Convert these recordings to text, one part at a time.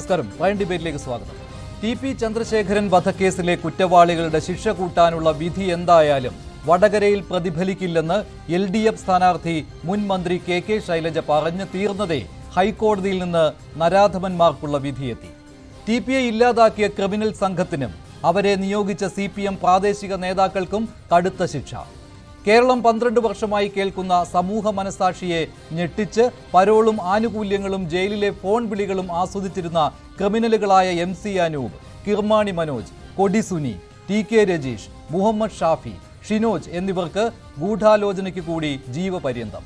നമസ്കാരം ഡിബേറ്റിലേക്ക് സ്വാഗതം ടി പി ചന്ദ്രശേഖരൻ വധക്കേസിലെ കുറ്റവാളികളുടെ ശിക്ഷ കൂട്ടാനുള്ള വിധി എന്തായാലും വടകരയിൽ പ്രതിഫലിക്കില്ലെന്ന് എൽ ഡി എഫ് സ്ഥാനാർത്ഥി മുൻ മന്ത്രി കെ കെ ശൈലജ പറഞ്ഞു തീർന്നതേ ഹൈക്കോടതിയിൽ നിന്ന് നരാധമന്മാർക്കുള്ള വിധിയെത്തി ടി പി ഐ ഇല്ലാതാക്കിയ ക്രിമിനൽ സംഘത്തിനും അവരെ നിയോഗിച്ച സി പ്രാദേശിക നേതാക്കൾക്കും കടുത്ത ശിക്ഷ കേരളം പന്ത്രണ്ട് വർഷമായി കേൾക്കുന്ന സമൂഹ മനസാക്ഷിയെ ഞെട്ടിച്ച് പരോളും ആനുകൂല്യങ്ങളും ജയിലിലെ ഫോൺ വിളികളും ആസ്വദിച്ചിരുന്ന ക്രിമിനലുകളായ M C Anoop Kirmani Manoj Kodi Suni T K Rajeesh Muhammad Shafi Shinoj എന്നിവർക്ക് ഗൂഢാലോചനയ്ക്ക് കൂടി ജീവപര്യന്തം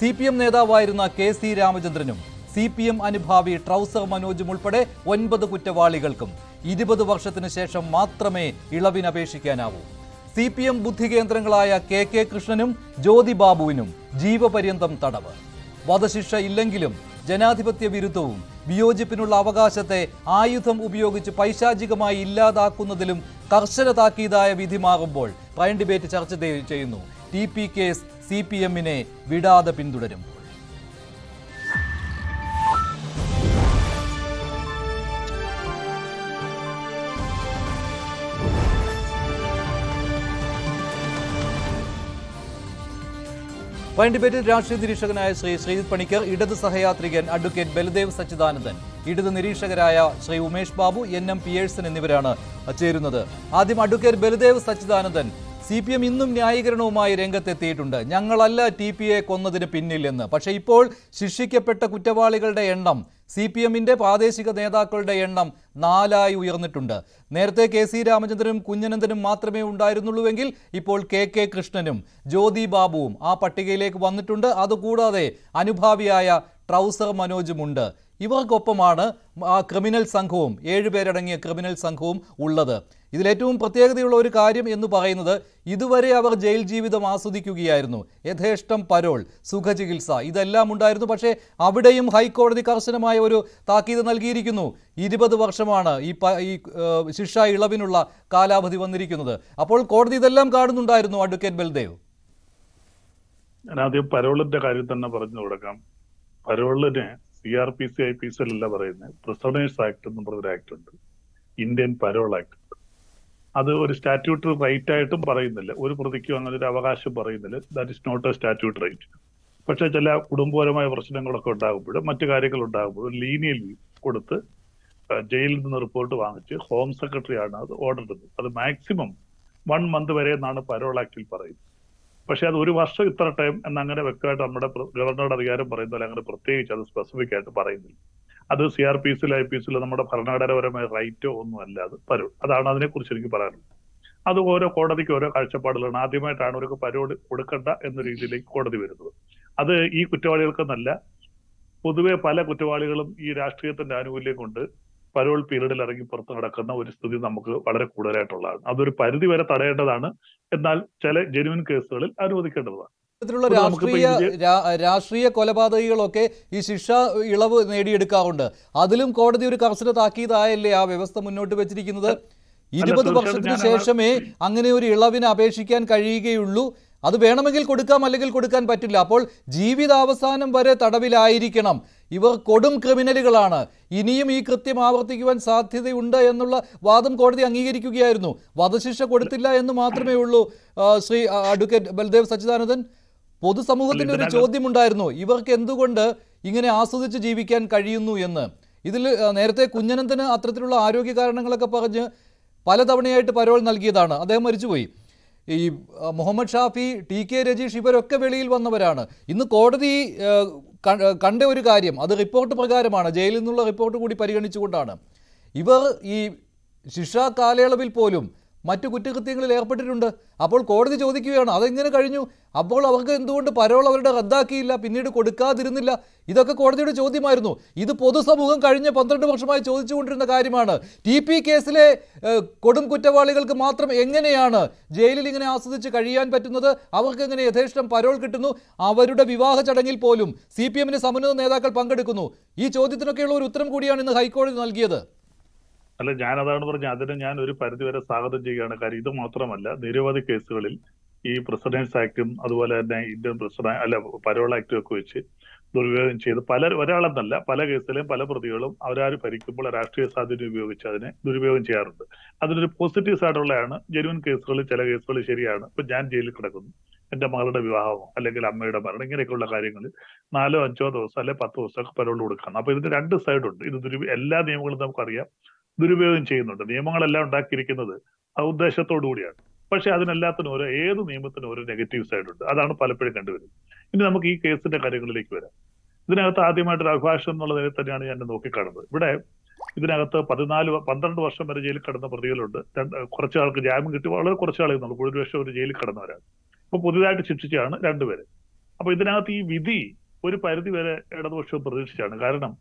സി പി എം നേതാവായിരുന്ന കെ സി രാമചന്ദ്രനും സി പി എം അനുഭാവി ട്രൗസർ മനോജും ഉൾപ്പെടെ ഒൻപത് കുറ്റവാളികൾക്കും ഇരുപത് വർഷത്തിനു ശേഷം മാത്രമേ ഇളവിനപേക്ഷിക്കാനാവൂ സി പി എം ബുദ്ധി കേന്ദ്രങ്ങളായ കെ കെ കൃഷ്ണനും ജ്യോതി ബാബുവിനും ജീവപര്യന്തം തടവ് വധശിക്ഷ ഇല്ലെങ്കിലും ജനാധിപത്യ വിരുദ്ധവും വിയോജിപ്പിനുള്ള അവകാശത്തെ ആയുധം ഉപയോഗിച്ച് പൈശാചികമായി ഇല്ലാതാക്കുന്നതിലും കർശന താക്കീതായ വിധി മാറുമ്പോൾ പ്രൈം ഡിബേറ്റ് ചർച്ച ചെയ്യുന്നു T P case C P എമ്മിനെ വിടാതെ പിന്തുടരും വൈൻ ഡിബേറ്റിൽ രാഷ്ട്രീയ നിരീക്ഷകനായ ശ്രീ ശ്രീജിത് പണിക്കർ ഇടത് സഹയാത്രികൻ അഡ്വക്കേറ്റ് ബലദേവ് സച്ചിദാനന്ദൻ ഇടത് നിരീക്ഷകരായ ശ്രീ ഉമേഷ് ബാബു എൻ എം പിയേഴ്സൺ എന്നിവരാണ് ചേരുന്നത് ആദ്യം advocate Baladev Sachidanandan C P M ഇന്നും ന്യായീകരണവുമായി രംഗത്തെത്തിയിട്ടുണ്ട് ഞങ്ങളല്ല ടി പി എ കൊന്നതിന് പിന്നില്ലെന്ന് പക്ഷേ ഇപ്പോൾ ശിക്ഷിക്കപ്പെട്ട കുറ്റവാളികളുടെ എണ്ണം സി പി എമ്മിന്റെ പ്രാദേശിക നേതാക്കളുടെ എണ്ണം നാലായി ഉയർന്നിട്ടുണ്ട് നേരത്തെ കെ സി രാമചന്ദ്രനും കുഞ്ഞനന്ദനും മാത്രമേ ഉണ്ടായിരുന്നുള്ളൂവെങ്കിൽ ഇപ്പോൾ കെ കെ കൃഷ്ണനും ജ്യോതി ബാബുവും ആ പട്ടികയിലേക്ക് വന്നിട്ടുണ്ട് അതുകൂടാതെ അനുഭാവിയായ ട്രൗസർ മനോജുമുണ്ട് ഇവർക്കൊപ്പമാണ് ആ ക്രിമിനൽ സംഘവും ഏഴുപേരടങ്ങിയ ക്രിമിനൽ സംഘവും ഉള്ളത് ഇതിലേറ്റവും പ്രത്യേകതയുള്ള ഒരു കാര്യം എന്ന് പറയുന്നത് ഇതുവരെ അവർ ജയിൽ ജീവിതം ആസ്വദിക്കുകയായിരുന്നു യഥേഷ്ടം പരോൾ സുഖചികിത്സ ഇതെല്ലാം ഉണ്ടായിരുന്നു പക്ഷേ അവിടെയും ഹൈക്കോടതി കർശനമായ ഒരു താക്കീത് നൽകിയിരിക്കുന്നു ഇരുപത് വർഷമാണ് ഈ ഈ ശിക്ഷ ഇളവിനുള്ള കാലാവധി വന്നിരിക്കുന്നത് അപ്പോൾ കോടതി ഇതെല്ലാം കാണുന്നുണ്ടായിരുന്നു അഡ്വക്കേറ്റ് ബൽദേവ് ആദ്യം പരോളിന്റെ കാര്യം തന്നെ പറഞ്ഞു കൊടുക്കാം പരോളിന് C R P C I P C എല്ലാം പറയുന്നത് പ്രിസണേഴ്സ് ആക്ട് എന്ന് പറഞ്ഞൊരു ആക്ട് ഉണ്ട് ഇന്ത്യൻ പരോൾ ആക്ട് അത് ഒരു സ്റ്റാറ്റ്യൂട്ടറി റൈറ്റ് ആയിട്ടും പറയുന്നില്ല ഒരു പ്രതിക്കും അങ്ങനെ ഒരു അവകാശം പറയുന്നില്ല that is not a statute right പക്ഷെ ചില കുടുംബപരമായ പ്രശ്നങ്ങളൊക്കെ ഉണ്ടാകുമ്പോഴും മറ്റു കാര്യങ്ങൾ ഉണ്ടാകുമ്പോഴും ലീനിയൽ കൊടുത്ത് ജയിലിൽ നിന്ന് റിപ്പോർട്ട് വാങ്ങിച്ച് ഹോം സെക്രട്ടറിയാണ് അത് ഓർഡർ ഇടുന്നത് അത് മാക്സിമം വൺ മന്ത് വരെ എന്നാണ് പരോൾ ആക്ടിൽ പറയുന്നത് പക്ഷെ അത് ഒരു വർഷം ഇത്ര ടൈം എന്ന് അങ്ങനെ വ്യക്തമായിട്ട് നമ്മുടെ ഗവർണറുടെ അധികാരം പറയുന്നതിൽ അങ്ങനെ പ്രത്യേകിച്ച് അത് സ്പെസിഫിക് ആയിട്ട് പറയുന്നില്ല അത് സി ആർ പി എസിൽ ഐ പി എസിൽ നമ്മുടെ ഭരണഘടനാപരമായ റൈറ്റോ ഒന്നും അല്ല അത് പരു അതാണ് അതിനെക്കുറിച്ച് എനിക്ക് പറയാനുള്ളത് അത് ഓരോ കോടതിക്ക് ഓരോ കാഴ്ചപ്പാടുകളാണ് ആദ്യമായിട്ടാണ് അവർക്ക് പരോട് കൊടുക്കണ്ട എന്ന രീതിയിലേക്ക് കോടതി വരുന്നത് അത് ഈ കുറ്റവാളികൾക്കെന്നല്ല പൊതുവെ പല കുറ്റവാളികളും ഈ രാഷ്ട്രീയത്തിന്റെ ആനുകൂല്യം കൊണ്ട് പരോൾ പീരീഡിൽ ഇറങ്ങി പുറത്ത് നടക്കുന്ന ഒരു സ്ഥിതി നമുക്ക് വളരെ കൂടുതലായിട്ടുള്ളതാണ് അതൊരു പരിധി വരെ തടയേണ്ടതാണ് എന്നാൽ ചില ജെനുവിൻ കേസുകളിൽ അനുവദിക്കേണ്ടതാണ് ഇത്തരത്തിലുള്ള രാഷ്ട്രീയ രാഷ്ട്രീയ കൊലപാതകങ്ങളൊക്കെ ഈ ശിക്ഷ ഇളവ് നേടിയെടുക്കാറുണ്ട് അതിലും കോടതി ഒരു കർശന താക്കീതായല്ലേ ആ വ്യവസ്ഥ മുന്നോട്ട് വെച്ചിരിക്കുന്നത് ഇരുപത് വർഷത്തിന് ശേഷമേ അങ്ങനെ ഒരു ഇളവിന് അപേക്ഷിക്കാൻ കഴിയുകയുള്ളൂ അത് വേണമെങ്കിൽ കൊടുക്കാം അല്ലെങ്കിൽ കൊടുക്കാൻ പറ്റില്ല അപ്പോൾ ജീവിതാവസാനം വരെ തടവിലായിരിക്കണം ഇവർ കൊടും ക്രിമിനലുകളാണ് ഇനിയും ഈ കൃത്യം ആവർത്തിക്കുവാൻ സാധ്യതയുണ്ട് എന്നുള്ള വാദം കോടതി അംഗീകരിക്കുകയായിരുന്നു വധശിക്ഷ കൊടുത്തില്ല എന്ന് മാത്രമേ ഉള്ളൂ ശ്രീ അഡ്വക്കേറ്റ് ബൽദേവ് സച്ചിദാനന്ദൻ പൊതുസമൂഹത്തിൻ്റെ ഒരു ചോദ്യമുണ്ടായിരുന്നു ഇവർക്ക് എന്തുകൊണ്ട് ഇങ്ങനെ ആസ്വദിച്ച് ജീവിക്കാൻ കഴിയുന്നു എന്ന് ഇതിൽ നേരത്തെ കുഞ്ഞനന്തന് അത്തരത്തിലുള്ള ആരോഗ്യ കാരണങ്ങളൊക്കെ പറഞ്ഞ് പലതവണയായിട്ട് പരോൾ നൽകിയതാണ് അദ്ദേഹം മരിച്ചുപോയി ഈ മുഹമ്മദ് ഷാഫി ടി കെ രജീഷ് ഇവരൊക്കെ വെളിയിൽ വന്നവരാണ് ഇന്ന് കോടതി കണ്ട ഒരു കാര്യം അത് റിപ്പോർട്ട് പ്രകാരമാണ് ജയിലിൽ നിന്നുള്ള റിപ്പോർട്ട് കൂടി പരിഗണിച്ചുകൊണ്ടാണ് ഇവർ ഈ ശിക്ഷാ കാലയളവിൽ പോലും മറ്റു കുറ്റകൃത്യങ്ങളിൽ ഏർപ്പെട്ടിട്ടുണ്ട് അപ്പോൾ കോടതി ചോദിക്കുകയാണ് അതെങ്ങനെ കഴിഞ്ഞു അപ്പോൾ അവർക്ക് എന്തുകൊണ്ട് പരോൾ അവരുടെ റദ്ദാക്കിയില്ല പിന്നീട് കൊടുക്കാതിരുന്നില്ല ഇതൊക്കെ കോടതിയുടെ ചോദ്യമായിരുന്നു ഇത് പൊതുസമൂഹം കഴിഞ്ഞ പന്ത്രണ്ട് വർഷമായി ചോദിച്ചുകൊണ്ടിരുന്ന കാര്യമാണ് ടി പി കേസിലെ കൊടും കുറ്റവാളികൾക്ക് മാത്രം എങ്ങനെയാണ് ജയിലിൽ ഇങ്ങനെ ആസ്വദിച്ച് കഴിയാൻ പറ്റുന്നത് അവർക്ക് എങ്ങനെ യഥേഷ്ടം പരോൾ കിട്ടുന്നു അവരുടെ വിവാഹ ചടങ്ങിൽ പോലും സി പി എമ്മിന് നേതാക്കൾ പങ്കെടുക്കുന്നു ഈ ചോദ്യത്തിനൊക്കെയുള്ള ഒരു ഉത്തരം കൂടിയാണ് ഇന്ന് ഹൈക്കോടതി നൽകിയത് അല്ല ഞാൻ അതാണ് പറഞ്ഞത് അതിനെ ഞാൻ ഒരു പരിധിവരെ സ്വാഗതം ചെയ്യുകയാണ് കാര്യം ഇത് മാത്രമല്ല നിരവധി കേസുകളിൽ ഈ പ്രസിഡൻസ് ആക്ടും അതുപോലെ തന്നെ ഇന്ത്യൻ പ്രസിഡന്റ് അല്ല പരോൾ ആക്ടും ഒക്കെ വെച്ച് ദുരുപയോഗം ചെയ്ത് പല ഒരാളെന്നല്ല പല കേസിലെയും പല പ്രതികളും അവരാര് ഭരിക്കുമ്പോൾ രാഷ്ട്രീയ സാധ്യത ഉപയോഗിച്ച് അതിനെ ദുരുപയോഗം ചെയ്യാറുണ്ട് അതിനൊരു പോസിറ്റീവ് സൈഡുള്ളതാണ് ജെനുവിൻ കേസുകൾ ചില കേസുകൾ ശരിയാണ് ഇപ്പൊ ഞാൻ ജയിലിൽ കിടക്കുന്നു എന്റെ മകളുടെ വിവാഹമോ അല്ലെങ്കിൽ അമ്മയുടെ മരണം ഇങ്ങനെയൊക്കെയുള്ള കാര്യങ്ങൾ നാലോ അഞ്ചോ ദിവസം അല്ലെ പത്ത് ദിവസമൊക്കെ പരോൾ കൊടുക്കണം അപ്പൊ ഇതിന് രണ്ട് സൈഡുണ്ട് ഇത് ദുരു എല്ലാ നിയമങ്ങളും നമുക്കറിയാം ദുരുപയോഗം ചെയ്യുന്നുണ്ട് നിയമങ്ങളെല്ലാം ഉണ്ടാക്കിയിരിക്കുന്നത് ആ ഉദ്ദേശത്തോടു കൂടിയാണ് പക്ഷെ അതിനെല്ലാത്തിനും ഓരോ ഏത് നിയമത്തിനും ഓരോ നെഗറ്റീവ് സൈഡ് ഉണ്ട് അതാണ് പലപ്പോഴും കണ്ടുവരുന്നത് ഇനി നമുക്ക് ഈ കേസിന്റെ കാര്യങ്ങളിലേക്ക് വരാം ഇതിനകത്ത് ആദ്യമായിട്ടൊരു അഭിഭാഷം എന്നുള്ള നിലയിൽ തന്നെയാണ് ഞാൻ നോക്കിക്കാണുന്നത് ഇവിടെ ഇതിനകത്ത് പതിനാല് പന്ത്രണ്ട് വർഷം വരെ ജയിലിൽ കടന്ന പ്രതികളുണ്ട് കുറച്ച് ആൾക്ക് ജാമ്യം കിട്ടി വളരെ കുറച്ച് ആളെ ഒരു വർഷം ഒരു ജയിലിൽ കടന്നവരാണ് ഇപ്പൊ പുതിയതായിട്ട് ശിക്ഷിച്ചാണ് രണ്ടുപേര് അപ്പൊ ഇതിനകത്ത് ഈ വിധി ഒരു പരിധി വരെ ഇടതുപക്ഷം പ്രതീക്ഷിച്ചാണ് കാരണം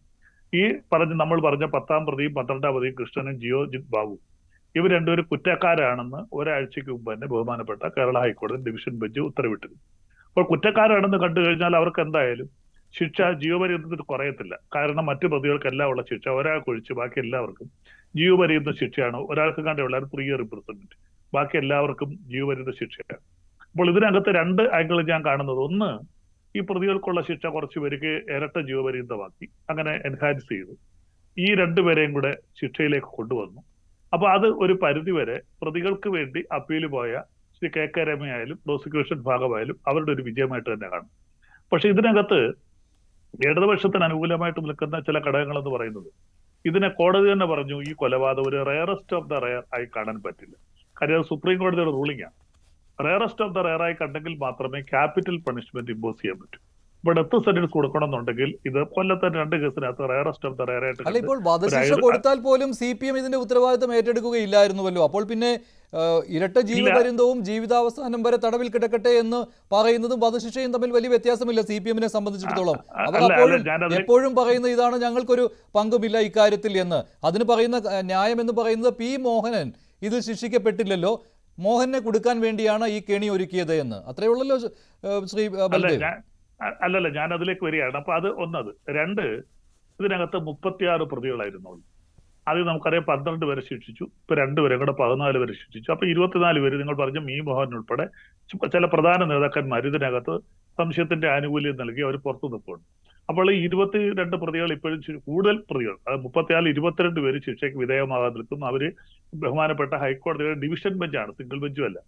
ഈ പറഞ്ഞ് നമ്മൾ പറഞ്ഞ പത്താം പ്രതിയും പന്ത്രണ്ടാം പ്രതിയും കൃഷ്ണനും ജിയോജിത് ബാബു ഇവർ രണ്ടുപേരും കുറ്റക്കാരാണെന്ന് ഒരാഴ്ചയ്ക്ക് മുമ്പ് തന്നെ ബഹുമാനപ്പെട്ട കേരള ഹൈക്കോടതി ഡിവിഷൻ ബെഞ്ച് ഉത്തരവിട്ടിരുന്നു അപ്പോൾ കുറ്റക്കാരാണെന്ന് കണ്ടു കഴിഞ്ഞാൽ അവർക്ക് എന്തായാലും ശിക്ഷ ജീവപര്യന്തത്തിൽ കുറയത്തില്ല കാരണം മറ്റു പ്രതികൾക്കെല്ലാം ഉള്ള ശിക്ഷ ഒരാൾക്ക് ഒഴിച്ച് ബാക്കി എല്ലാവർക്കും ജീവപര്യന്ത ശിക്ഷയാണ് ഒരാൾക്ക് കണ്ടുള്ള ത്രീ ഇയർ ഇംപ്രസൺമെന്റ് ബാക്കി എല്ലാവർക്കും ജീവപര്യന്ത ശിക്ഷയാണ് അപ്പോൾ ഇതിനകത്ത് രണ്ട് ആംഗിൾ ഞാൻ കാണുന്നത് ഒന്ന് ഈ പ്രതികൾക്കുള്ള ശിക്ഷ കുറച്ച് പേർക്ക് ഇരട്ട ജീവപര്യന്തമാക്കി അങ്ങനെ എൻഹാൻസ് ചെയ്തു ഈ രണ്ടുപേരെയും കൂടെ ശിക്ഷയിലേക്ക് കൊണ്ടുവന്നു അപ്പൊ അത് ഒരു പരിധിവരെ പ്രതികൾക്ക് വേണ്ടി അപ്പീൽ പോയ ശ്രീ കെ കെ രമയായാലും പ്രോസിക്യൂഷൻ ഭാഗമായാലും അവരുടെ ഒരു വിജയമായിട്ട് തന്നെ കാണും പക്ഷെ ഇതിനകത്ത് ഇടതുപക്ഷത്തിന് അനുകൂലമായിട്ട് നിൽക്കുന്ന ചില ഘടകങ്ങൾ എന്ന് പറയുന്നത് ഇതിനെ കോടതി തന്നെ പറഞ്ഞു ഈ കൊലപാതകം ഒരു റയറസ്റ്റ് ഓഫ് ദ റയർ ആയി കാണാൻ പറ്റില്ല കാര്യം സുപ്രീം കോടതിയുടെ റൂളിംഗ് ആണ് റയറസ്റ്റ് ഓഫ് ദ ആയി കണ്ടെങ്കിൽ മാത്രമേ ക്യാപിറ്റൽ പണിഷ്മെന്റ് ഇമ്പോസ് ചെയ്യാൻ പറ്റൂ ഡെത്ത് സെന്റൻസ് കൊടുക്കണമെന്നുണ്ടെങ്കിൽ ഇത് കൊല്ലത്തെ രണ്ട് കേസിനകത്ത് റയറസ്റ്റ് ഓഫ് ദ റയറായിട്ട് അല്ല ഇപ്പോൾ വധശിക്ഷ കൊടുത്താൽ പോലും സി പി എം ഇതിന്റെ ഉത്തരവാദിത്തം ഏറ്റെടുക്കുകയില്ലായിരുന്നുവല്ലോ അപ്പോൾ പിന്നെ ഇരട്ട ജീവപര്യന്തവും ജീവിതാവസാനം വരെ തടവിൽ കിടക്കട്ടെ എന്ന് പറയുന്നതും വധശിക്ഷയും തമ്മിൽ വലിയ വ്യത്യാസമില്ല സി പി എമ്മിനെ സംബന്ധിച്ചിടത്തോളം അവർ എപ്പോഴും പറയുന്ന ഇതാണ് ഞങ്ങൾക്കൊരു പങ്കുമില്ല ഇക്കാര്യത്തിൽ എന്ന് അതിന് പറയുന്ന ന്യായം എന്ന് പറയുന്നത് പി മോഹനൻ ഇത് ശിക്ഷിക്കപ്പെട്ടില്ലല്ലോ മോഹനെ കൊടുക്കാൻ വേണ്ടിയാണ് ഈ കെണി ഒരുക്കിയത് എന്ന് അത്രേ ഉള്ളല്ലോ ശ്രീ അല്ലല്ല ഞാൻ അതിലേക്ക് വരികയാണ് അപ്പൊ അത് ഒന്നത് രണ്ട് ഇതിനകത്ത് മുപ്പത്തിയാറ് പ്രതികളായിരുന്നു ആദ്യം നമുക്കറിയാം പന്ത്രണ്ട് പേരെ ശിക്ഷിച്ചു ഇപ്പൊ രണ്ടുപേരെ കൂടെ പതിനാല് പേരെ ശിക്ഷിച്ചു അപ്പൊ ഇരുപത്തിനാല് പേര് നിങ്ങൾ പറഞ്ഞ മീ മോഹൻ ഉൾപ്പെടെ ചില പ്രധാന നേതാക്കന്മാർ ഇതിനകത്ത് സംശയത്തിന്റെ ആനുകൂല്യം നൽകി അവർ പുറത്തു നിൽക്കുകയാണ് അപ്പോൾ ഈ ഇരുപത്തി രണ്ട് പ്രതികൾ ഇപ്പോഴും കൂടുതൽ പ്രതികൾ അത് മുപ്പത്തിനാല് ഇരുപത്തിരണ്ട് പേര് ശിക്ഷയ്ക്ക് വിധേയമാകാൻ നിൽക്കുന്നു അവര് ബഹുമാനപ്പെട്ട ഹൈക്കോടതിയുടെ ഡിവിഷൻ ബെഞ്ചാണ് സിംഗിൾ ബെഞ്ചും അല്ല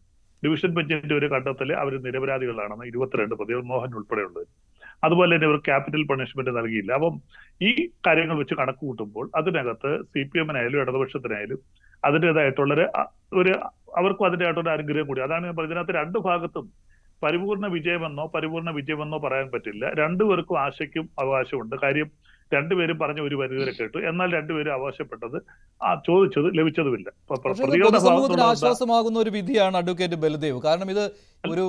ഡിവിഷൻ ബെഞ്ചിന്റെ ഒരു ഘട്ടത്തിൽ അവർ നിരപരാധികളാണെന്ന് ഇരുപത്തിരണ്ട് പ്രതികൾ മോഹൻ ഉൾപ്പെടെയുള്ളത് അതുപോലെ തന്നെ ഇവർ ക്യാപിറ്റൽ പണിഷ്മെന്റ് നൽകിയില്ല അപ്പം ഈ കാര്യങ്ങൾ വെച്ച് കണക്ക് കൂട്ടുമ്പോൾ അതിനകത്ത് സി പി എമ്മിനായാലും ഇടതുപക്ഷത്തിനായാലും അതിൻ്റെതായിട്ടുള്ളൊരു ഒരു അവർക്കും അതിൻ്റെതായിട്ടുള്ള അനുഗ്രഹം കൂടി അതാണ് ഞാൻ പറഞ്ഞതിനകത്ത് രണ്ട് ഭാഗത്തും പരിപൂർണ വിജയമെന്നോ പരിപൂർണ വിജയമെന്നോ പറയാൻ പറ്റില്ല രണ്ടുപേർക്കും ആശയ്ക്കും അവകാശമുണ്ട് കാര്യം രണ്ടുപേരും പറഞ്ഞ ഒരു പരിധിവരെ കേട്ടു എന്നാൽ രണ്ടുപേരും അവകാശപ്പെട്ടത് ആ ചോദിച്ചത് ലഭിച്ചതുമില്ല ആശ്വാസമാകുന്ന ഒരു വിധിയാണ് അഡ്വക്കേറ്റ് ബലദേവ് കാരണം ഇത് ഒരു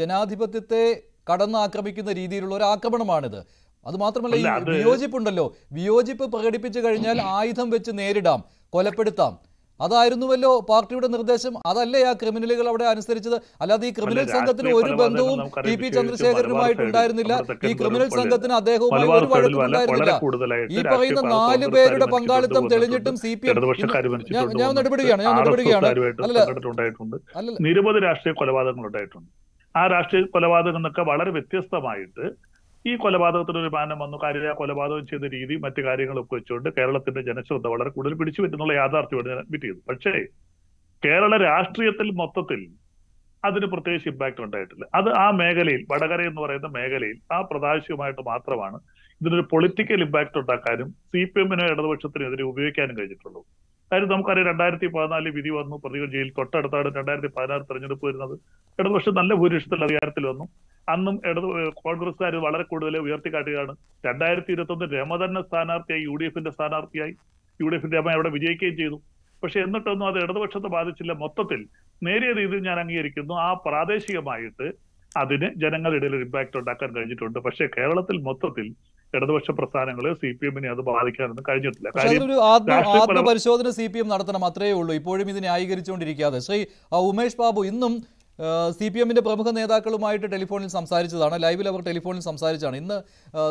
ജനാധിപത്യത്തെ കടന്നാക്രമിക്കുന്ന രീതിയിലുള്ള ഒരു ആക്രമണമാണിത് അത് മാത്രമല്ല ഈ വിയോജിപ്പുണ്ടല്ലോ വിയോജിപ്പ് പ്രകടിപ്പിച്ചു കഴിഞ്ഞാൽ ആയുധം വെച്ച് നേരിടാം കൊലപ്പെടുത്താം അതായിരുന്നുവല്ലോ പാർട്ടിയുടെ നിർദ്ദേശം അതല്ലേ ആ ക്രിമിനലുകൾ അവിടെ അനുസരിച്ചത് അല്ലാതെ ഈ ക്രിമിനൽ സംഘത്തിന് ഒരു ബന്ധവും ടി പി ചന്ദ്രശേഖരനുമായിട്ട് ഉണ്ടായിരുന്നില്ല ഈ ക്രിമിനൽ സംഘത്തിന് അദ്ദേഹവുമായി ഒരു വഴക്കും ഈ പറയുന്ന നാല് പേരുടെ പങ്കാളിത്തം തെളിഞ്ഞിട്ടും സി പി എം ഞാൻ നടപടിയാണ് ഞാൻ നടപടിയാണ് നിരവധി രാഷ്ട്രീയ കൊലപാതകങ്ങൾ ഉണ്ടായിട്ടുണ്ട് ആ രാഷ്ട്രീയ കൊലപാതകം എന്നൊക്കെ വളരെ വ്യത്യസ്തമായിട്ട് ഈ കൊലപാതകത്തിന് ഒരു മാനം വന്നു കാര്യ കൊലപാതകം ചെയ്ത രീതി മറ്റു കാര്യങ്ങളൊക്കെ വെച്ചുകൊണ്ട് കേരളത്തിന്റെ ജനശ്രദ്ധ വളരെ കൂടുതൽ പിടിച്ചു പറ്റുന്നുള്ള യാഥാർത്ഥ്യമാണ് ഞാൻ അഡ്മിറ്റ് ചെയ്തു പക്ഷേ കേരള രാഷ്ട്രീയത്തിൽ മൊത്തത്തിൽ അതിന് പ്രത്യേകിച്ച് ഇമ്പാക്ട് ഉണ്ടായിട്ടില്ല അത് ആ മേഖലയിൽ വടകര എന്ന് പറയുന്ന മേഖലയിൽ ആ പ്രദാശികമായിട്ട് മാത്രമാണ് ഇതിനൊരു പൊളിറ്റിക്കൽ ഇമ്പാക്ട് ഉണ്ടാക്കാനും സി പി എമ്മിനോ ഇടതുപക്ഷത്തിനെതിരെ ഉപയോഗിക്കാനും കഴിഞ്ഞിട്ടുള്ളൂ കാര്യം നമുക്കറിയാം രണ്ടായിരത്തി പതിനാലിൽ വിധി വന്നു പ്രതികൾ ജയിൽ തൊട്ടടുത്താണ് രണ്ടായിരത്തി പതിനാറ് തെരഞ്ഞെടുപ്പ് വരുന്നത് ഇടതുപക്ഷം നല്ല ഭൂരിപക്ഷത്തിൽ അധികാരത്തിൽ വന്നു അന്നും ഇടതു കോൺഗ്രസ്സുകാർ വളരെ കൂടുതൽ ഉയർത്തിക്കാട്ടുകയാണ് രണ്ടായിരത്തി ഇരുപത്തൊന്ന് രമ തന്നെ സ്ഥാനാർത്ഥിയായി യു ഡി എഫിന്റെ സ്ഥാനാർത്ഥിയായി യു ഡി എഫിന്റെ അമ്മ അവിടെ വിജയിക്കുകയും ചെയ്തു പക്ഷെ എന്നിട്ടൊന്നും അത് ഇടതുപക്ഷത്തെ ബാധിച്ചില്ല മൊത്തത്തിൽ നേരിയ രീതിയിൽ ഞാൻ അംഗീകരിക്കുന്നു ആ പ്രാദേശികമായിട്ട് അതിന് ജനങ്ങളുടെ ഒരു ഇമ്പാക്ട് ഉണ്ടാക്കാൻ കഴിഞ്ഞിട്ടുണ്ട് പക്ഷേ കേരളത്തിൽ മൊത്തത്തിൽ ഇടതുപക്ഷ പ്രസ്ഥാനങ്ങളെ സി പി എമ്മിനെ അത് ബാധിക്കാനൊന്നും കഴിഞ്ഞിട്ടില്ല സി പി എം നടത്തണം അത്രയേ ഉള്ളൂ ഇപ്പോഴും ഇത് ന്യായീകരിച്ചുകൊണ്ടിരിക്കാതെ ശ്രീ ഉമേഷ് ബാബു ഇന്നും സി പി എമ്മിൻ്റെ പ്രമുഖ നേതാക്കളുമായിട്ട് ടെലിഫോണിൽ സംസാരിച്ചതാണ് ലൈവിൽ അവർ ടെലിഫോണിൽ സംസാരിച്ചാണ് ഇന്ന്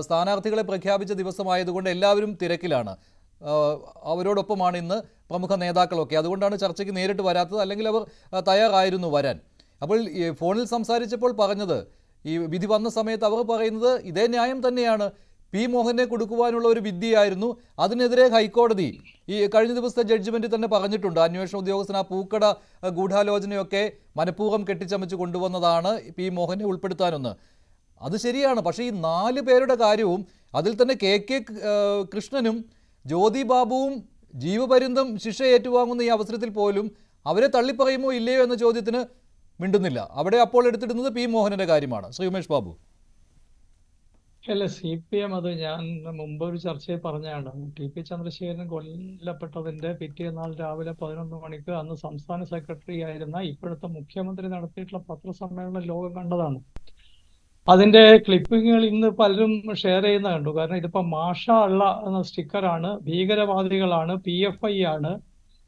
സ്ഥാനാർത്ഥികളെ പ്രഖ്യാപിച്ച ദിവസമായതുകൊണ്ട് എല്ലാവരും തിരക്കിലാണ് അവരോടൊപ്പമാണ് ഇന്ന് പ്രമുഖ നേതാക്കളൊക്കെ അതുകൊണ്ടാണ് ചർച്ചയ്ക്ക് നേരിട്ട് വരാത്തത് അല്ലെങ്കിൽ അവർ തയ്യാറായിരുന്നു വരാൻ അപ്പോൾ ഫോണിൽ സംസാരിച്ചപ്പോൾ പറഞ്ഞത് ഈ വിധി വന്ന സമയത്ത് അവർ പറയുന്നത് ഇതേ ന്യായം തന്നെയാണ് പി മോഹനെ കൊടുക്കുവാനുള്ള ഒരു വിദ്യയായിരുന്നു അതിനെതിരെ ഹൈക്കോടതി ഈ കഴിഞ്ഞ ദിവസത്തെ ജഡ്ജ്മെന്റ് തന്നെ പറഞ്ഞിട്ടുണ്ട് അന്വേഷണ ഉദ്യോഗസ്ഥൻ ആ പൂക്കട ഗൂഢാലോചനയൊക്കെ മനഃപൂർവ്വം കെട്ടിച്ചമച്ച് കൊണ്ടുവന്നതാണ് പി മോഹനെ ഉൾപ്പെടുത്താനൊന്ന് അത് ശരിയാണ് പക്ഷേ ഈ നാല് പേരുടെ കാര്യവും അതിൽ തന്നെ കെ കെ കൃഷ്ണനും ജ്യോതി ബാബുവും ജീവപര്യന്തം ശിക്ഷ ഏറ്റുവാങ്ങുന്ന ഈ അവസരത്തിൽ പോലും അവരെ തള്ളിപ്പറയുമോ ഇല്ലയോ എന്ന ചോദ്യത്തിന് മിണ്ടുന്നില്ല അവിടെ അപ്പോൾ എടുത്തിടുന്നത് പി മോഹനന്റെ കാര്യമാണ് ശ്രീ ഉമേഷ് ബാബു അല്ല സി പി എം അത് ഞാൻ മുമ്പ് ഒരു ചർച്ചയിൽ പറഞ്ഞതാണ് ടി പി ചന്ദ്രശേഖരൻ കൊല്ലപ്പെട്ടതിന്റെ പിറ്റേന്നാൾ രാവിലെ പതിനൊന്ന് മണിക്ക് അന്ന് സംസ്ഥാന സെക്രട്ടറി ആയിരുന്ന ഇപ്പോഴത്തെ മുഖ്യമന്ത്രി നടത്തിയിട്ടുള്ള പത്രസമ്മേളനം ലോകം കണ്ടതാണ് അതിന്റെ ക്ലിപ്പിങ്ങുകൾ ഇന്ന് പലരും ഷെയർ ചെയ്യുന്ന കണ്ടു കാരണം ഇതിപ്പോ മാഷ ഉള്ള എന്ന സ്റ്റിക്കറാണ് ഭീകരവാദികളാണ് പി എഫ് ഐ ആണ്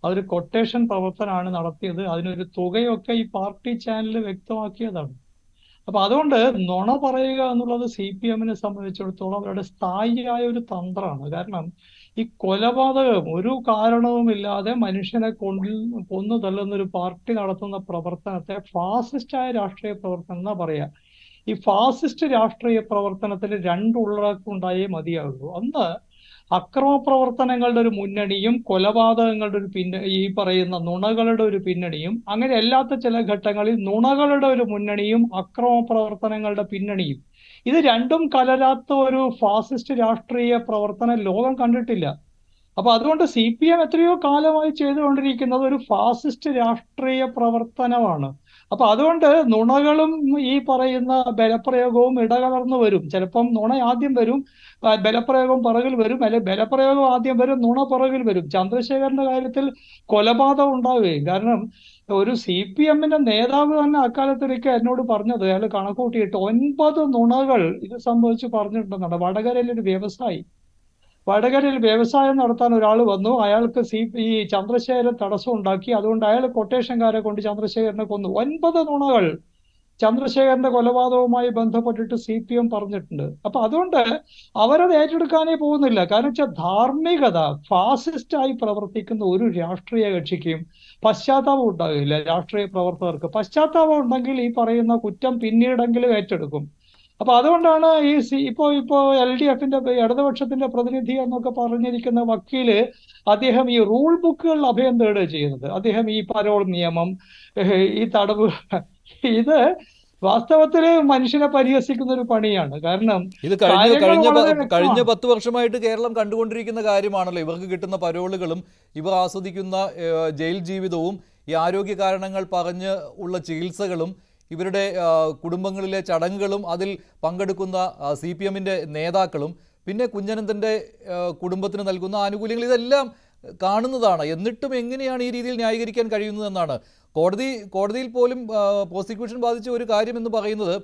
അതൊരു കൊട്ടേഷൻ പ്രവർത്തനമാണ് നടത്തിയത് അതിനൊരു തുകയൊക്കെ ഈ പാർട്ടി ചാനൽ വ്യക്തമാക്കിയതാണ് അപ്പൊ അതുകൊണ്ട് നുണ പറയുക എന്നുള്ളത് സി പി എമ്മിനെ സംബന്ധിച്ചിടത്തോളം അവരുടെ സ്ഥായിയായ ഒരു തന്ത്രമാണ് കാരണം ഈ കൊലപാതകം ഒരു കാരണവുമില്ലാതെ മനുഷ്യനെ കൊണ്ടിൽ കൊന്നു തള്ളുന്ന ഒരു പാർട്ടി നടത്തുന്ന പ്രവർത്തനത്തെ ഫാസിസ്റ്റായ രാഷ്ട്രീയ പ്രവർത്തനം എന്നാ പറയാ ഈ ഫാസിസ്റ്റ് രാഷ്ട്രീയ പ്രവർത്തനത്തിന് രണ്ട് ഉള്ളടക്കമുണ്ടായേ മതിയാകുള്ളൂ അന്ന് അക്രമ പ്രവർത്തനങ്ങളുടെ ഒരു മുന്നണിയും കൊലപാതകങ്ങളുടെ ഒരു പിന്നെ ഈ പറയുന്ന നുണകളുടെ ഒരു പിന്നണിയും അങ്ങനെ അല്ലാത്ത ചില ഘട്ടങ്ങളിൽ നുണകളുടെ ഒരു മുന്നണിയും അക്രമ പ്രവർത്തനങ്ങളുടെ പിന്നണിയും ഇത് രണ്ടും കലരാത്ത ഒരു ഫാസിസ്റ്റ് രാഷ്ട്രീയ പ്രവർത്തനം ലോകം കണ്ടിട്ടില്ല അപ്പൊ അതുകൊണ്ട് സി പി എം എത്രയോ കാലമായി ചെയ്തുകൊണ്ടിരിക്കുന്നത് ഒരു ഫാസിസ്റ്റ് രാഷ്ട്രീയ പ്രവർത്തനമാണ് അപ്പൊ അതുകൊണ്ട് നുണകളും ഈ പറയുന്ന ബലപ്രയോഗവും ഇടകലർന്നു വരും ചിലപ്പം നുണ ആദ്യം വരും ബലപ്രയോഗം പുറകിൽ വരും അല്ലെ ബലപ്രയോഗം ആദ്യം വരും നുണ പുറകിൽ വരും ചന്ദ്രശേഖരന്റെ കാര്യത്തിൽ കൊലപാതകം ഉണ്ടാവുകയും കാരണം ഒരു സി പി എമ്മിന്റെ നേതാവ് തന്നെ അക്കാലത്തിലേക്ക് എന്നോട് പറഞ്ഞത് അയാൾ കണക്കൂട്ടിയിട്ട് ഒൻപത് നുണകൾ ഇത് സംബന്ധിച്ച് പറഞ്ഞിട്ടുണ്ടെന്നാണ് വടകരയിലൊരു വ്യവസായി വടകരയിൽ വ്യവസായം നടത്താൻ ഒരാൾ വന്നു അയാൾക്ക് സി ഈ ചന്ദ്രശേഖരൻ തടസ്സം ഉണ്ടാക്കി അതുകൊണ്ട് അയാൾ കൊട്ടേഷൻകാരെ കൊണ്ട് ചന്ദ്രശേഖരനെ കൊന്നു ഒൻപത് നുണകൾ ചന്ദ്രശേഖരന്റെ കൊലപാതകവുമായി ബന്ധപ്പെട്ടിട്ട് സി പി എം പറഞ്ഞിട്ടുണ്ട് അപ്പൊ അതുകൊണ്ട് അവരത് ഏറ്റെടുക്കാനേ പോകുന്നില്ല കാരണം വെച്ചാൽ ധാർമ്മികത ഫാസിസ്റ്റായി പ്രവർത്തിക്കുന്ന ഒരു രാഷ്ട്രീയ കക്ഷിക്കും പശ്ചാത്താപം ഉണ്ടാകില്ല രാഷ്ട്രീയ പ്രവർത്തകർക്ക് പശ്ചാത്താപം ഉണ്ടെങ്കിൽ ഈ പറയുന്ന കുറ്റം പിന്നീടെങ്കിലും ഏറ്റെടുക്കും അപ്പൊ അതുകൊണ്ടാണ് ഈ സി ഇപ്പോ ഇപ്പോ എൽ ഡി എഫിന്റെ ഇടതുപക്ഷത്തിന്റെ പ്രതിനിധി എന്നൊക്കെ പറഞ്ഞിരിക്കുന്ന വക്കീല് അദ്ദേഹം ഈ റൂൾ ബുക്കുകൾ അഭയം തേടുക ചെയ്യുന്നത് അദ്ദേഹം ഈ പരോൾ നിയമം ഈ തടവ് ഇത് വാസ്തവത്തിൽ മനുഷ്യനെ പരിഹസിക്കുന്ന ഒരു പണിയാണ് കാരണം ഇത് കഴിഞ്ഞ കഴിഞ്ഞ കഴിഞ്ഞ പത്ത് വർഷമായിട്ട് കേരളം കണ്ടുകൊണ്ടിരിക്കുന്ന കാര്യമാണല്ലോ ഇവർക്ക് കിട്ടുന്ന പരോളുകളും ഇവർ ആസ്വദിക്കുന്ന ജയിൽ ജീവിതവും ഈ ആരോഗ്യ കാരണങ്ങൾ പറഞ്ഞ് ഉള്ള ചികിത്സകളും ഇവരുടെ കുടുംബങ്ങളിലെ ചടങ്ങുകളും അതിൽ പങ്കെടുക്കുന്ന സി പി എമ്മിൻ്റെ നേതാക്കളും പിന്നെ കുഞ്ഞനന്ദൻ്റെ കുടുംബത്തിന് നൽകുന്ന ആനുകൂല്യങ്ങൾ ഇതെല്ലാം കാണുന്നതാണ് എന്നിട്ടും എങ്ങനെയാണ് ഈ രീതിയിൽ ന്യായീകരിക്കാൻ കഴിയുന്നതെന്നാണ് കോടതി കോടതിയിൽ പോലും പ്രോസിക്യൂഷൻ ബാധിച്ച ഒരു കാര്യമെന്ന് പറയുന്നത്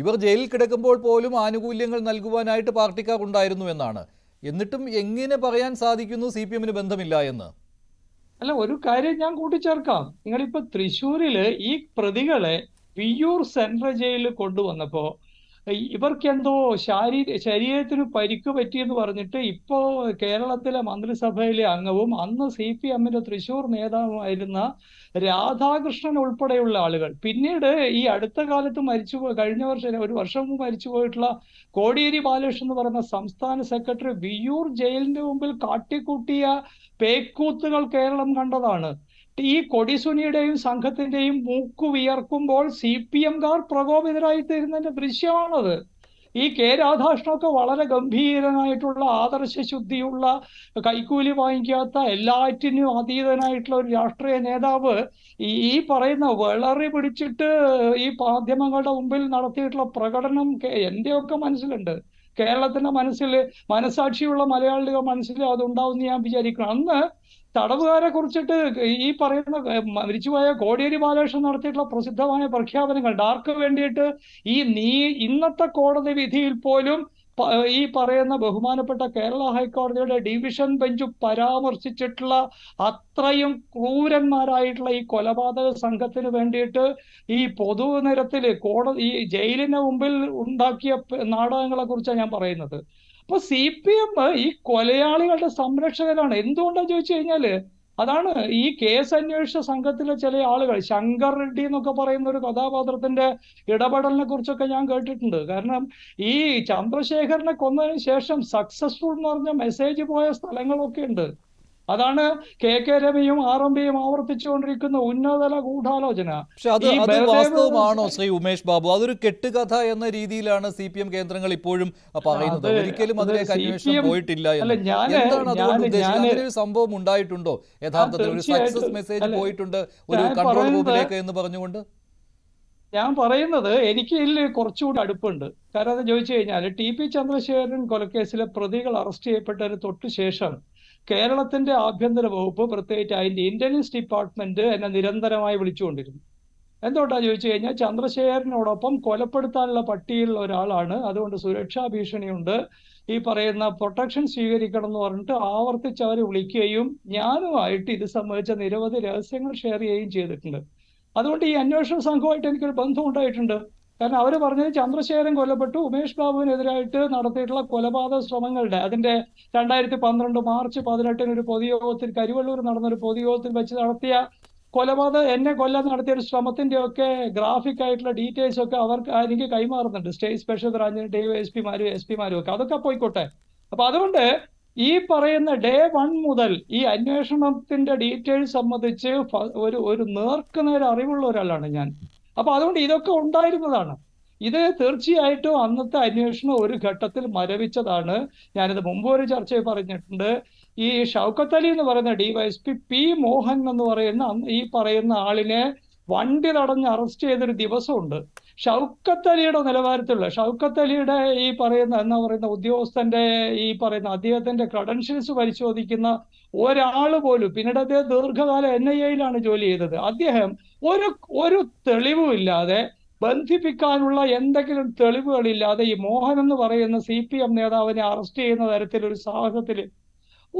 ഇവർ ജയിലിൽ കിടക്കുമ്പോൾ പോലും ആനുകൂല്യങ്ങൾ നൽകുവാനായിട്ട് പാർട്ടിക്കാർ ഉണ്ടായിരുന്നു എന്നാണ് എന്നിട്ടും എങ്ങനെ പറയാൻ സാധിക്കുന്നു സി പി എമ്മിന് ബന്ധമില്ല എന്ന് അല്ല ഒരു കാര്യം ഞാൻ കൂട്ടിച്ചേർക്കാം നിങ്ങളിപ്പോ തൃശ്ശൂരില് ഈ പ്രതികളെ വിയൂർ സെൻട്രൽ ജയിലിൽ കൊണ്ടുവന്നപ്പോ എന്തോ ശാരീര ശരീരത്തിന് പരിക്ക് പറ്റിയെന്ന് പറഞ്ഞിട്ട് ഇപ്പോ കേരളത്തിലെ മന്ത്രിസഭയിലെ അംഗവും അന്ന് സി പി എമ്മിന്റെ തൃശൂർ നേതാവുമായിരുന്ന രാധാകൃഷ്ണൻ ഉൾപ്പെടെയുള്ള ആളുകൾ പിന്നീട് ഈ അടുത്ത കാലത്ത് മരിച്ചു കഴിഞ്ഞ വർഷം ഒരു വർഷം മുമ്പ് മരിച്ചു പോയിട്ടുള്ള കോടിയേരി ബാലകൃഷ്ണൻ എന്ന് പറയുന്ന സംസ്ഥാന സെക്രട്ടറി വിയൂർ ജയിലിന്റെ മുമ്പിൽ കാട്ടിക്കൂട്ടിയ പേക്കൂത്തുകൾ കേരളം കണ്ടതാണ് ഈ കൊടിസുനിയുടെയും സംഘത്തിന്റെയും മൂക്കു വിയർക്കുമ്പോൾ സി പി എംകാർ പ്രകോപിതരായി തീരുന്നതിന്റെ ദൃശ്യമാണത് ഈ കെ രാധാകൃഷ്ണൊക്കെ വളരെ ഗംഭീരനായിട്ടുള്ള ആദർശശുദ്ധിയുള്ള കൈക്കൂലി വാങ്ങിക്കാത്ത എല്ലാറ്റിനും അതീതനായിട്ടുള്ള ഒരു രാഷ്ട്രീയ നേതാവ് ഈ പറയുന്ന വിളറി പിടിച്ചിട്ട് ഈ മാധ്യമങ്ങളുടെ മുമ്പിൽ നടത്തിയിട്ടുള്ള പ്രകടനം എൻ്റെയൊക്കെ മനസ്സിലുണ്ട് കേരളത്തിന്റെ മനസ്സിൽ മനസാക്ഷിയുള്ള മലയാളികൾ മനസ്സിൽ അതുണ്ടാവും ഞാൻ വിചാരിക്കുന്നു അന്ന് തടവുകാരെ കുറിച്ചിട്ട് ഈ പറയുന്ന മരിച്ചുപോയ കോടിയേരി ബാലകൃഷ്ണൻ നടത്തിയിട്ടുള്ള പ്രസിദ്ധമായ പ്രഖ്യാപനങ്ങൾ ഡാർക്ക് വേണ്ടിയിട്ട് ഈ നീ ഇന്നത്തെ കോടതി വിധിയിൽ പോലും ഈ പറയുന്ന ബഹുമാനപ്പെട്ട കേരള ഹൈക്കോടതിയുടെ ഡിവിഷൻ ബെഞ്ച് പരാമർശിച്ചിട്ടുള്ള അത്രയും ക്രൂരന്മാരായിട്ടുള്ള ഈ കൊലപാതക സംഘത്തിന് വേണ്ടിയിട്ട് ഈ നിരത്തിൽ കോടതി ഈ ജയിലിന് മുമ്പിൽ ഉണ്ടാക്കിയ നാടകങ്ങളെ കുറിച്ചാണ് ഞാൻ പറയുന്നത് അപ്പൊ സി പി എം ഈ കൊലയാളികളുടെ സംരക്ഷകരാണ് എന്തുകൊണ്ടാണ് ചോദിച്ചു കഴിഞ്ഞാല് അതാണ് ഈ കേസ് അന്വേഷണ സംഘത്തിലെ ചില ആളുകൾ ശങ്കർ റെഡ്ഡി എന്നൊക്കെ പറയുന്ന ഒരു കഥാപാത്രത്തിന്റെ ഇടപെടലിനെ കുറിച്ചൊക്കെ ഞാൻ കേട്ടിട്ടുണ്ട് കാരണം ഈ ചന്ദ്രശേഖരനെ കൊന്നതിന് ശേഷം സക്സസ്ഫുൾ എന്ന് പറഞ്ഞ മെസ്സേജ് പോയ സ്ഥലങ്ങളൊക്കെ ഉണ്ട് അതാണ് കെ കെ രവിയും ആർ എം പിയും ആവർത്തിച്ചുകൊണ്ടിരിക്കുന്ന ഉന്നതതല ഗൂഢാലോചന പക്ഷെ അത് അത് വാസ്തവമാണോ ശ്രീ ഉമേഷ് ബാബു അതൊരു കെട്ടുകഥ എന്ന രീതിയിലാണ് സി പി എം കേന്ദ്രങ്ങൾ ഇപ്പോഴും പറയുന്നത് ഒരിക്കലും അതിലേക്ക് അന്വേഷണം പോയിട്ടില്ല ഒരു സംഭവം ഉണ്ടായിട്ടുണ്ടോ യഥാർത്ഥത്തിൽ ഒരു സക്സസ് മെസ്സേജ് പോയിട്ടുണ്ട് ഒരു കൺട്രോൾ റൂമിലേക്ക് എന്ന് പറഞ്ഞുകൊണ്ട് ഞാൻ പറയുന്നത് എനിക്ക് ഇതിൽ കുറച്ചുകൂടി അടുപ്പുണ്ട് കാരണം അത് ചോദിച്ചു കഴിഞ്ഞാൽ ടി പി ചന്ദ്രശേഖരൻ കൊലക്കേസിലെ പ്രതികൾ അറസ്റ്റ് ചെയ്യപ്പെട്ടതിന് തൊട്ടു ശേഷം കേരളത്തിന്റെ ആഭ്യന്തര വകുപ്പ് പ്രത്യേകിച്ച് അതിന്റെ ഇന്റലിജൻസ് ഡിപ്പാർട്ട്മെന്റ് എന്നെ നിരന്തരമായി വിളിച്ചുകൊണ്ടിരുന്നു എന്തുകൊണ്ടാണ് ചോദിച്ചു കഴിഞ്ഞാൽ ചന്ദ്രശേഖരനോടൊപ്പം കൊലപ്പെടുത്താനുള്ള പട്ടിയുള്ള ഒരാളാണ് അതുകൊണ്ട് സുരക്ഷാ ഭീഷണിയുണ്ട് ഈ പറയുന്ന പ്രൊട്ടക്ഷൻ സ്വീകരിക്കണം എന്ന് പറഞ്ഞിട്ട് ആവർത്തിച്ച് അവർ വിളിക്കുകയും ഞാനുമായിട്ട് ഇത് സംബന്ധിച്ച നിരവധി രഹസ്യങ്ങൾ ഷെയർ ചെയ്യുകയും ചെയ്തിട്ടുണ്ട് അതുകൊണ്ട് ഈ അന്വേഷണ സംഘവുമായിട്ട് എനിക്കൊരു ബന്ധം ഉണ്ടായിട്ടുണ്ട് കാരണം അവർ പറഞ്ഞത് ചന്ദ്രശേഖരൻ കൊല്ലപ്പെട്ടു ഉമേഷ് ബാബുവിനെതിരായിട്ട് നടത്തിയിട്ടുള്ള കൊലപാതക ശ്രമങ്ങളുടെ അതിന്റെ രണ്ടായിരത്തി പന്ത്രണ്ട് മാർച്ച് പതിനെട്ടിന് ഒരു പൊതുയോഗത്തിൽ കരുവള്ളൂർ നടന്ന ഒരു പൊതുയോഗത്തിൽ വെച്ച് നടത്തിയ കൊലപാതകം എന്നെ കൊല്ലാൻ നടത്തിയ ഒരു ശ്രമത്തിന്റെ ഒക്കെ ഗ്രാഫിക് ആയിട്ടുള്ള ഡീറ്റെയിൽസ് ഒക്കെ അവർക്ക് എനിക്ക് കൈമാറുന്നുണ്ട് സ്റ്റേറ്റ് സ്പെഷ്യൽ ബ്രാഞ്ചിന്റെയും എസ് പിമാരും എസ് പിമാരും ഒക്കെ അതൊക്കെ പോയിക്കോട്ടെ അപ്പൊ അതുകൊണ്ട് ഈ പറയുന്ന ഡേ വൺ മുതൽ ഈ അന്വേഷണത്തിന്റെ ഡീറ്റെയിൽസ് സംബന്ധിച്ച് ഒരു ഒരു നേർക്കുന്ന ഒരു അറിവുള്ള ഒരാളാണ് ഞാൻ അപ്പൊ അതുകൊണ്ട് ഇതൊക്കെ ഉണ്ടായിരുന്നതാണ് ഇത് തീർച്ചയായിട്ടും അന്നത്തെ അന്വേഷണം ഒരു ഘട്ടത്തിൽ മരവിച്ചതാണ് ഞാനിത് മുമ്പ് ഒരു ചർച്ചയിൽ പറഞ്ഞിട്ടുണ്ട് ഈ ഷൗക്കത്ത് അലി എന്ന് പറയുന്ന ഡിവൈഎസ്പി പി മോഹൻ എന്ന് പറയുന്ന ഈ പറയുന്ന ആളിനെ വണ്ടി തടഞ്ഞ് അറസ്റ്റ് ചെയ്തൊരു ദിവസമുണ്ട് ഷൗക്കത്ത് അലിയുടെ നിലവാരത്തിലുള്ള ഷൗക്കത്ത് അലിയുടെ ഈ പറയുന്ന എന്നാ പറയുന്ന ഉദ്യോഗസ്ഥന്റെ ഈ പറയുന്ന അദ്ദേഹത്തിന്റെ ക്രെഡൻഷ്യൽസ് പരിശോധിക്കുന്ന ഒരാൾ പോലും പിന്നീട് അദ്ദേഹം ദീർഘകാലം എൻ ഐ എയിലാണ് ജോലി ചെയ്തത് അദ്ദേഹം ഒരു ഒരു തെളിവുമില്ലാതെ ബന്ധിപ്പിക്കാനുള്ള എന്തെങ്കിലും തെളിവുകളില്ലാതെ ഈ മോഹൻ എന്ന് പറയുന്ന സി പി എം നേതാവിനെ അറസ്റ്റ് ചെയ്യുന്ന തരത്തിൽ ഒരു സാഹസത്തിൽ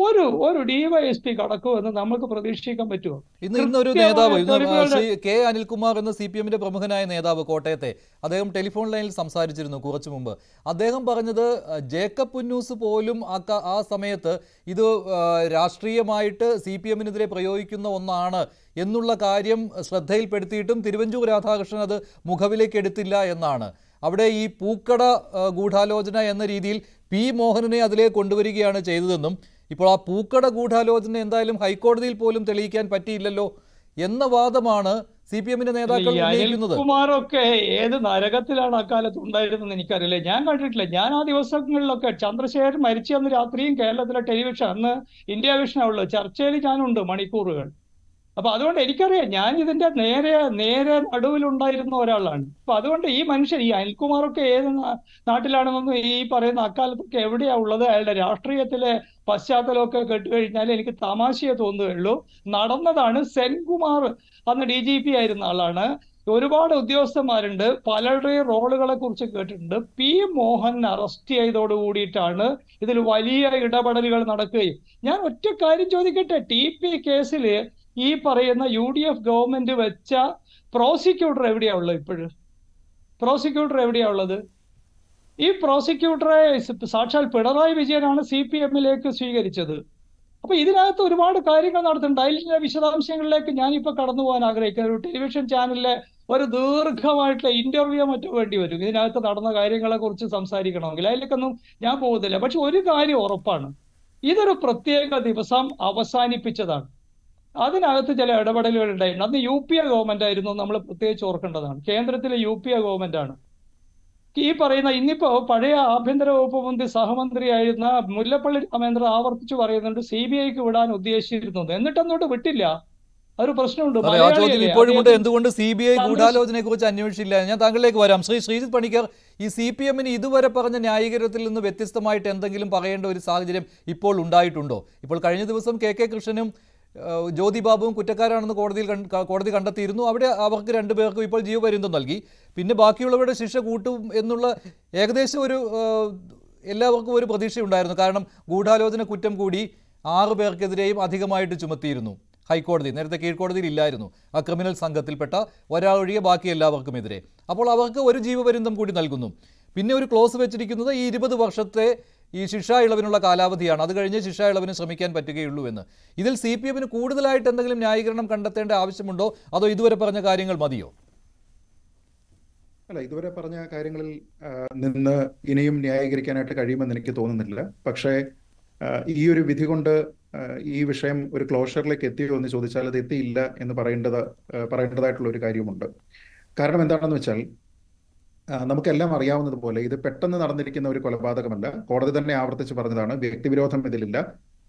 ഒരു ഒരു ഡിവൈഎസ്പി കടക്കുമെന്ന് നമുക്ക് പ്രതീക്ഷിക്കാൻ പറ്റുമോ ഇന്ന് ഇന്നൊരു നേതാവ് കെ അനിൽകുമാർ എന്ന സി പി എമ്മിന്റെ പ്രമുഖനായ നേതാവ് കോട്ടയത്തെ അദ്ദേഹം ടെലിഫോൺ ലൈനിൽ സംസാരിച്ചിരുന്നു കുറച്ചു മുമ്പ് അദ്ദേഹം പറഞ്ഞത് ജേക്കബ് പുന്നൂസ് പോലും ആ ആ സമയത്ത് ഇത് രാഷ്ട്രീയമായിട്ട് സി പി എമ്മിനെതിരെ പ്രയോഗിക്കുന്ന ഒന്നാണ് എന്നുള്ള കാര്യം ശ്രദ്ധയിൽപ്പെടുത്തിയിട്ടും തിരുവഞ്ചൂർ രാധാകൃഷ്ണൻ അത് മുഖവിലേക്ക് എടുത്തില്ല എന്നാണ് അവിടെ ഈ പൂക്കട ഗൂഢാലോചന എന്ന രീതിയിൽ പി മോഹനനെ അതിലേക്ക് കൊണ്ടുവരികയാണ് ചെയ്തതെന്നും ഇപ്പോൾ ആ പൂക്കട ഗൂഢാലോചന എന്തായാലും ഹൈക്കോടതിയിൽ പോലും തെളിയിക്കാൻ പറ്റിയില്ലല്ലോ എന്ന വാദമാണ് സി പി എമ്മിന്റെ നേതാക്കൾ കുമാറൊക്കെ ഏത് നരകത്തിലാണ് അക്കാലത്ത് ഉണ്ടായിരുന്നെന്ന് എനിക്കറിയില്ല ഞാൻ കണ്ടിട്ടില്ല ഞാൻ ആ ദിവസങ്ങളിലൊക്കെ ചന്ദ്രശേഖരൻ മരിച്ചു അന്ന് രാത്രിയും കേരളത്തിലെ ടെലിവിഷൻ അന്ന് ഇന്ത്യ വിഷനാണുള്ളത് ചർച്ചയിൽ ഞാനുണ്ട് മണിക്കൂറുകൾ അപ്പൊ അതുകൊണ്ട് എനിക്കറിയാം ഞാൻ ഇതിന്റെ നേരെ നേരെ നടുവിലുണ്ടായിരുന്ന ഒരാളാണ് അപ്പൊ അതുകൊണ്ട് ഈ മനുഷ്യൻ ഈ അനിൽകുമാറൊക്കെ ഏത് നാട്ടിലാണെന്നൊന്നും ഈ പറയുന്ന അക്കാലത്തൊക്കെ എവിടെയാ ഉള്ളത് അയാളുടെ രാഷ്ട്രീയത്തിലെ പശ്ചാത്തലമൊക്കെ കേട്ടുകഴിഞ്ഞാൽ എനിക്ക് തമാശയെ തോന്നുകയുള്ളൂ നടന്നതാണ് സെൻകുമാർ അന്ന് ഡി ജി പി ആയിരുന്ന ആളാണ് ഒരുപാട് ഉദ്യോഗസ്ഥന്മാരുണ്ട് പലരുടെയും റോളുകളെ കുറിച്ച് കേട്ടിട്ടുണ്ട് പി മോഹൻ അറസ്റ്റ് ചെയ്തോട് കൂടിയിട്ടാണ് ഇതിൽ വലിയ ഇടപെടലുകൾ നടക്കുകയും ഞാൻ ഒറ്റ കാര്യം ചോദിക്കട്ടെ ടി പി കേസിൽ ഈ പറയുന്ന യു ഡി എഫ് ഗവൺമെന്റ് വെച്ച പ്രോസിക്യൂട്ടർ എവിടെയാ ഉള്ളത് ഇപ്പോഴും പ്രോസിക്യൂട്ടർ എവിടെയാ ഉള്ളത് ഈ പ്രോസിക്യൂട്ടറെ സാക്ഷാൽ പിണറായി വിജയനാണ് സി പി എമ്മിലേക്ക് സ്വീകരിച്ചത് അപ്പൊ ഇതിനകത്ത് ഒരുപാട് കാര്യങ്ങൾ നടത്തുന്നുണ്ട് അതിലെ വിശദാംശങ്ങളിലേക്ക് ഞാനിപ്പോ കടന്നു പോകാൻ ആഗ്രഹിക്കുന്നത് ഒരു ടെലിവിഷൻ ചാനലിലെ ഒരു ദീർഘമായിട്ടുള്ള ഇന്റർവ്യൂ മറ്റു വേണ്ടി വരും ഇതിനകത്ത് നടന്ന കാര്യങ്ങളെ കുറിച്ച് സംസാരിക്കണമെങ്കിൽ അതിലേക്കൊന്നും ഞാൻ പോകുന്നില്ല പക്ഷെ ഒരു കാര്യം ഉറപ്പാണ് ഇതൊരു പ്രത്യേക ദിവസം അവസാനിപ്പിച്ചതാണ് അതിനകത്ത് ചില ഇടപെടലുകൾ ഉണ്ടായിട്ടുണ്ട് അന്ന് യു പി എ ഗവൺമെന്റ് ആയിരുന്നു നമ്മൾ പ്രത്യേകിച്ച് ഓർക്കേണ്ടതാണ് കേന്ദ്രത്തിലെ യു പി എ ഗവൺമെന്റ് ആണ് ഈ പറയുന്ന ഇന്നിപ്പോ പഴയ ആഭ്യന്തര വകുപ്പ് മന്ത്രി സഹമന്ത്രിയായിരുന്ന മുല്ലപ്പള്ളി രാമേന്ദ്രൻ ആവർത്തിച്ചു പറയുന്നുണ്ട് സി ബി ഐക്ക് വിടാൻ ഉദ്ദേശിച്ചിരുന്നു എന്നിട്ട് അങ്ങോട്ട് വിട്ടില്ല ഒരു പ്രശ്നമുണ്ട് ഇപ്പോഴുമുണ്ട് എന്തുകൊണ്ട് സി ബി ഐ ഗൂഢാലോചനയെ കുറിച്ച് അന്വേഷിച്ചില്ല ഞാൻ താങ്കളിലേക്ക് വരാം ശ്രീ ശ്രീജിത് പണിക്കർ ഈ സി പി എമ്മിന് ഇതുവരെ പറഞ്ഞ ന്യായീകരണത്തിൽ നിന്ന് വ്യത്യസ്തമായിട്ട് എന്തെങ്കിലും പറയേണ്ട ഒരു സാഹചര്യം ഇപ്പോൾ ഉണ്ടായിട്ടുണ്ടോ ഇപ്പോൾ കഴിഞ്ഞ ദിവസം കെ കെ കൃഷ്ണനും ജ്യോതി ബാബുവും കുറ്റക്കാരാണെന്ന് കോടതിയിൽ കോടതി കണ്ടെത്തിയിരുന്നു അവിടെ അവർക്ക് രണ്ടുപേർക്കും ഇപ്പോൾ ജീവപര്യന്തം നൽകി പിന്നെ ബാക്കിയുള്ളവരുടെ ശിക്ഷ കൂട്ടും എന്നുള്ള ഏകദേശം ഒരു എല്ലാവർക്കും ഒരു പ്രതീക്ഷയുണ്ടായിരുന്നു കാരണം ഗൂഢാലോചന കുറ്റം കൂടി ആറു പേർക്കെതിരെയും അധികമായിട്ട് ചുമത്തിയിരുന്നു ഹൈക്കോടതി നേരത്തെ കീഴ്ക്കോടതിയിൽ ഇല്ലായിരുന്നു ആ ക്രിമിനൽ സംഘത്തിൽപ്പെട്ട ഒരാൾ ഒഴികെ ബാക്കി എല്ലാവർക്കും എതിരെ അപ്പോൾ അവർക്ക് ഒരു ജീവപര്യന്തം കൂടി നൽകുന്നു പിന്നെ ഒരു ക്ലോസ് വെച്ചിരിക്കുന്നത് ഈ ഇരുപത് വർഷത്തെ ഈ ശിക്ഷാ ഇളവിനുള്ള കാലാവധിയാണ് അത് കഴിഞ്ഞ് ശിക്ഷാ ഇളവിന് ശ്രമിക്കാൻ പറ്റുകയുള്ളൂ എന്ന് ഇതിൽ സി പി എമ്മിന് കൂടുതലായിട്ട് എന്തെങ്കിലും ന്യായീകരണം കണ്ടെത്തേണ്ട ആവശ്യമുണ്ടോ അതോ ഇതുവരെ പറഞ്ഞ കാര്യങ്ങൾ മതിയോ അല്ല ഇതുവരെ പറഞ്ഞ കാര്യങ്ങളിൽ നിന്ന് ഇനിയും ന്യായീകരിക്കാനായിട്ട് കഴിയുമെന്ന് എനിക്ക് തോന്നുന്നില്ല പക്ഷേ ഈ ഒരു വിധി കൊണ്ട് ഈ വിഷയം ഒരു ക്ലോഷറിലേക്ക് എത്തിയോ എന്ന് ചോദിച്ചാൽ അത് എത്തിയില്ല എന്ന് പറയേണ്ടത് പറയേണ്ടതായിട്ടുള്ള ഒരു കാര്യമുണ്ട് കാരണം എന്താണെന്ന് വെച്ചാൽ നമുക്കെല്ലാം അറിയാവുന്നതുപോലെ ഇത് പെട്ടെന്ന് നടന്നിരിക്കുന്ന ഒരു കൊലപാതകമല്ല കോടതി തന്നെ ആവർത്തിച്ച് പറഞ്ഞതാണ് വ്യക്തിവിരോധം ഇതിലില്ല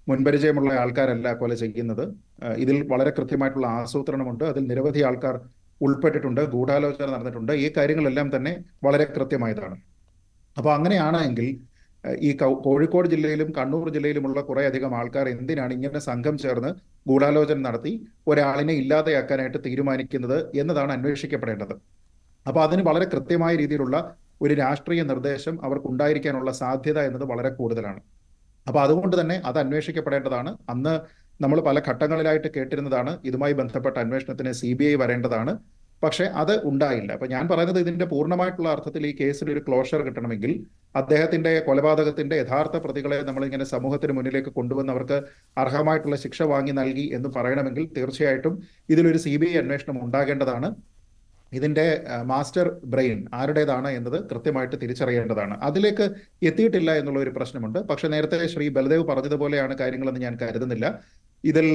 മുൻപരിചയമുള്ള ആൾക്കാരല്ല കൊല ചെയ്യുന്നത് ഇതിൽ വളരെ കൃത്യമായിട്ടുള്ള ആസൂത്രണമുണ്ട് അതിൽ നിരവധി ആൾക്കാർ ഉൾപ്പെട്ടിട്ടുണ്ട് ഗൂഢാലോചന നടന്നിട്ടുണ്ട് ഈ കാര്യങ്ങളെല്ലാം തന്നെ വളരെ കൃത്യമായതാണ് അപ്പോൾ അങ്ങനെയാണെങ്കിൽ ഈ കോഴിക്കോട് ജില്ലയിലും കണ്ണൂർ ജില്ലയിലുമുള്ള കുറേ അധികം ആൾക്കാർ എന്തിനാണ് ഇങ്ങനെ സംഘം ചേർന്ന് ഗൂഢാലോചന നടത്തി ഒരാളിനെ ഇല്ലാതെയാക്കാനായിട്ട് തീരുമാനിക്കുന്നത് എന്നതാണ് അന്വേഷിക്കപ്പെടേണ്ടത് അപ്പോൾ അതിന് വളരെ കൃത്യമായ രീതിയിലുള്ള ഒരു രാഷ്ട്രീയ നിർദ്ദേശം അവർക്ക് ഉണ്ടായിരിക്കാനുള്ള സാധ്യത എന്നത് വളരെ കൂടുതലാണ് അപ്പോൾ അതുകൊണ്ട് തന്നെ അത് അന്വേഷിക്കപ്പെടേണ്ടതാണ് അന്ന് നമ്മൾ പല ഘട്ടങ്ങളിലായിട്ട് കേട്ടിരുന്നതാണ് ഇതുമായി ബന്ധപ്പെട്ട അന്വേഷണത്തിന് സി ബി ഐ വരേണ്ടതാണ് പക്ഷെ അത് ഉണ്ടായില്ല അപ്പൊ ഞാൻ പറയുന്നത് ഇതിന്റെ പൂർണ്ണമായിട്ടുള്ള അർത്ഥത്തിൽ ഈ കേസിൽ ഒരു ക്ലോഷർ കിട്ടണമെങ്കിൽ അദ്ദേഹത്തിന്റെ കൊലപാതകത്തിന്റെ യഥാർത്ഥ പ്രതികളെ നമ്മൾ ഇങ്ങനെ സമൂഹത്തിന് മുന്നിലേക്ക് കൊണ്ടുവന്ന് അവർക്ക് അർഹമായിട്ടുള്ള ശിക്ഷ വാങ്ങി നൽകി എന്ന് പറയണമെങ്കിൽ തീർച്ചയായിട്ടും ഇതിലൊരു സി ബി ഐ അന്വേഷണം ഉണ്ടാകേണ്ടതാണ് ഇതിന്റെ മാസ്റ്റർ ബ്രെയിൻ ആരുടേതാണ് എന്നത് കൃത്യമായിട്ട് തിരിച്ചറിയേണ്ടതാണ് അതിലേക്ക് എത്തിയിട്ടില്ല എന്നുള്ള ഒരു പ്രശ്നമുണ്ട് പക്ഷെ നേരത്തെ ശ്രീ ബലദേവ് പറഞ്ഞതുപോലെയാണ് കാര്യങ്ങളെന്ന് ഞാൻ കരുതുന്നില്ല ഇതിൽ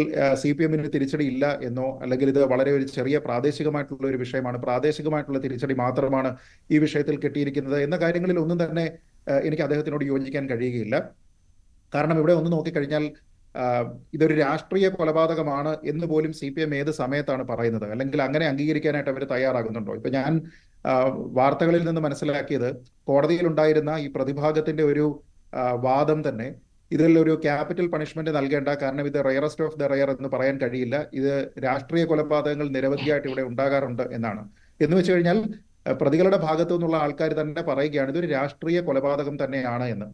സി പി എമ്മിന് തിരിച്ചടി ഇല്ല എന്നോ അല്ലെങ്കിൽ ഇത് വളരെ ഒരു ചെറിയ പ്രാദേശികമായിട്ടുള്ള ഒരു വിഷയമാണ് പ്രാദേശികമായിട്ടുള്ള തിരിച്ചടി മാത്രമാണ് ഈ വിഷയത്തിൽ കിട്ടിയിരിക്കുന്നത് എന്ന കാര്യങ്ങളിൽ ഒന്നും തന്നെ എനിക്ക് അദ്ദേഹത്തിനോട് യോജിക്കാൻ കഴിയുകയില്ല കാരണം ഇവിടെ ഒന്ന് നോക്കിക്കഴിഞ്ഞാൽ ഇതൊരു രാഷ്ട്രീയ കൊലപാതകമാണ് എന്ന് പോലും സി പി എം ഏത് സമയത്താണ് പറയുന്നത് അല്ലെങ്കിൽ അങ്ങനെ അംഗീകരിക്കാനായിട്ട് അവർ തയ്യാറാകുന്നുണ്ടോ ഇപ്പൊ ഞാൻ വാർത്തകളിൽ നിന്ന് മനസ്സിലാക്കിയത് ഉണ്ടായിരുന്ന ഈ പ്രതിഭാഗത്തിന്റെ ഒരു വാദം തന്നെ ഇതിലൊരു ക്യാപിറ്റൽ പണിഷ്മെന്റ് നൽകേണ്ട കാരണം ഇത് റയറസ്റ്റ് ഓഫ് ദ റയർ എന്ന് പറയാൻ കഴിയില്ല ഇത് രാഷ്ട്രീയ കൊലപാതകങ്ങൾ നിരവധിയായിട്ട് ഇവിടെ ഉണ്ടാകാറുണ്ട് എന്നാണ് എന്ന് വെച്ച് കഴിഞ്ഞാൽ പ്രതികളുടെ ഭാഗത്തു നിന്നുള്ള ആൾക്കാർ തന്നെ പറയുകയാണ് ഇതൊരു രാഷ്ട്രീയ കൊലപാതകം തന്നെയാണ് എന്ന്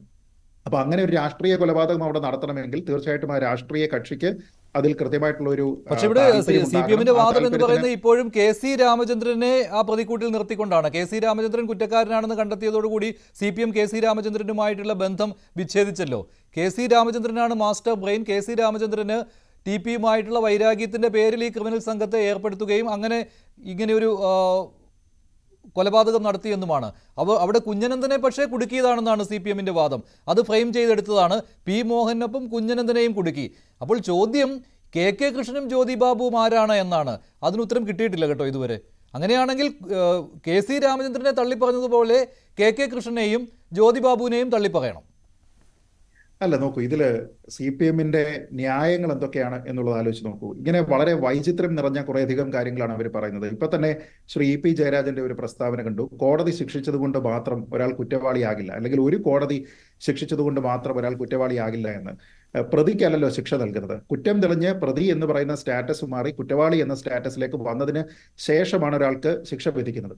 അപ്പൊ അങ്ങനെ ഒരു രാഷ്ട്രീയ കൊലപാതകം അവിടെ നടത്തണമെങ്കിൽ തീർച്ചയായിട്ടും ആ രാഷ്ട്രീയ കക്ഷിക്ക് അതിൽ കൃത്യമായിട്ടുള്ള ഒരു പക്ഷെ ഇവിടെ സി പി എമ്മിന്റെ വാദം എന്ന് പറയുന്നത് ഇപ്പോഴും കെ സി രാമചന്ദ്രനെ ആ പ്രതിക്കൂട്ടിൽ നിർത്തിക്കൊണ്ടാണ് കെ സി രാമചന്ദ്രൻ കുറ്റക്കാരനാണെന്ന് കണ്ടെത്തിയതോടുകൂടി C P M K C രാമചന്ദ്രനുമായിട്ടുള്ള ബന്ധം വിച്ഛേദിച്ചല്ലോ കെ സി രാമചന്ദ്രനാണ് മാസ്റ്റർ ബ്രെയിൻ കെ സി രാമചന്ദ്രന് ടി പിയുമായിട്ടുള്ള വൈരാഗ്യത്തിന്റെ പേരിൽ ഈ ക്രിമിനൽ സംഘത്തെ ഏർപ്പെടുത്തുകയും അങ്ങനെ ഇങ്ങനെയൊരു കൊലപാതകം നടത്തിയെന്നുമാണ് അവ അവിടെ കുഞ്ഞനന്ദനെ പക്ഷേ കുടുക്കിയതാണെന്നാണ് സി പി എമ്മിൻ്റെ വാദം അത് ഫ്രെയിം ചെയ്തെടുത്തതാണ് പി മോഹനൊപ്പം കുഞ്ഞനന്ദനെയും കുടുക്കി അപ്പോൾ ചോദ്യം കെ കെ കൃഷ്ണനും ജ്യോതി ബാബുവും ആരാണ് എന്നാണ് അതിന് ഉത്തരം കിട്ടിയിട്ടില്ല കേട്ടോ ഇതുവരെ അങ്ങനെയാണെങ്കിൽ കെ സി രാമചന്ദ്രനെ തള്ളിപ്പറഞ്ഞതുപോലെ കെ കെ കൃഷ്ണനെയും ജ്യോതി ബാബുവിനെയും തള്ളിപ്പറയണം അല്ല നോക്കൂ ഇതിൽ സി പി എമ്മിന്റെ ന്യായങ്ങൾ എന്തൊക്കെയാണ് എന്നുള്ളത് ആലോചിച്ച് നോക്കൂ ഇങ്ങനെ വളരെ വൈചിത്രം നിറഞ്ഞ കുറേയധികം കാര്യങ്ങളാണ് അവർ പറയുന്നത് ഇപ്പൊ തന്നെ ശ്രീ ഇ പി ജയരാജന്റെ ഒരു പ്രസ്താവന കണ്ടു കോടതി ശിക്ഷിച്ചതുകൊണ്ട് മാത്രം ഒരാൾ കുറ്റവാളിയാകില്ല അല്ലെങ്കിൽ ഒരു കോടതി ശിക്ഷിച്ചതുകൊണ്ട് മാത്രം ഒരാൾ കുറ്റവാളിയാകില്ല എന്ന് പ്രതിക്കല്ലോ ശിക്ഷ നൽകുന്നത് കുറ്റം തെളിഞ്ഞ് പ്രതി എന്ന് പറയുന്ന സ്റ്റാറ്റസ് മാറി കുറ്റവാളി എന്ന സ്റ്റാറ്റസിലേക്ക് വന്നതിന് ശേഷമാണ് ഒരാൾക്ക് ശിക്ഷ വിധിക്കുന്നത്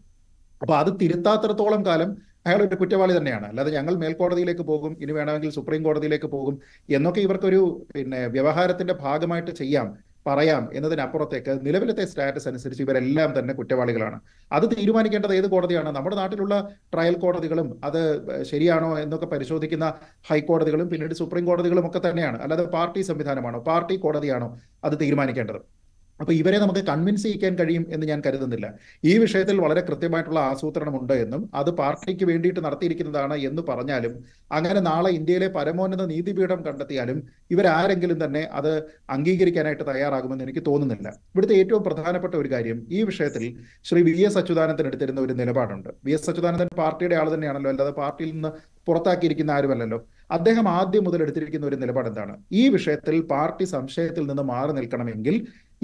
അപ്പൊ അത് തിരുത്താത്രത്തോളം കാലം അയാൾ ഒരു കുറ്റവാളി തന്നെയാണ് അല്ലാതെ ഞങ്ങൾ മേൽക്കോടതിയിലേക്ക് പോകും ഇനി വേണമെങ്കിൽ സുപ്രീം കോടതിയിലേക്ക് പോകും എന്നൊക്കെ ഇവർക്കൊരു പിന്നെ വ്യവഹാരത്തിന്റെ ഭാഗമായിട്ട് ചെയ്യാം പറയാം എന്നതിനപ്പുറത്തേക്ക് നിലവിലത്തെ സ്റ്റാറ്റസ് അനുസരിച്ച് ഇവരെല്ലാം തന്നെ കുറ്റവാളികളാണ് അത് തീരുമാനിക്കേണ്ടത് ഏത് കോടതിയാണ് നമ്മുടെ നാട്ടിലുള്ള ട്രയൽ കോടതികളും അത് ശരിയാണോ എന്നൊക്കെ പരിശോധിക്കുന്ന ഹൈക്കോടതികളും പിന്നീട് സുപ്രീം കോടതികളും ഒക്കെ തന്നെയാണ് അല്ലാതെ പാർട്ടി സംവിധാനമാണോ പാർട്ടി കോടതിയാണോ അത് തീരുമാനിക്കേണ്ടത് അപ്പോൾ ഇവരെ നമുക്ക് കൺവിൻസ് ചെയ്യിക്കാൻ കഴിയും എന്ന് ഞാൻ കരുതുന്നില്ല ഈ വിഷയത്തിൽ വളരെ കൃത്യമായിട്ടുള്ള ആസൂത്രണമുണ്ട് എന്നും അത് പാർട്ടിക്ക് വേണ്ടിയിട്ട് നടത്തിയിരിക്കുന്നതാണ് എന്ന് പറഞ്ഞാലും അങ്ങനെ നാളെ ഇന്ത്യയിലെ പരമോന്നത നീതിപീഠം കണ്ടെത്തിയാലും ഇവരാരെങ്കിലും തന്നെ അത് അംഗീകരിക്കാനായിട്ട് തയ്യാറാകുമെന്ന് എനിക്ക് തോന്നുന്നില്ല ഇവിടുത്തെ ഏറ്റവും പ്രധാനപ്പെട്ട ഒരു കാര്യം ഈ വിഷയത്തിൽ ശ്രീ വി എസ് അച്യുതാനന്ദൻ എടുത്തിരുന്ന ഒരു നിലപാടുണ്ട് വി എസ് അച്യുതാനന്ദൻ പാർട്ടിയുടെ ആൾ തന്നെയാണല്ലോ അല്ലാതെ പാർട്ടിയിൽ നിന്ന് പുറത്താക്കിയിരിക്കുന്ന ആരുമല്ലല്ലോ അദ്ദേഹം ആദ്യം മുതൽ എടുത്തിരിക്കുന്ന ഒരു നിലപാട് എന്താണ് ഈ വിഷയത്തിൽ പാർട്ടി സംശയത്തിൽ നിന്ന് മാറി നിൽക്കണമെങ്കിൽ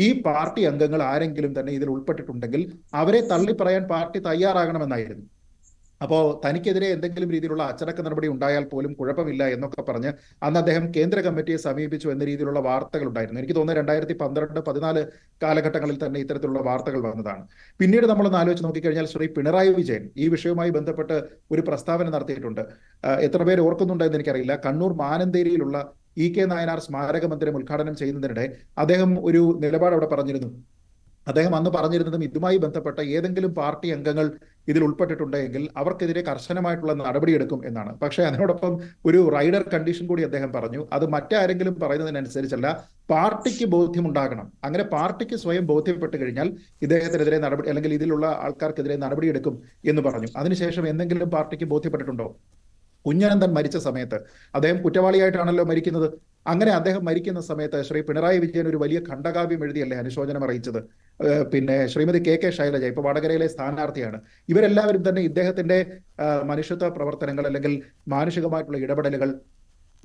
ഈ പാർട്ടി അംഗങ്ങൾ ആരെങ്കിലും തന്നെ ഇതിൽ ഉൾപ്പെട്ടിട്ടുണ്ടെങ്കിൽ അവരെ തള്ളിപ്പറയാൻ പാർട്ടി തയ്യാറാകണമെന്നായിരുന്നു അപ്പോൾ തനിക്കെതിരെ എന്തെങ്കിലും രീതിയിലുള്ള അച്ചടക്ക നടപടി ഉണ്ടായാൽ പോലും കുഴപ്പമില്ല എന്നൊക്കെ പറഞ്ഞ് അന്ന് അദ്ദേഹം കേന്ദ്ര കമ്മിറ്റിയെ സമീപിച്ചു എന്ന രീതിയിലുള്ള വാർത്തകൾ ഉണ്ടായിരുന്നു എനിക്ക് തോന്നുന്നു രണ്ടായിരത്തി പന്ത്രണ്ട് പതിനാല് കാലഘട്ടങ്ങളിൽ തന്നെ ഇത്തരത്തിലുള്ള വാർത്തകൾ വന്നതാണ് പിന്നീട് നമ്മൾ ഒന്ന് ആലോചിച്ച് നോക്കിക്കഴിഞ്ഞാൽ ശ്രീ പിണറായി വിജയൻ ഈ വിഷയവുമായി ബന്ധപ്പെട്ട് ഒരു പ്രസ്താവന നടത്തിയിട്ടുണ്ട് എത്ര പേര് ഓർക്കുന്നുണ്ടെന്ന് എനിക്കറിയില്ല കണ്ണൂർ മാനന്തേരിയിലുള്ള ഇ കെ നായനാർ സ്മാരക മന്ദിരം ഉദ്ഘാടനം ചെയ്യുന്നതിനിടെ അദ്ദേഹം ഒരു നിലപാട് അവിടെ പറഞ്ഞിരുന്നു അദ്ദേഹം അന്ന് പറഞ്ഞിരുന്നതും ഇതുമായി ബന്ധപ്പെട്ട ഏതെങ്കിലും പാർട്ടി അംഗങ്ങൾ ഇതിൽ ഉൾപ്പെട്ടിട്ടുണ്ടെങ്കിൽ അവർക്കെതിരെ കർശനമായിട്ടുള്ള നടപടിയെടുക്കും എന്നാണ് പക്ഷേ അതിനോടൊപ്പം ഒരു റൈഡർ കണ്ടീഷൻ കൂടി അദ്ദേഹം പറഞ്ഞു അത് മറ്റാരെങ്കിലും പറയുന്നതിനനുസരിച്ചല്ല പാർട്ടിക്ക് ബോധ്യമുണ്ടാകണം അങ്ങനെ പാർട്ടിക്ക് സ്വയം ബോധ്യപ്പെട്ട് കഴിഞ്ഞാൽ ഇദ്ദേഹത്തിനെതിരെ നടപടി അല്ലെങ്കിൽ ഇതിലുള്ള ആൾക്കാർക്കെതിരെ നടപടിയെടുക്കും എന്ന് പറഞ്ഞു അതിനുശേഷം എന്തെങ്കിലും പാർട്ടിക്ക് ബോധ്യപ്പെട്ടിട്ടുണ്ടോ കുഞ്ഞനന്തൻ മരിച്ച സമയത്ത് അദ്ദേഹം കുറ്റവാളിയായിട്ടാണല്ലോ മരിക്കുന്നത് അങ്ങനെ അദ്ദേഹം മരിക്കുന്ന സമയത്ത് ശ്രീ പിണറായി വിജയൻ ഒരു വലിയ ഖണ്ഡകാവ്യം എഴുതിയല്ലേ അനുശോചനം അറിയിച്ചത് പിന്നെ ശ്രീമതി കെ കെ ശൈലജ ഇപ്പൊ വടകരയിലെ സ്ഥാനാർത്ഥിയാണ് ഇവരെല്ലാവരും തന്നെ ഇദ്ദേഹത്തിന്റെ മനുഷ്യത്വ പ്രവർത്തനങ്ങൾ അല്ലെങ്കിൽ മാനുഷികമായിട്ടുള്ള ഇടപെടലുകൾ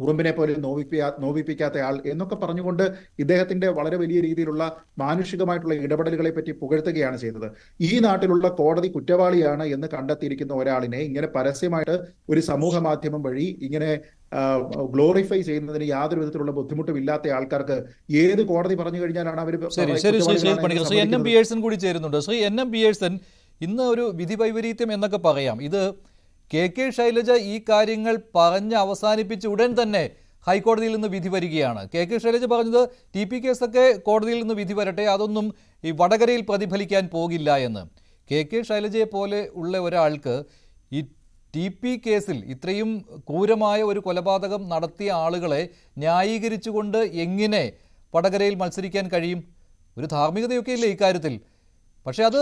ഉറുമ്പിനെ പോലെ നോവിപ്പിക്കാ നോവിപ്പിക്കാത്ത ആൾ എന്നൊക്കെ പറഞ്ഞുകൊണ്ട് ഇദ്ദേഹത്തിന്റെ വളരെ വലിയ രീതിയിലുള്ള മാനുഷികമായിട്ടുള്ള ഇടപെടലുകളെ പറ്റി പുകഴ്ത്തുകയാണ് ചെയ്തത് ഈ നാട്ടിലുള്ള കോടതി കുറ്റവാളിയാണ് എന്ന് കണ്ടെത്തിയിരിക്കുന്ന ഒരാളിനെ ഇങ്ങനെ പരസ്യമായിട്ട് ഒരു സമൂഹ മാധ്യമം വഴി ഇങ്ങനെ ഗ്ലോറിഫൈ ചെയ്യുന്നതിന് യാതൊരു വിധത്തിലുള്ള ബുദ്ധിമുട്ടും ഇല്ലാത്ത ആൾക്കാർക്ക് ഏത് കോടതി പറഞ്ഞു കഴിഞ്ഞാലാണ് അവർ കൂടി ചേരുന്നുണ്ട് ഇന്ന് ഒരു വിധി വൈപരീത്യം എന്നൊക്കെ പറയാം ഇത് കെ കെ ശൈലജ ഈ കാര്യങ്ങൾ പറഞ്ഞ് അവസാനിപ്പിച്ച് ഉടൻ തന്നെ ഹൈക്കോടതിയിൽ നിന്ന് വിധി വരികയാണ് കെ കെ ശൈലജ പറഞ്ഞത് ടി പി കേസൊക്കെ കോടതിയിൽ നിന്ന് വിധി വരട്ടെ അതൊന്നും ഈ വടകരയിൽ പ്രതിഫലിക്കാൻ പോകില്ല എന്ന് കെ കെ ശൈലജയെ പോലെ ഉള്ള ഒരാൾക്ക് ഈ ടി പി കേസിൽ ഇത്രയും ക്രൂരമായ ഒരു കൊലപാതകം നടത്തിയ ആളുകളെ ന്യായീകരിച്ചുകൊണ്ട് എങ്ങനെ വടകരയിൽ മത്സരിക്കാൻ കഴിയും ഒരു ധാർമ്മികതയൊക്കെ ഇല്ല ഇക്കാര്യത്തിൽ പക്ഷേ അത്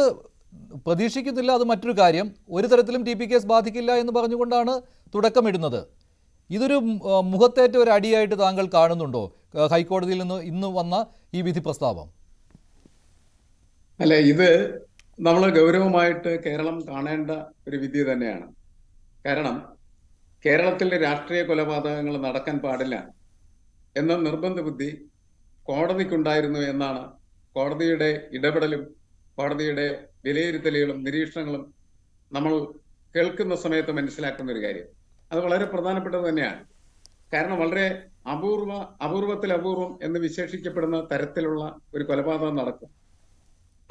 പ്രതീക്ഷിക്കുന്നില്ല അത് മറ്റൊരു കാര്യം ഒരു തരത്തിലും ടി പി കേസ് ബാധിക്കില്ല എന്ന് പറഞ്ഞുകൊണ്ടാണ് തുടക്കമിടുന്നത് ഇതൊരു മുഖത്തേറ്റ ഒരു അടിയായിട്ട് താങ്കൾ കാണുന്നുണ്ടോ ഹൈക്കോടതിയിൽ നിന്ന് ഇന്ന് വന്ന ഈ വിധി പ്രസ്താവം അല്ല ഇത് നമ്മൾ ഗൗരവമായിട്ട് കേരളം കാണേണ്ട ഒരു വിധി തന്നെയാണ് കാരണം കേരളത്തിലെ രാഷ്ട്രീയ കൊലപാതകങ്ങൾ നടക്കാൻ പാടില്ല എന്ന നിർബന്ധ ബുദ്ധി കോടതിക്കുണ്ടായിരുന്നു എന്നാണ് കോടതിയുടെ ഇടപെടലും കോടതിയുടെ വിലയിരുത്തലുകളും നിരീക്ഷണങ്ങളും നമ്മൾ കേൾക്കുന്ന സമയത്ത് മനസ്സിലാക്കുന്ന ഒരു കാര്യം അത് വളരെ പ്രധാനപ്പെട്ടത് തന്നെയാണ് കാരണം വളരെ അപൂർവ അപൂർവത്തിൽ അപൂർവം എന്ന് വിശേഷിക്കപ്പെടുന്ന തരത്തിലുള്ള ഒരു കൊലപാതകം നടക്കും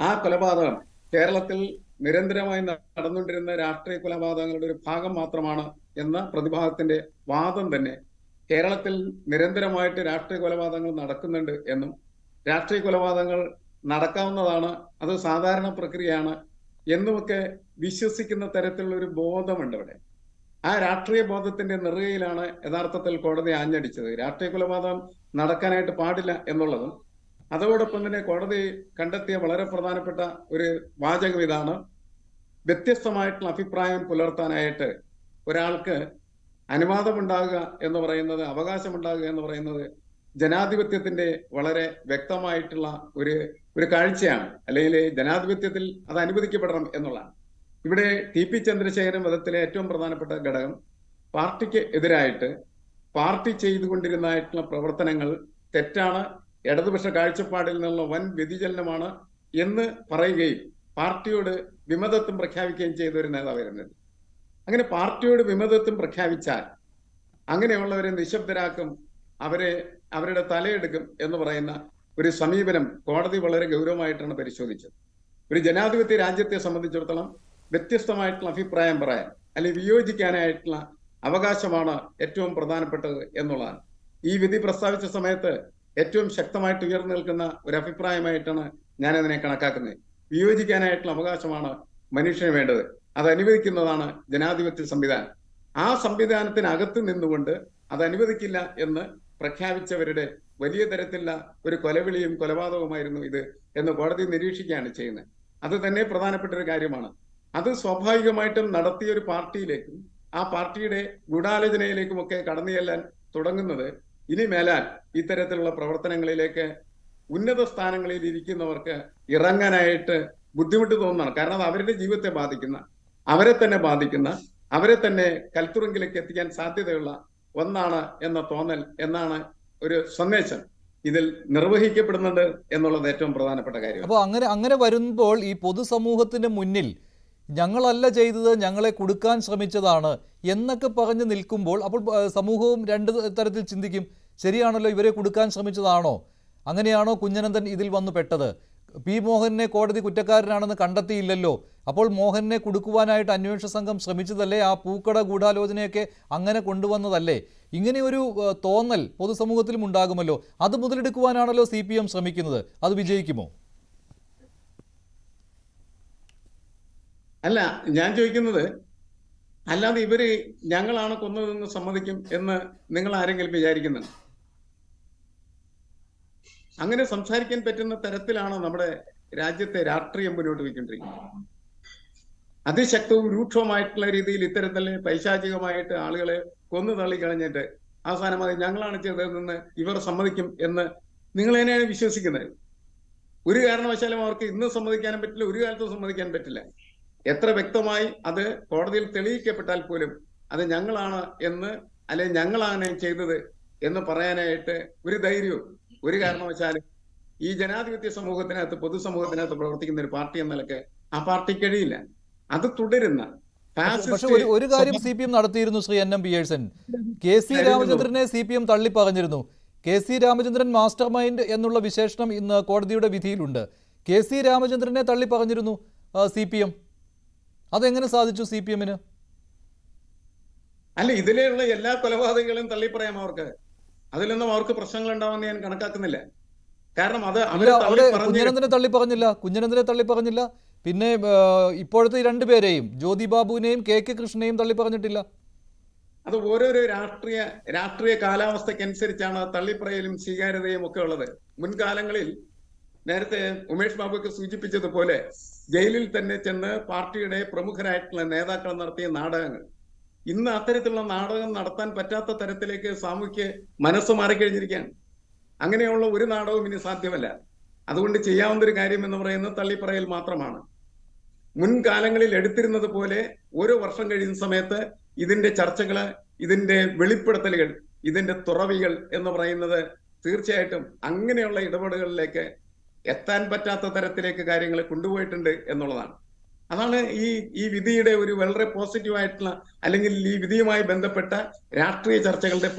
ആ കൊലപാതകം കേരളത്തിൽ നിരന്തരമായി നടന്നുകൊണ്ടിരുന്ന രാഷ്ട്രീയ കൊലപാതകങ്ങളുടെ ഒരു ഭാഗം മാത്രമാണ് എന്ന പ്രതിഭാഗത്തിന്റെ വാദം തന്നെ കേരളത്തിൽ നിരന്തരമായിട്ട് രാഷ്ട്രീയ കൊലപാതകങ്ങൾ നടക്കുന്നുണ്ട് എന്നും രാഷ്ട്രീയ കൊലപാതകങ്ങൾ നടക്കാവുന്നതാണ് അത് സാധാരണ പ്രക്രിയയാണ് എന്നുമൊക്കെ വിശ്വസിക്കുന്ന തരത്തിലുള്ള ഒരു ബോധമുണ്ട് ഇവിടെ ആ രാഷ്ട്രീയ ബോധത്തിന്റെ നെറുകയിലാണ് യഥാർത്ഥത്തിൽ കോടതി ആഞ്ഞടിച്ചത് രാഷ്ട്രീയ കൊലപാതകം നടക്കാനായിട്ട് പാടില്ല എന്നുള്ളതും അതോടൊപ്പം തന്നെ കോടതി കണ്ടെത്തിയ വളരെ പ്രധാനപ്പെട്ട ഒരു വാചകം ഇതാണ് വ്യത്യസ്തമായിട്ടുള്ള അഭിപ്രായം പുലർത്താനായിട്ട് ഒരാൾക്ക് അനുവാദമുണ്ടാകുക എന്ന് പറയുന്നത് അവകാശമുണ്ടാകുക എന്ന് പറയുന്നത് ജനാധിപത്യത്തിന്റെ വളരെ വ്യക്തമായിട്ടുള്ള ഒരു ഒരു കാഴ്ചയാണ് അല്ലെങ്കിൽ ജനാധിപത്യത്തിൽ അത് അനുവദിക്കപ്പെടണം എന്നുള്ളതാണ് ഇവിടെ ടി പി ചന്ദ്രശേഖരൻ വധത്തിലെ ഏറ്റവും പ്രധാനപ്പെട്ട ഘടകം പാർട്ടിക്ക് എതിരായിട്ട് പാർട്ടി ചെയ്തുകൊണ്ടിരുന്നതായിട്ടുള്ള പ്രവർത്തനങ്ങൾ തെറ്റാണ് ഇടതുപക്ഷ കാഴ്ചപ്പാടിൽ നിന്നുള്ള വൻ വ്യതിചലനമാണ് എന്ന് പറയുകയും പാർട്ടിയോട് വിമതത്വം പ്രഖ്യാപിക്കുകയും ചെയ്ത ഒരു നേതാവായിരുന്നത് അങ്ങനെ പാർട്ടിയോട് വിമതത്വം പ്രഖ്യാപിച്ചാൽ അങ്ങനെയുള്ളവരെ നിശബ്ദരാക്കും അവരെ അവരുടെ തലയെടുക്കും എന്ന് പറയുന്ന ഒരു സമീപനം കോടതി വളരെ ഗൗരവമായിട്ടാണ് പരിശോധിച്ചത് ഒരു ജനാധിപത്യ രാജ്യത്തെ സംബന്ധിച്ചിടത്തോളം വ്യത്യസ്തമായിട്ടുള്ള അഭിപ്രായം പറയാൻ അല്ലെങ്കിൽ വിയോജിക്കാനായിട്ടുള്ള അവകാശമാണ് ഏറ്റവും പ്രധാനപ്പെട്ടത് എന്നുള്ളതാണ് ഈ വിധി പ്രസ്താവിച്ച സമയത്ത് ഏറ്റവും ശക്തമായിട്ട് ഉയർന്നു നിൽക്കുന്ന ഒരു അഭിപ്രായമായിട്ടാണ് ഞാനതിനെ കണക്കാക്കുന്നത് വിയോജിക്കാനായിട്ടുള്ള അവകാശമാണ് മനുഷ്യന് വേണ്ടത് അത് അനുവദിക്കുന്നതാണ് ജനാധിപത്യ സംവിധാനം ആ സംവിധാനത്തിനകത്ത് നിന്നുകൊണ്ട് അത് അനുവദിക്കില്ല എന്ന് പ്രഖ്യാപിച്ചവരുടെ വലിയ തരത്തിലുള്ള ഒരു കൊലവിളിയും കൊലപാതകവുമായിരുന്നു ഇത് എന്ന് കോടതി നിരീക്ഷിക്കുകയാണ് ചെയ്യുന്നത് അത് തന്നെ പ്രധാനപ്പെട്ട ഒരു കാര്യമാണ് അത് സ്വാഭാവികമായിട്ടും നടത്തിയ ഒരു പാർട്ടിയിലേക്കും ആ പാർട്ടിയുടെ ഗൂഢാലോചനയിലേക്കുമൊക്കെ കടന്നു ചെല്ലാൻ തുടങ്ങുന്നത് ഇനി മേലാൽ ഇത്തരത്തിലുള്ള പ്രവർത്തനങ്ങളിലേക്ക് ഉന്നത സ്ഥാനങ്ങളിൽ ഇരിക്കുന്നവർക്ക് ഇറങ്ങാനായിട്ട് ബുദ്ധിമുട്ട് തോന്നുന്നതാണ് കാരണം അത് അവരുടെ ജീവിതത്തെ ബാധിക്കുന്ന അവരെ തന്നെ ബാധിക്കുന്ന അവരെ തന്നെ കൽത്തുറങ്കിലേക്ക് എത്തിക്കാൻ സാധ്യതയുള്ള ഒന്നാണ് എന്ന തോന്നൽ എന്നാണ് ഒരു സന്ദേശം ഇതിൽ നിർവഹിക്കപ്പെടുന്നുണ്ട് എന്നുള്ളത് ഏറ്റവും പ്രധാനപ്പെട്ട കാര്യം അപ്പോൾ അങ്ങനെ അങ്ങനെ വരുമ്പോൾ ഈ പൊതുസമൂഹത്തിന് മുന്നിൽ ഞങ്ങളല്ല ചെയ്തത് ഞങ്ങളെ കൊടുക്കാൻ ശ്രമിച്ചതാണ് എന്നൊക്കെ പറഞ്ഞു നിൽക്കുമ്പോൾ അപ്പോൾ സമൂഹവും രണ്ട് തരത്തിൽ ചിന്തിക്കും ശരിയാണല്ലോ ഇവരെ കൊടുക്കാൻ ശ്രമിച്ചതാണോ അങ്ങനെയാണോ കുഞ്ഞനന്ദൻ ഇതിൽ വന്നു പെട്ടത് പി മോഹനെ കോടതി കുറ്റക്കാരനാണെന്ന് കണ്ടെത്തിയില്ലല്ലോ അപ്പോൾ മോഹനെ കൊടുക്കുവാനായിട്ട് അന്വേഷണ സംഘം ശ്രമിച്ചതല്ലേ ആ പൂക്കട ഗൂഢാലോചനയൊക്കെ അങ്ങനെ കൊണ്ടുവന്നതല്ലേ ഇങ്ങനെ ഒരു തോന്നൽ പൊതുസമൂഹത്തിലും ഉണ്ടാകുമല്ലോ അത് മുതലെടുക്കുവാനാണല്ലോ സി പി എം ശ്രമിക്കുന്നത് അത് വിജയിക്കുമോ അല്ല ഞാൻ ചോദിക്കുന്നത് അല്ലാതെ ഇവര് ഞങ്ങളാണ് കൊന്നതെന്ന് സമ്മതിക്കും എന്ന് നിങ്ങൾ ആരെങ്കിലും വിചാരിക്കുന്നുണ്ട് അങ്ങനെ സംസാരിക്കാൻ പറ്റുന്ന തരത്തിലാണ് നമ്മുടെ രാജ്യത്തെ രാഷ്ട്രീയം മുന്നോട്ട് പോയിക്കൊണ്ടിരിക്കുന്നത് അതിശക്തവും രൂക്ഷവുമായിട്ടുള്ള രീതിയിൽ ഇത്തരത്തിൽ പൈശാചികമായിട്ട് ആളുകളെ കൊന്നു തള്ളിക്കളഞ്ഞിട്ട് അവസാനം അത് ഞങ്ങളാണ് ചെയ്തതെന്ന് ഇവർ സമ്മതിക്കും എന്ന് നിങ്ങൾ തന്നെയാണ് വിശ്വസിക്കുന്നത് ഒരു കാരണവശാലും അവർക്ക് ഇന്ന് സമ്മതിക്കാനും പറ്റില്ല ഒരു കാലത്തും സമ്മതിക്കാൻ പറ്റില്ല എത്ര വ്യക്തമായി അത് കോടതിയിൽ തെളിയിക്കപ്പെട്ടാൽ പോലും അത് ഞങ്ങളാണ് എന്ന് അല്ലെ ഞങ്ങളാണ് ചെയ്തത് എന്ന് പറയാനായിട്ട് ഒരു ധൈര്യവും ഒരു കാരണവശാലും ഈ ജനാധിപത്യ സമൂഹത്തിനകത്ത് പൊതുസമൂഹത്തിനകത്ത് പ്രവർത്തിക്കുന്ന ഒരു പാർട്ടി എന്ന നിലക്ക് ആ പാർട്ടി കഴിയില്ല അത് തുടരുന്ന പക്ഷെ ഒരു കാര്യം സി പി എം നടത്തിയിരുന്നു Shri N M Pearson K C രാമചന്ദ്രനെ സി പി എം തള്ളി പറഞ്ഞിരുന്നു K C Ramachandran master mind എന്നുള്ള വിശേഷണം ഇന്ന് കോടതിയുടെ വിധിയിലുണ്ട് കെ സി രാമചന്ദ്രനെ തള്ളി പറഞ്ഞിരുന്നു സി പി എം അതെങ്ങനെ സാധിച്ചു സി പി എമ്മിന് അല്ല ഇതിലുള്ള എല്ലാ കൊലപാതകങ്ങളും തള്ളി പറയാം അവർക്ക് അതിലൊന്നും അവർക്ക് പ്രശ്നങ്ങൾ ഉണ്ടാവുമെന്ന് ഞാൻ കണക്കാക്കുന്നില്ല കാരണം അത് കുഞ്ഞനന്ദനെ തള്ളി പറഞ്ഞില്ല കുഞ്ഞനന്ദനെ തള്ളി പറഞ്ഞില്ല പിന്നെ ഇപ്പോഴത്തെ രണ്ടു പേരെയും ജ്യോതി ബാബുവിനെയും കെ കെ കൃഷ്ണനെയും തള്ളി പറഞ്ഞിട്ടില്ല അത് ഓരോരോ രാഷ്ട്രീയ രാഷ്ട്രീയ കാലാവസ്ഥക്കനുസരിച്ചാണ് തള്ളിപ്പറയലും സ്വീകാര്യതയും ഒക്കെ ഉള്ളത് മുൻകാലങ്ങളിൽ നേരത്തെ ഉമേഷ് ഒക്കെ സൂചിപ്പിച്ചതുപോലെ ജയിലിൽ തന്നെ ചെന്ന് പാർട്ടിയുടെ പ്രമുഖരായിട്ടുള്ള നേതാക്കൾ നടത്തിയ നാടകങ്ങൾ ഇന്ന് അത്തരത്തിലുള്ള നാടകം നടത്താൻ പറ്റാത്ത തരത്തിലേക്ക് സാമൂഹ്യ മനസ്സ് മാറിക്കഴിഞ്ഞിരിക്കുകയാണ് അങ്ങനെയുള്ള ഒരു നാടകവും ഇനി സാധ്യമല്ല അതുകൊണ്ട് ചെയ്യാവുന്ന ഒരു കാര്യം എന്ന് പറയുന്നത് തള്ളിപ്പറയൽ മാത്രമാണ് മുൻകാലങ്ങളിൽ എടുത്തിരുന്നത് പോലെ ഒരു വർഷം കഴിയുന്ന സമയത്ത് ഇതിന്റെ ചർച്ചകള് ഇതിന്റെ വെളിപ്പെടുത്തലുകൾ ഇതിന്റെ തുറവികൾ എന്ന് പറയുന്നത് തീർച്ചയായിട്ടും അങ്ങനെയുള്ള ഇടപെടലുകളിലേക്ക് എത്താൻ പറ്റാത്ത തരത്തിലേക്ക് കാര്യങ്ങൾ കൊണ്ടുപോയിട്ടുണ്ട് എന്നുള്ളതാണ് അതാണ് ഈ ഈ വിധിയുടെ ഒരു വളരെ ആയിട്ടുള്ള അല്ലെങ്കിൽ ഈ വിധിയുമായി ബന്ധപ്പെട്ട രാഷ്ട്രീയ ചർച്ചകളുടെ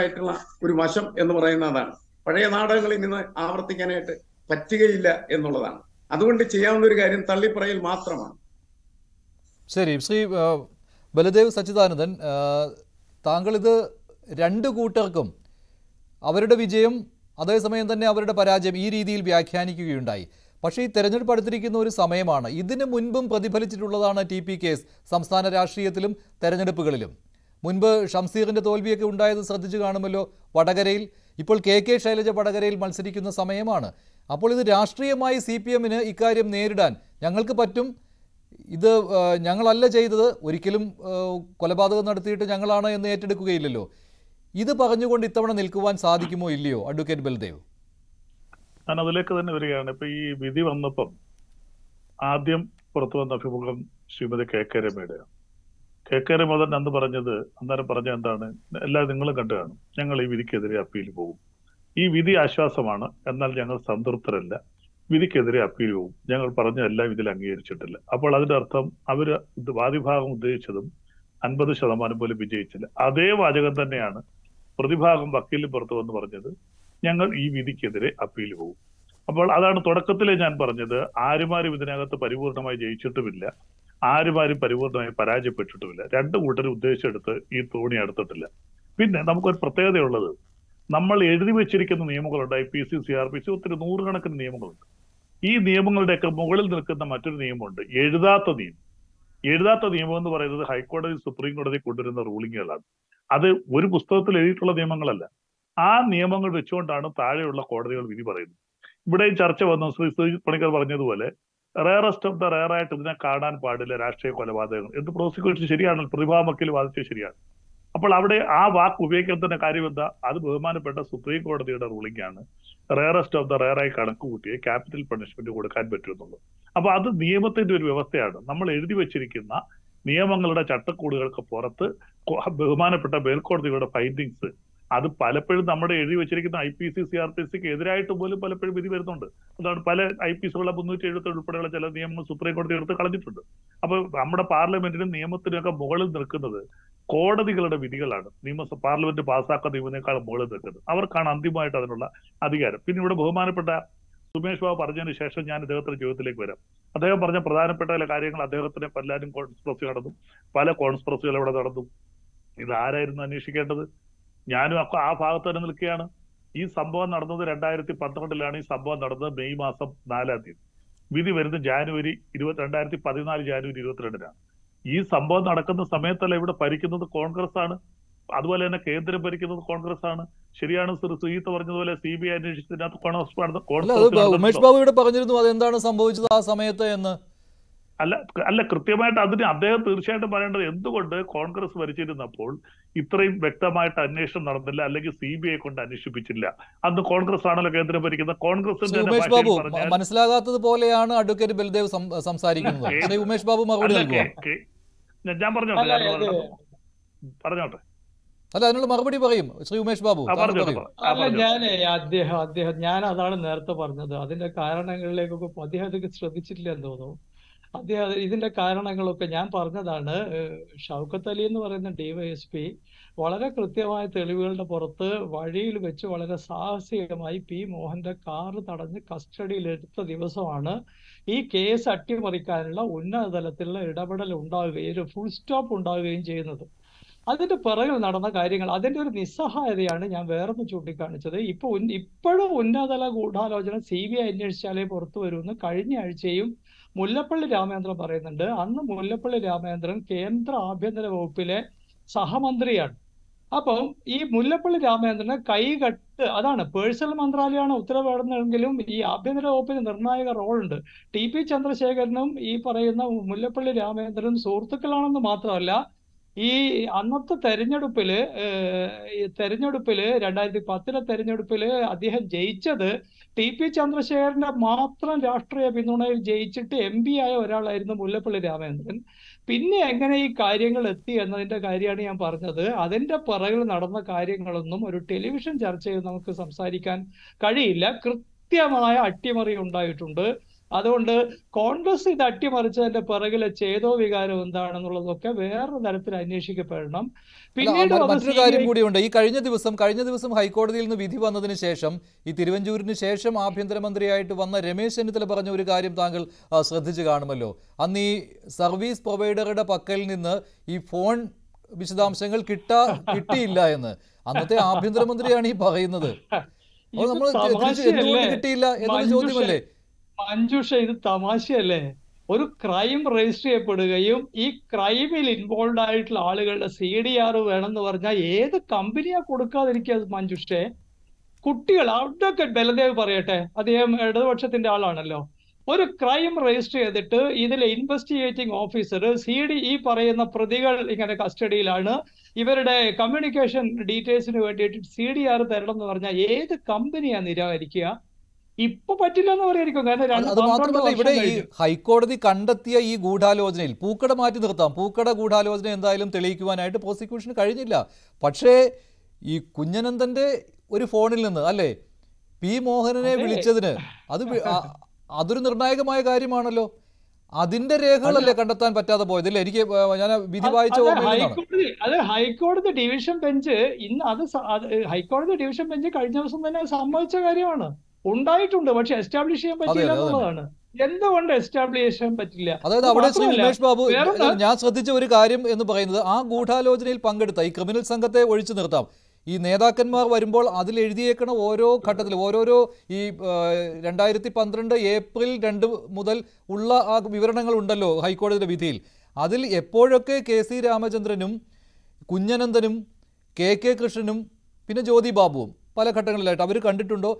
ആയിട്ടുള്ള ഒരു വശം എന്ന് പറയുന്നതാണ് പഴയ നാടകങ്ങളിൽ നിന്ന് ആവർത്തിക്കാനായിട്ട് പറ്റുകയില്ല എന്നുള്ളതാണ് അതുകൊണ്ട് ചെയ്യാവുന്ന ഒരു കാര്യം തള്ളിപ്പറയൽ മാത്രമാണ് ശരി ശ്രീ ബലദേവ് സച്ചിദാനന്ദൻ താങ്കൾ ഇത് രണ്ട് കൂട്ടർക്കും അവരുടെ വിജയം അതേസമയം തന്നെ അവരുടെ പരാജയം ഈ രീതിയിൽ വ്യാഖ്യാനിക്കുകയുണ്ടായി പക്ഷേ ഈ തെരഞ്ഞെടുപ്പ് അടുത്തിരിക്കുന്ന ഒരു സമയമാണ് ഇതിന് മുൻപും പ്രതിഫലിച്ചിട്ടുള്ളതാണ് ടി പി കേസ് സംസ്ഥാന രാഷ്ട്രീയത്തിലും തെരഞ്ഞെടുപ്പുകളിലും മുൻപ് ഷംസീറിൻ്റെ തോൽവിയൊക്കെ ഉണ്ടായത് ശ്രദ്ധിച്ചു കാണുമല്ലോ വടകരയിൽ ഇപ്പോൾ കെ കെ ശൈലജ വടകരയിൽ മത്സരിക്കുന്ന സമയമാണ് അപ്പോൾ ഇത് രാഷ്ട്രീയമായി സി പി എമ്മിന് ഇക്കാര്യം നേരിടാൻ ഞങ്ങൾക്ക് പറ്റും ഇത് ഞങ്ങളല്ല ചെയ്തത് ഒരിക്കലും കൊലപാതകം നടത്തിയിട്ട് ഞങ്ങളാണ് എന്ന് ഏറ്റെടുക്കുകയില്ലല്ലോ ഇത് പറഞ്ഞുകൊണ്ട് ഇത്തവണ നിൽക്കുവാൻ സാധിക്കുമോ ഇല്ലയോ അഡ്വക്കേറ്റ് ബൽദേവ് ഞാൻ അതിലേക്ക് തന്നെ വരികയാണ് ഇപ്പൊ ഈ വിധി വന്നപ്പം ആദ്യം പുറത്തു വന്ന അഭിമുഖം ശ്രീമതി കെ കെ രമയുടെ കെ കെ രമ അന്ന് പറഞ്ഞത് അന്നേരം പറഞ്ഞ എന്താണ് എല്ലാ നിങ്ങളും കണ്ടു കാണും ഞങ്ങൾ ഈ വിധിക്കെതിരെ അപ്പീൽ പോകും ഈ വിധി ആശ്വാസമാണ് എന്നാൽ ഞങ്ങൾ സംതൃപ്തരല്ല വിധിക്കെതിരെ അപ്പീൽ പോകും ഞങ്ങൾ എല്ലാം ഇതിൽ അംഗീകരിച്ചിട്ടില്ല അപ്പോൾ അതിന്റെ അർത്ഥം അവർ വാദിഭാഗം ഉദ്ദേശിച്ചതും അൻപത് ശതമാനം പോലും വിജയിച്ചില്ല അതേ വാചകം തന്നെയാണ് പ്രതിഭാഗം വക്കീലിന് പുറത്തു വന്ന് പറഞ്ഞത് ഞങ്ങൾ ഈ വിധിക്കെതിരെ അപ്പീൽ പോകും അപ്പോൾ അതാണ് തുടക്കത്തിലെ ഞാൻ പറഞ്ഞത് ആരുമാരും ഇതിനകത്ത് പരിപൂർണമായി ജയിച്ചിട്ടുമില്ല ആരുമാരും പരിപൂർണമായി പരാജയപ്പെട്ടിട്ടുമില്ല രണ്ട് കൂട്ടരും ഉദ്ദേശിച്ചെടുത്ത് ഈ തോണി എടുത്തിട്ടില്ല പിന്നെ നമുക്കൊരു പ്രത്യേകതയുള്ളത് നമ്മൾ എഴുതി വെച്ചിരിക്കുന്ന നിയമങ്ങളുണ്ട് I P C C R P C ഒത്തിരി നൂറുകണക്കിന് നിയമങ്ങളുണ്ട് ഈ നിയമങ്ങളുടെയൊക്കെ മുകളിൽ നിൽക്കുന്ന മറ്റൊരു നിയമമുണ്ട് എഴുതാത്ത നിയമം എഴുതാത്ത നിയമം എന്ന് പറയുന്നത് ഹൈക്കോടതി സുപ്രീം കോടതി കൊണ്ടുവരുന്ന റൂളിങ്ങുകളാണ് അത് ഒരു പുസ്തകത്തിൽ എഴുതിയിട്ടുള്ള നിയമങ്ങളല്ല ആ നിയമങ്ങൾ വെച്ചുകൊണ്ടാണ് താഴെയുള്ള കോടതികൾ വിധി പറയുന്നത് ഇവിടെ ചർച്ച വന്ന ശ്രീ സുജിത് പണിക്കർ പറഞ്ഞതുപോലെ റേറസ്റ്റ് ഓഫ് ദ റേറായിട്ട് ഇതിനെ കാണാൻ പാടില്ല രാഷ്ട്രീയ കൊലപാതകങ്ങൾ എന്ത് പ്രോസിക്യൂഷൻ ശരിയാണ് പ്രതിഭാമക്കിൽ വാദിച്ചത് ശരിയാണ് അപ്പോൾ അവിടെ ആ വാക്ക് ഉപയോഗിക്കുന്ന കാര്യം എന്താ അത് ബഹുമാനപ്പെട്ട സുപ്രീം കോടതിയുടെ റൂളിംഗ് ആണ് റേറസ്റ്റ് ഓഫ് ദ റേറായി കണക്ക് കൂട്ടിയെ ക്യാപിറ്റൽ പണിഷ്മെന്റ് കൊടുക്കാൻ പറ്റുമെന്നുള്ളത് അപ്പൊ അത് നിയമത്തിന്റെ ഒരു വ്യവസ്ഥയാണ് നമ്മൾ എഴുതി വെച്ചിരിക്കുന്ന നിയമങ്ങളുടെ ചട്ടക്കൂടുകൾക്ക് പുറത്ത് ബഹുമാനപ്പെട്ട മേൽക്കോടതികളുടെ ഫൈൻഡിങ്സ് അത് പലപ്പോഴും നമ്മുടെ എഴുതി വെച്ചിരിക്കുന്ന I P C C R T സിക്ക് എതിരായിട്ട് പോലും പലപ്പോഴും വിധി വരുന്നുണ്ട് അതാണ് പല ഐ പി സികളെ മുന്നൂറ്റി എഴുപത്തി ഉൾപ്പെടെയുള്ള ചില നിയമങ്ങൾ സുപ്രീം കോടതി എടുത്ത് കളഞ്ഞിട്ടുണ്ട് അപ്പൊ നമ്മുടെ പാർലമെന്റിനും നിയമത്തിനും ഒക്കെ മുകളിൽ നിൽക്കുന്നത് കോടതികളുടെ വിധികളാണ് നിയമ പാർലമെന്റ് പാസ്സാക്കുന്ന നിയമത്തിനേക്കാൾ മുകളിൽ നിൽക്കുന്നത് അവർക്കാണ് അന്തിമമായിട്ട് അതിനുള്ള അധികാരം പിന്നെ ഇവിടെ ബഹുമാനപ്പെട്ട സുമേഷ് ബാബു പറഞ്ഞതിന് ശേഷം ഞാൻ അദ്ദേഹത്തിന്റെ ജീവിതത്തിലേക്ക് വരാം അദ്ദേഹം പറഞ്ഞ പ്രധാനപ്പെട്ട ചില കാര്യങ്ങൾ അദ്ദേഹത്തിന് പലരും കോൺസ്പ്രസി നടന്നു പല കോൺസ്പ്രസികൾ ഇവിടെ നടന്നു ഇത് ആരായിരുന്നു അന്വേഷിക്കേണ്ടത് ഞാനും ആ ഭാഗത്ത് തന്നെ നിൽക്കുകയാണ് ഈ സംഭവം നടന്നത് രണ്ടായിരത്തി പന്ത്രണ്ടിലാണ് ഈ സംഭവം നടന്നത് മെയ് മാസം നാലാം തീയതി വിധി വരുന്നത് ജാനുവരി ഇരുപത്തി രണ്ടായിരത്തി പതിനാല് ജാനുവരി ഇരുപത്തിരണ്ടിനാണ് ഈ സംഭവം നടക്കുന്ന സമയത്തല്ല ഇവിടെ ഭരിക്കുന്നത് കോൺഗ്രസ് ആണ് അതുപോലെ തന്നെ കേന്ദ്രം ഭരിക്കുന്നത് കോൺഗ്രസ് ആണ് ശരിയാണ് സുഹീത്ത് പറഞ്ഞതുപോലെ സി ബി ഐ അന്വേഷിച്ചതിനകത്ത് കോൺഗ്രസ് ഉമേഷ് ബാബു ഇവിടെ പറഞ്ഞിരുന്നു അതെന്താണ് സംഭവിച്ചത് ആ സമയത്ത് എന്ന് അല്ല അല്ല കൃത്യമായിട്ട് അതിന് അദ്ദേഹം തീർച്ചയായിട്ടും പറയേണ്ടത് എന്തുകൊണ്ട് കോൺഗ്രസ് ഭരിച്ചിരുന്നപ്പോൾ ഇത്രയും വ്യക്തമായിട്ട് അന്വേഷണം നടന്നില്ല അല്ലെങ്കിൽ സി ബി ഐ കൊണ്ട് അന്വേഷിപ്പിച്ചില്ല അന്ന് കോൺഗ്രസ് ആണല്ലോ കേന്ദ്രം ഭരിക്കുന്നത് കോൺഗ്രസിന്റെ ബാബു മനസ്സിലാകാത്തത് പോലെയാണ് അഡ്വക്കേറ്റ് ബൽദേവ് സംസാരിക്കുന്നത് ഉമേഷ് ബാബു മറുപടി ഞാൻ പറഞ്ഞോട്ടെ പറഞ്ഞോട്ടെ അല്ല അതിനുള്ള മറുപടി പറയും ശ്രീ ഉമേഷ് ബാബു അല്ല ഞാൻ അദ്ദേഹം അദ്ദേഹം ഞാൻ അതാണ് നേരത്തെ പറഞ്ഞത് അതിന്റെ കാരണങ്ങളിലേക്കൊക്കെ അദ്ദേഹം അതൊക്കെ ശ്രദ്ധിച്ചിട്ടില്ല എന്ന് തോന്നുന്നു അതെ ഇതിന്റെ കാരണങ്ങളൊക്കെ ഞാൻ പറഞ്ഞതാണ് ഷൗക്കത്ത് അലി എന്ന് പറയുന്ന ഡിവൈഎസ്പി വളരെ കൃത്യമായ തെളിവുകളുടെ പുറത്ത് വഴിയിൽ വെച്ച് വളരെ സാഹസികമായി പി മോഹന്റെ കാറ് തടഞ്ഞ് കസ്റ്റഡിയിൽ എടുത്ത ദിവസമാണ് ഈ കേസ് അട്ടിമറിക്കാനുള്ള ഉന്നതതലത്തിലുള്ള ഇടപെടൽ ഉണ്ടാവുകയും ഒരു ഫുൾ സ്റ്റോപ്പ് ഉണ്ടാവുകയും ചെയ്യുന്നത് അതിന്റെ പിറകിൽ നടന്ന കാര്യങ്ങൾ അതിന്റെ ഒരു നിസ്സഹായതയാണ് ഞാൻ വേറൊന്ന് ചൂണ്ടിക്കാണിച്ചത് ഇപ്പൊ ഇപ്പോഴും ഉന്നതതല ഗൂഢാലോചന സി ബി ഐ അന്വേഷിച്ചാലേ പുറത്തു വരുമെന്ന് കഴിഞ്ഞ ആഴ്ചയും മുല്ലപ്പള്ളി രാമചന്ദ്രൻ പറയുന്നുണ്ട് അന്ന് മുല്ലപ്പള്ളി രാമചന്ദ്രൻ കേന്ദ്ര ആഭ്യന്തര വകുപ്പിലെ സഹമന്ത്രിയാണ് അപ്പം ഈ മുല്ലപ്പള്ളി രാമചന്ദ്രന് കൈകട്ട് അതാണ് പേഴ്സണൽ മന്ത്രാലയമാണ് ഉത്തരവിടുന്നതെങ്കിലും ഈ ആഭ്യന്തര വകുപ്പിന് നിർണായക റോളുണ്ട് ടി പി ചന്ദ്രശേഖരനും ഈ പറയുന്ന മുല്ലപ്പള്ളി രാമചന്ദ്രനും സുഹൃത്തുക്കളാണെന്ന് മാത്രമല്ല ഈ അന്നത്തെ തെരഞ്ഞെടുപ്പില് തെരഞ്ഞെടുപ്പില് രണ്ടായിരത്തി പത്തിലെ തെരഞ്ഞെടുപ്പില് അദ്ദേഹം ജയിച്ചത് ടി പി ചന്ദ്രശേഖരന്റെ മാത്രം രാഷ്ട്രീയ പിന്തുണയിൽ ജയിച്ചിട്ട് എം പി ആയ ഒരാളായിരുന്നു മുല്ലപ്പള്ളി രാമചന്ദ്രൻ പിന്നെ എങ്ങനെ ഈ കാര്യങ്ങൾ എത്തി എന്നതിന്റെ കാര്യമാണ് ഞാൻ പറഞ്ഞത് അതിന്റെ പിറകിൽ നടന്ന കാര്യങ്ങളൊന്നും ഒരു ടെലിവിഷൻ ചർച്ചയിൽ നമുക്ക് സംസാരിക്കാൻ കഴിയില്ല കൃത്യമായ അട്ടിമറി ഉണ്ടായിട്ടുണ്ട് അതുകൊണ്ട് കോൺഗ്രസ് ഇത് അട്ടിമറിച്ചതിന്റെ പിറകിലെ ചേതോ വികാരം എന്താണെന്നുള്ളതൊക്കെ വേറെ തരത്തിൽ അന്വേഷിക്കപ്പെടണം പിന്നീട് മറ്റൊരു കാര്യം കൂടിയുണ്ട് ഈ കഴിഞ്ഞ ദിവസം കഴിഞ്ഞ ദിവസം ഹൈക്കോടതിയിൽ നിന്ന് വിധി വന്നതിന് ശേഷം ഈ തിരുവഞ്ചൂരിന് ശേഷം ആഭ്യന്തരമന്ത്രിയായിട്ട് വന്ന രമേശ് ചെന്നിത്തല പറഞ്ഞ ഒരു കാര്യം താങ്കൾ ശ്രദ്ധിച്ചു കാണുമല്ലോ അന്ന് ഈ സർവീസ് പ്രൊവൈഡറുടെ പക്കൽ നിന്ന് ഈ ഫോൺ വിശദാംശങ്ങൾ കിട്ട കിട്ടിയില്ല എന്ന് അന്നത്തെ ആഭ്യന്തരമന്ത്രിയാണ് ഈ പറയുന്നത് നമ്മൾ കിട്ടിയില്ല എന്നൊരു ചോദ്യമല്ലേ മഞ്ജുഷ ഇത് തമാശയല്ലേ ഒരു ക്രൈം രജിസ്റ്റർ ചെയ്യപ്പെടുകയും ഈ ക്രൈമിൽ ഇൻവോൾവ് ആയിട്ടുള്ള ആളുകളുടെ സി ഡി ആർ എന്ന് പറഞ്ഞാൽ ഏത് കമ്പനിയാ കൊടുക്കാതിരിക്കുക മഞ്ജുഷേ കുട്ടികൾ അവിടെയൊക്കെ ബലദേവ് പറയട്ടെ അദ്ദേഹം ഇടതുപക്ഷത്തിന്റെ ആളാണല്ലോ ഒരു ക്രൈം രജിസ്റ്റർ ചെയ്തിട്ട് ഇതിലെ ഇൻവെസ്റ്റിഗേറ്റിംഗ് ഓഫീസർ സി ഡി ഈ പറയുന്ന പ്രതികൾ ഇങ്ങനെ കസ്റ്റഡിയിലാണ് ഇവരുടെ കമ്മ്യൂണിക്കേഷൻ ഡീറ്റെയിൽസിന് വേണ്ടിയിട്ട് സി ഡി ആർ തരണം എന്ന് പറഞ്ഞാൽ ഏത് കമ്പനിയാണ് നിരാകരിക്കുക ഇപ്പൊ പറ്റില്ല എന്ന് പറയായിരിക്കും കാരണം അത് മാത്രമല്ല ഇവിടെ ഈ ഹൈക്കോടതി കണ്ടെത്തിയ ഈ ഗൂഢാലോചനയിൽ പൂക്കട മാറ്റി നിർത്താം പൂക്കട ഗൂഢാലോചന എന്തായാലും തെളിയിക്കുവാനായിട്ട് പ്രോസിക്യൂഷന് കഴിഞ്ഞില്ല പക്ഷേ ഈ കുഞ്ഞനന്ദന്റെ ഒരു ഫോണിൽ നിന്ന് അല്ലേ പി മോഹനനെ വിളിച്ചതിന് അത് അതൊരു നിർണായകമായ കാര്യമാണല്ലോ അതിന്റെ രേഖകളല്ലേ കണ്ടെത്താൻ പറ്റാതെ പോയത് അല്ലേ എനിക്ക് ഞാൻ വിധി വായിച്ച ഹൈക്കോടതി അത് ഹൈക്കോടതി ഡിവിഷൻ ബെഞ്ച് ഇന്ന് അത് ഹൈക്കോടതി ഡിവിഷൻ ബെഞ്ച് കഴിഞ്ഞ ദിവസം തന്നെ സമ്മതിച്ച കാര്യമാണ് ഉണ്ടായിട്ടുണ്ട് പക്ഷെ എസ്റ്റാബ്ലിഷ് ചെയ്യാൻ പറ്റില്ല എന്നുള്ളതാണ് എന്തുകൊണ്ട് എസ്റ്റാബ്ലിഷ് ചെയ്യാൻ പറ്റില്ല അതായത് അവിടെ ശ്രീ ഉമേഷ് ബാബു ഞാൻ ശ്രദ്ധിച്ച ഒരു കാര്യം എന്ന് പറയുന്നത് ആ ഗൂഢാലോചനയിൽ പങ്കെടുത്ത ഈ ക്രിമിനൽ സംഘത്തെ ഒഴിച്ചു നിർത്താം ഈ നേതാക്കന്മാർ വരുമ്പോൾ അതിൽ എഴുതിയേക്കണ ഓരോ ഘട്ടത്തിലും ഓരോരോ ഈ രണ്ടായിരത്തി പന്ത്രണ്ട് ഏപ്രിൽ രണ്ട് മുതൽ ഉള്ള ആ വിവരണങ്ങൾ ഉണ്ടല്ലോ ഹൈക്കോടതിയുടെ വിധിയിൽ അതിൽ എപ്പോഴൊക്കെ കെ സി രാമചന്ദ്രനും കുഞ്ഞനന്ദനും കെ കെ കൃഷ്ണനും പിന്നെ ജ്യോതി ബാബുവും പല ഘട്ടങ്ങളിലായിട്ട് അവർ കണ്ടിട്ടുണ്ടോ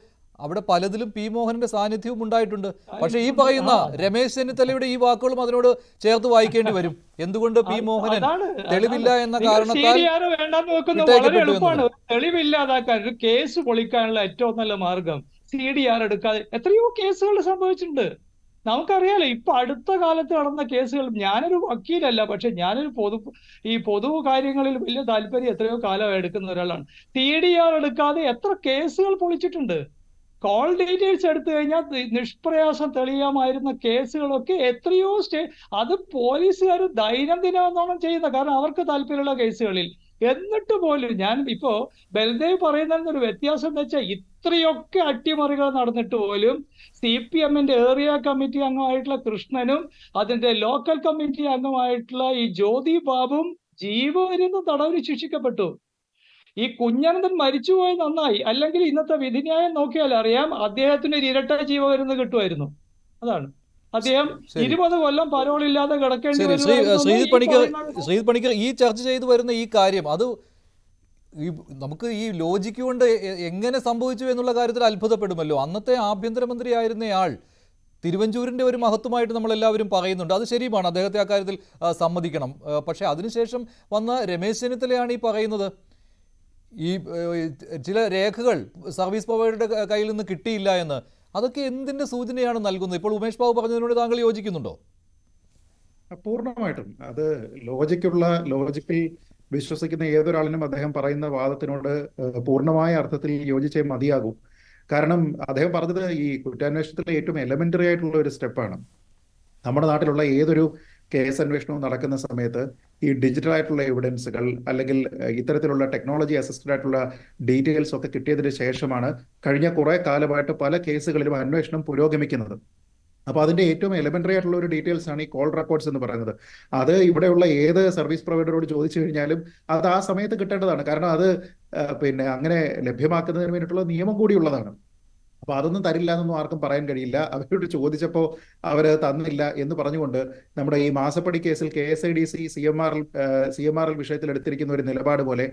അവിടെ പലതിലും പി മോഹനന്റെ സാന്നിധ്യവും ഉണ്ടായിട്ടുണ്ട് പക്ഷെ ഈ പറയുന്ന രമേശ് ചെന്നിത്തലയുടെ ഈ വാക്കുകളും അതിനോട് ചേർത്ത് വായിക്കേണ്ടി വരും എന്തുകൊണ്ട് പി മോഹനൻ തെളിവില്ല എന്ന കാരണത്താൽ തെളിവില്ലാതാക്കാൻ ഒരു കേസ് പൊളിക്കാനുള്ള ഏറ്റവും നല്ല മാർഗം സി ഡി ആർ എടുക്കാതെ എത്രയോ കേസുകൾ സംഭവിച്ചിട്ടുണ്ട് നമുക്കറിയാലോ ഇപ്പൊ അടുത്ത കാലത്ത് നടന്ന കേസുകൾ ഞാനൊരു വക്കീലല്ല പക്ഷെ ഞാനൊരു പൊതു ഈ പൊതു കാര്യങ്ങളിൽ വലിയ താല്പര്യം എത്രയോ കാലം എടുക്കുന്ന ഒരാളാണ് സി ഡി ആർ എടുക്കാതെ എത്ര കേസുകൾ പൊളിച്ചിട്ടുണ്ട് കോൾ ഡീറ്റെയിൽസ് എടുത്തു കഴിഞ്ഞാൽ നിഷ്പ്രയാസം തെളിയാമായിരുന്ന കേസുകളൊക്കെ എത്രയോ സ്റ്റേ അത് പോലീസുകാർ ദൈനംദിനമെന്നോണം ചെയ്യുന്ന കാരണം അവർക്ക് താല്പര്യമുള്ള കേസുകളിൽ എന്നിട്ട് പോലും ഞാൻ ഇപ്പോ ബൽദേവ് പറയുന്ന ഒരു വ്യത്യാസം എന്ന് വെച്ചാൽ ഇത്രയൊക്കെ അട്ടിമറികൾ നടന്നിട്ട് പോലും സി പി എമ്മിന്റെ ഏറിയ കമ്മിറ്റി അംഗമായിട്ടുള്ള കൃഷ്ണനും അതിന്റെ ലോക്കൽ കമ്മിറ്റി അംഗമായിട്ടുള്ള ഈ ജ്യോതി ബാബും ജീവപര്യന്തം തടവിന് ശിക്ഷിക്കപ്പെട്ടു ഈ കുഞ്ഞനന്തൻ മരിച്ചുപോയി നന്നായി അല്ലെങ്കിൽ ഇന്നത്തെ വിധിന്യായം നോക്കിയാൽ അറിയാം അദ്ദേഹത്തിന് ഒരു ഇരട്ട ജീവകരുന്ന് കിട്ടുമായിരുന്നു അതാണ് അദ്ദേഹം ഇരുപത് കൊല്ലം പരോളില്ലാതെ കിടക്കേണ്ടി ശ്രീ പണിക്കർ ഈ ചർച്ച ചെയ്തു വരുന്ന ഈ കാര്യം അത് ഈ നമുക്ക് ഈ ലോജിക്ക് കൊണ്ട് എങ്ങനെ സംഭവിച്ചു എന്നുള്ള കാര്യത്തിൽ അത്ഭുതപ്പെടുമല്ലോ അന്നത്തെ ആഭ്യന്തരമന്ത്രിയായിരുന്നയാൾ തിരുവഞ്ചൂരിൻ്റെ ഒരു മഹത്വമായിട്ട് നമ്മൾ എല്ലാവരും പറയുന്നുണ്ട് അത് ശരിയാണ് അദ്ദേഹത്തെ അക്കാര്യത്തിൽ സമ്മതിക്കണം പക്ഷേ അതിനുശേഷം വന്ന രമേശ് ചെന്നിത്തലയാണ് ഈ പറയുന്നത് ഈ ചില രേഖകൾ സർവീസ് പ്രൊവൈഡറുടെ കയ്യിൽ നിന്ന് കിട്ടിയില്ല എന്ന് അതൊക്കെ എന്തിന്റെ സൂചനയാണ് നൽകുന്നത് ഇപ്പോൾ ഉമേഷ് ബാബു പറഞ്ഞതിനോട് താങ്കൾ യോജിക്കുന്നുണ്ടോ പൂർണ്ണമായിട്ടും അത് ലോജിക്കുള്ള ലോജിക്കിൽ വിശ്വസിക്കുന്ന ഏതൊരാളിനും അദ്ദേഹം പറയുന്ന വാദത്തിനോട് പൂർണ്ണമായ അർത്ഥത്തിൽ യോജിച്ചേ മതിയാകും കാരണം അദ്ദേഹം പറഞ്ഞത് ഈ കുറ്റാന്വേഷണത്തിലെ ഏറ്റവും എലമെന്ററി ആയിട്ടുള്ള ഒരു സ്റ്റെപ്പാണ് നമ്മുടെ നാട്ടിലുള്ള ഏതൊരു കേസ് അന്വേഷണവും നടക്കുന്ന സമയത്ത് ഈ ഡിജിറ്റൽ ആയിട്ടുള്ള എവിഡൻസുകൾ അല്ലെങ്കിൽ ഇത്തരത്തിലുള്ള ടെക്നോളജി അസിസ്റ്റഡ് ആയിട്ടുള്ള ഡീറ്റെയിൽസ് ഒക്കെ കിട്ടിയതിന് ശേഷമാണ് കഴിഞ്ഞ കുറേ കാലമായിട്ട് പല കേസുകളിലും അന്വേഷണം പുരോഗമിക്കുന്നത് അപ്പോൾ അതിന്റെ ഏറ്റവും എലിമെന്ററി ആയിട്ടുള്ള ഒരു ഡീറ്റെയിൽസ് ആണ് ഈ കോൾ റെക്കോർഡ്സ് എന്ന് പറയുന്നത് അത് ഇവിടെയുള്ള ഏത് സർവീസ് പ്രൊവൈഡറോട് ചോദിച്ചു കഴിഞ്ഞാലും അത് ആ സമയത്ത് കിട്ടേണ്ടതാണ് കാരണം അത് പിന്നെ അങ്ങനെ ലഭ്യമാക്കുന്നതിന് വേണ്ടിയിട്ടുള്ള നിയമം കൂടിയുള്ളതാണ് അപ്പൊ അതൊന്നും തരില്ല എന്നൊന്നും ആർക്കും പറയാൻ കഴിയില്ല അവരോട് ചോദിച്ചപ്പോൾ അവര് തന്നില്ല എന്ന് പറഞ്ഞുകൊണ്ട് നമ്മുടെ ഈ മാസപ്പടി കേസിൽ K S I D C C M R C M R L വിഷയത്തിൽ എടുത്തിരിക്കുന്ന ഒരു നിലപാട് പോലെ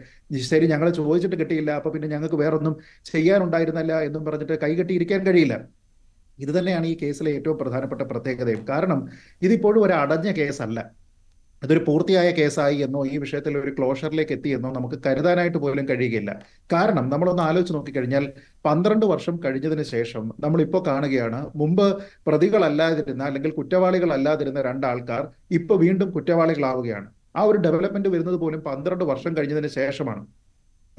ശരി ഞങ്ങൾ ചോദിച്ചിട്ട് കിട്ടിയില്ല അപ്പൊ പിന്നെ ഞങ്ങൾക്ക് വേറൊന്നും ചെയ്യാനുണ്ടായിരുന്നല്ല എന്നും പറഞ്ഞിട്ട് കൈകെട്ടിയിരിക്കാൻ കഴിയില്ല ഇത് തന്നെയാണ് ഈ കേസിലെ ഏറ്റവും പ്രധാനപ്പെട്ട പ്രത്യേകതയും കാരണം ഇതിപ്പോഴും ഒരു അടഞ്ഞ കേസല്ല അതൊരു പൂർത്തിയായ കേസായി എന്നോ ഈ വിഷയത്തിൽ ഒരു ക്ലോഷറിലേക്ക് എത്തിയെന്നോ നമുക്ക് കരുതാനായിട്ട് പോലും കഴിയുകയില്ല കാരണം നമ്മളൊന്ന് ആലോചിച്ച് നോക്കിക്കഴിഞ്ഞാൽ പന്ത്രണ്ട് വർഷം കഴിഞ്ഞതിന് ശേഷം നമ്മളിപ്പോൾ കാണുകയാണ് മുമ്പ് പ്രതികളല്ലാതിരുന്ന അല്ലെങ്കിൽ കുറ്റവാളികളല്ലാതിരുന്ന രണ്ടാൾക്കാർ ഇപ്പോൾ വീണ്ടും കുറ്റവാളികളാവുകയാണ് ആ ഒരു ഡെവലപ്മെന്റ് വരുന്നത് പോലും പന്ത്രണ്ട് വർഷം കഴിഞ്ഞതിന് ശേഷമാണ്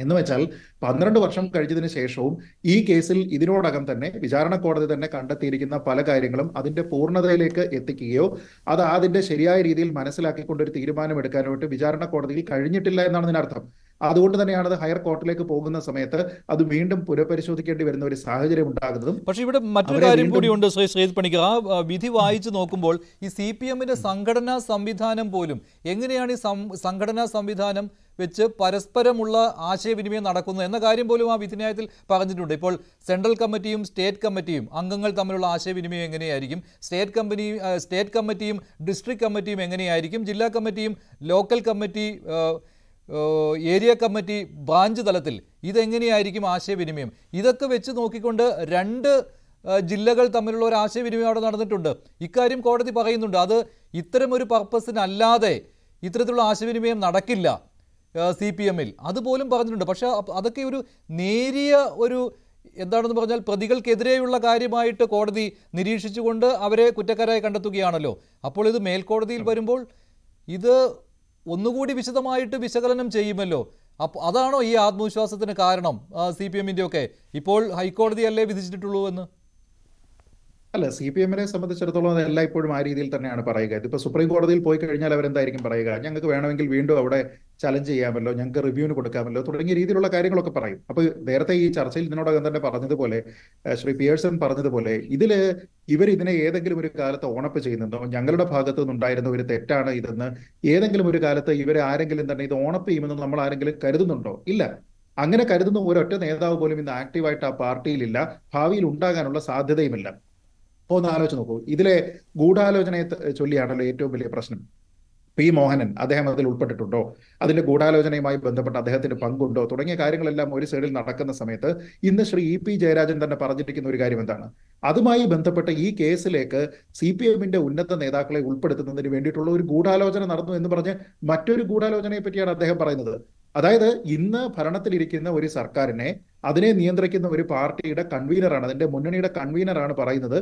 എന്ന് വെച്ചാൽ പന്ത്രണ്ട് വർഷം കഴിഞ്ഞതിന് ശേഷവും ഈ കേസിൽ ഇതിനോടകം തന്നെ വിചാരണ കോടതി തന്നെ കണ്ടെത്തിയിരിക്കുന്ന പല കാര്യങ്ങളും അതിന്റെ പൂർണ്ണതയിലേക്ക് എത്തിക്കുകയോ അത് അതിന്റെ ശരിയായ രീതിയിൽ മനസ്സിലാക്കിക്കൊണ്ടൊരു തീരുമാനം എടുക്കാനായിട്ട് വിചാരണ കോടതിയിൽ കഴിഞ്ഞിട്ടില്ല എന്നാണ് അർത്ഥം അതുകൊണ്ട് തന്നെയാണ് അത് ഹയർ കോർട്ടിലേക്ക് പോകുന്ന സമയത്ത് അത് വീണ്ടും പുനഃപരിശോധിക്കേണ്ടി വരുന്ന ഒരു സാഹചര്യം ഉണ്ടാകുന്നതും പക്ഷേ ഇവിടെ മറ്റൊരു കാര്യം കൂടിയുണ്ട് ശ്രീ ശ്രീത് പണിക്ക് ആ വിധി വായിച്ചു നോക്കുമ്പോൾ ഈ സി പി എമ്മിന്റെ സംഘടനാ സംവിധാനം പോലും എങ്ങനെയാണ് ഈ സംഘടനാ സംവിധാനം വെച്ച് പരസ്പരമുള്ള ആശയവിനിമയം നടക്കുന്നു എന്ന കാര്യം പോലും ആ വിധിന്യായത്തിൽ പറഞ്ഞിട്ടുണ്ട് ഇപ്പോൾ സെൻട്രൽ കമ്മിറ്റിയും സ്റ്റേറ്റ് കമ്മിറ്റിയും അംഗങ്ങൾ തമ്മിലുള്ള ആശയവിനിമയം എങ്ങനെയായിരിക്കും സ്റ്റേറ്റ് കമ്പനി സ്റ്റേറ്റ് കമ്മിറ്റിയും ഡിസ്ട്രിക്ട് കമ്മിറ്റിയും എങ്ങനെയായിരിക്കും ജില്ലാ കമ്മിറ്റിയും local committee area committee branch തലത്തിൽ ഇതെങ്ങനെയായിരിക്കും ആശയവിനിമയം ഇതൊക്കെ വെച്ച് നോക്കിക്കൊണ്ട് രണ്ട് ജില്ലകൾ തമ്മിലുള്ള ഒരു ആശയവിനിമയം അവിടെ നടന്നിട്ടുണ്ട് ഇക്കാര്യം കോടതി പറയുന്നുണ്ട് അത് ഇത്തരമൊരു പർപ്പസിനല്ലാതെ ഇത്തരത്തിലുള്ള ആശയവിനിമയം നടക്കില്ല സി പി എമ്മിൽ അതുപോലും പറഞ്ഞിട്ടുണ്ട് പക്ഷേ അതൊക്കെ ഒരു നേരിയ ഒരു എന്താണെന്ന് പറഞ്ഞാൽ പ്രതികൾക്കെതിരെയുള്ള കാര്യമായിട്ട് കോടതി നിരീക്ഷിച്ചുകൊണ്ട് അവരെ കുറ്റക്കാരായി കണ്ടെത്തുകയാണല്ലോ അപ്പോൾ ഇത് മേൽക്കോടതിയിൽ വരുമ്പോൾ ഇത് ഒന്നുകൂടി വിശദമായിട്ട് വിശകലനം ചെയ്യുമല്ലോ അപ്പോൾ അതാണോ ഈ ആത്മവിശ്വാസത്തിന് കാരണം സി പി എമ്മിൻ്റെ ഒക്കെ ഇപ്പോൾ ഹൈക്കോടതി അല്ലേ വിധിച്ചിട്ടുള്ളൂ എന്ന് അല്ല സി പി എമ്മിനെ സംബന്ധിച്ചിടത്തോളം അത് ഇപ്പോഴും ആ രീതിയിൽ തന്നെയാണ് പറയുക ഇതിപ്പോ സുപ്രീം കോടതിയിൽ പോയി കഴിഞ്ഞാൽ അവരെന്തായിരിക്കും പറയുക ഞങ്ങൾക്ക് വേണമെങ്കിൽ വീണ്ടും അവിടെ ചലഞ്ച് ചെയ്യാമല്ലോ ഞങ്ങൾക്ക് റിവ്യൂവിന് കൊടുക്കാമല്ലോ തുടങ്ങിയ രീതിയിലുള്ള കാര്യങ്ങളൊക്കെ പറയും അപ്പോൾ നേരത്തെ ഈ ചർച്ചയിൽ ഇതിനോടകം തന്നെ പറഞ്ഞതുപോലെ ശ്രീ പിയേഴ്സൺ പറഞ്ഞതുപോലെ ഇതിൽ ഇവർ ഇതിനെ ഏതെങ്കിലും ഒരു കാലത്ത് ഓണപ്പ് ചെയ്യുന്നുണ്ടോ ഞങ്ങളുടെ ഭാഗത്തു നിന്നുണ്ടായിരുന്ന ഒരു തെറ്റാണ് ഇതെന്ന് ഏതെങ്കിലും ഒരു കാലത്ത് ഇവരെ ആരെങ്കിലും തന്നെ ഇത് ഓണപ്പ് ചെയ്യുമെന്ന് നമ്മൾ ആരെങ്കിലും കരുതുന്നുണ്ടോ ഇല്ല അങ്ങനെ കരുതുന്ന ഒരൊറ്റ നേതാവ് പോലും ഇന്ന് ആക്റ്റീവായിട്ട് ആ പാർട്ടിയിലില്ല ഭാവിയിൽ ഉണ്ടാകാനുള്ള സാധ്യതയുമില്ല ഒന്ന് ആലോചിച്ച് നോക്കൂ ഇതിലെ ഗൂഢാലോചനയെ ചൊല്ലിയാണല്ലോ ഏറ്റവും വലിയ പ്രശ്നം പി മോഹനൻ അദ്ദേഹം അതിൽ ഉൾപ്പെട്ടിട്ടുണ്ടോ അതിന്റെ ഗൂഢാലോചനയുമായി ബന്ധപ്പെട്ട അദ്ദേഹത്തിന്റെ പങ്കുണ്ടോ തുടങ്ങിയ കാര്യങ്ങളെല്ലാം ഒരു സൈഡിൽ നടക്കുന്ന സമയത്ത് ഇന്ന് ശ്രീ ഇ പി ജയരാജൻ തന്നെ പറഞ്ഞിരിക്കുന്ന ഒരു കാര്യം എന്താണ് അതുമായി ബന്ധപ്പെട്ട ഈ കേസിലേക്ക് സി പി എമ്മിന്റെ ഉന്നത നേതാക്കളെ ഉൾപ്പെടുത്തുന്നതിന് വേണ്ടിയിട്ടുള്ള ഒരു ഗൂഢാലോചന നടന്നു എന്ന് പറഞ്ഞ് മറ്റൊരു ഗൂഢാലോചനയെ പറ്റിയാണ് അദ്ദേഹം പറയുന്നത് അതായത് ഇന്ന് ഭരണത്തിലിരിക്കുന്ന ഒരു സർക്കാരിനെ അതിനെ നിയന്ത്രിക്കുന്ന ഒരു പാർട്ടിയുടെ കൺവീനറാണ് അതിന്റെ മുന്നണിയുടെ കൺവീനറാണ് പറയുന്നത്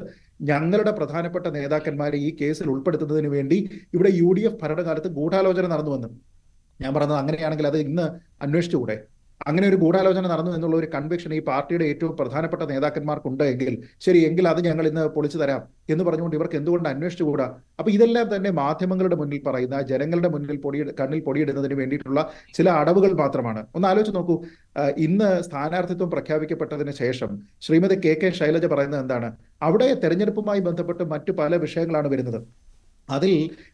ഞങ്ങളുടെ പ്രധാനപ്പെട്ട നേതാക്കന്മാരെ ഈ കേസിൽ ഉൾപ്പെടുത്തുന്നതിന് വേണ്ടി ഇവിടെ യു ഡി എഫ് ഭരണകാലത്ത് ഗൂഢാലോചന നടന്നുവെന്നും ഞാൻ പറഞ്ഞത് അങ്ങനെയാണെങ്കിൽ അത് ഇന്ന് അന്വേഷിച്ചുകൂടെ അങ്ങനെ ഒരു ഗൂഢാലോചന നടന്നു എന്നുള്ള ഒരു കൺവിക്ഷൻ ഈ പാർട്ടിയുടെ ഏറ്റവും പ്രധാനപ്പെട്ട നേതാക്കന്മാർക്കുണ്ട് എങ്കിൽ ശരി എങ്കിൽ അത് ഞങ്ങൾ ഇന്ന് പൊളിച്ചു തരാം എന്ന് പറഞ്ഞുകൊണ്ട് ഇവർക്ക് എന്തുകൊണ്ട് അന്വേഷിച്ചുകൂടാ അപ്പൊ ഇതെല്ലാം തന്നെ മാധ്യമങ്ങളുടെ മുന്നിൽ പറയുന്ന ജനങ്ങളുടെ മുന്നിൽ പൊടി കണ്ണിൽ പൊടിയിടുന്നതിന് വേണ്ടിയിട്ടുള്ള ചില അടവുകൾ മാത്രമാണ് ഒന്ന് ആലോചിച്ച് നോക്കൂ ഇന്ന് സ്ഥാനാർത്ഥിത്വം പ്രഖ്യാപിക്കപ്പെട്ടതിന് ശേഷം ശ്രീമതി കെ കെ ശൈലജ പറയുന്നത് എന്താണ് അവിടെ തെരഞ്ഞെടുപ്പുമായി ബന്ധപ്പെട്ട് മറ്റു പല വിഷയങ്ങളാണ് വരുന്നത് അതിൽ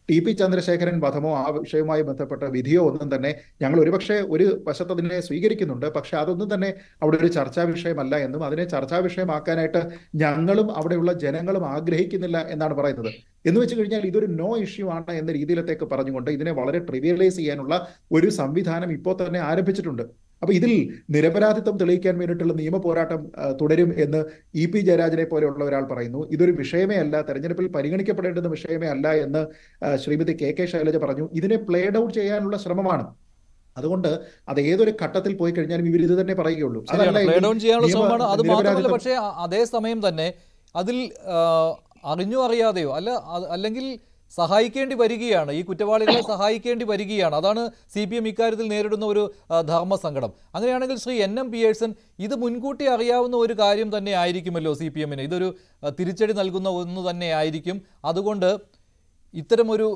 ടി പി ചന്ദ്രശേഖരൻ വധമോ ആ വിഷയവുമായി ബന്ധപ്പെട്ട വിധിയോ ഒന്നും തന്നെ ഞങ്ങൾ ഒരുപക്ഷെ ഒരു വശത്ത് അതിനെ സ്വീകരിക്കുന്നുണ്ട് പക്ഷെ അതൊന്നും തന്നെ അവിടെ ഒരു ചർച്ചാ വിഷയമല്ല എന്നും അതിനെ ചർച്ചാ വിഷയമാക്കാനായിട്ട് ഞങ്ങളും അവിടെയുള്ള ജനങ്ങളും ആഗ്രഹിക്കുന്നില്ല എന്നാണ് പറയുന്നത് എന്ന് വെച്ച് കഴിഞ്ഞാൽ ഇതൊരു നോ ഇഷ്യൂ ആണ് എന്ന രീതിയിലത്തേക്ക് പറഞ്ഞുകൊണ്ട് ഇതിനെ വളരെ ട്രിവിയലൈസ് ചെയ്യാനുള്ള ഒരു സംവിധാനം ഇപ്പോൾ തന്നെ ആരംഭിച്ചിട്ടുണ്ട് അപ്പൊ ഇതിൽ നിരപരാധിത്വം തെളിയിക്കാൻ വേണ്ടിയിട്ടുള്ള നിയമ പോരാട്ടം തുടരും എന്ന് ഇ പി ജയരാജനെ പോലെയുള്ള ഒരാൾ പറയുന്നു ഇതൊരു വിഷയമേ അല്ല തെരഞ്ഞെടുപ്പിൽ പരിഗണിക്കപ്പെടേണ്ടുന്ന വിഷയമേ അല്ല എന്ന് ശ്രീമതി കെ കെ ശൈലജ പറഞ്ഞു ഇതിനെ പ്ലേ ഡൌട്ട് ചെയ്യാനുള്ള ശ്രമമാണ് അതുകൊണ്ട് അത് ഏതൊരു ഘട്ടത്തിൽ പോയി കഴിഞ്ഞാലും ഇവർ ഇത് തന്നെ പറയുകയുള്ളൂ അത് മാത്രമല്ല പക്ഷേ അതേ സമയം തന്നെ അതിൽ അറിഞ്ഞോ അറിയാതെയോ അല്ല അല്ലെങ്കിൽ സഹായിക്കേണ്ടി വരികയാണ് ഈ കുറ്റവാളികളെ സഹായിക്കേണ്ടി വരികയാണ് അതാണ് സി പി എം ഇക്കാര്യത്തിൽ നേരിടുന്ന ഒരു സങ്കടം അങ്ങനെയാണെങ്കിൽ ശ്രീ എൻ എം പിയേഴ്സൺ ഇത് മുൻകൂട്ടി അറിയാവുന്ന ഒരു കാര്യം തന്നെ ആയിരിക്കുമല്ലോ സി പി എമ്മിന് ഇതൊരു തിരിച്ചടി നൽകുന്ന ഒന്ന് തന്നെ ആയിരിക്കും അതുകൊണ്ട് ഇത്തരമൊരു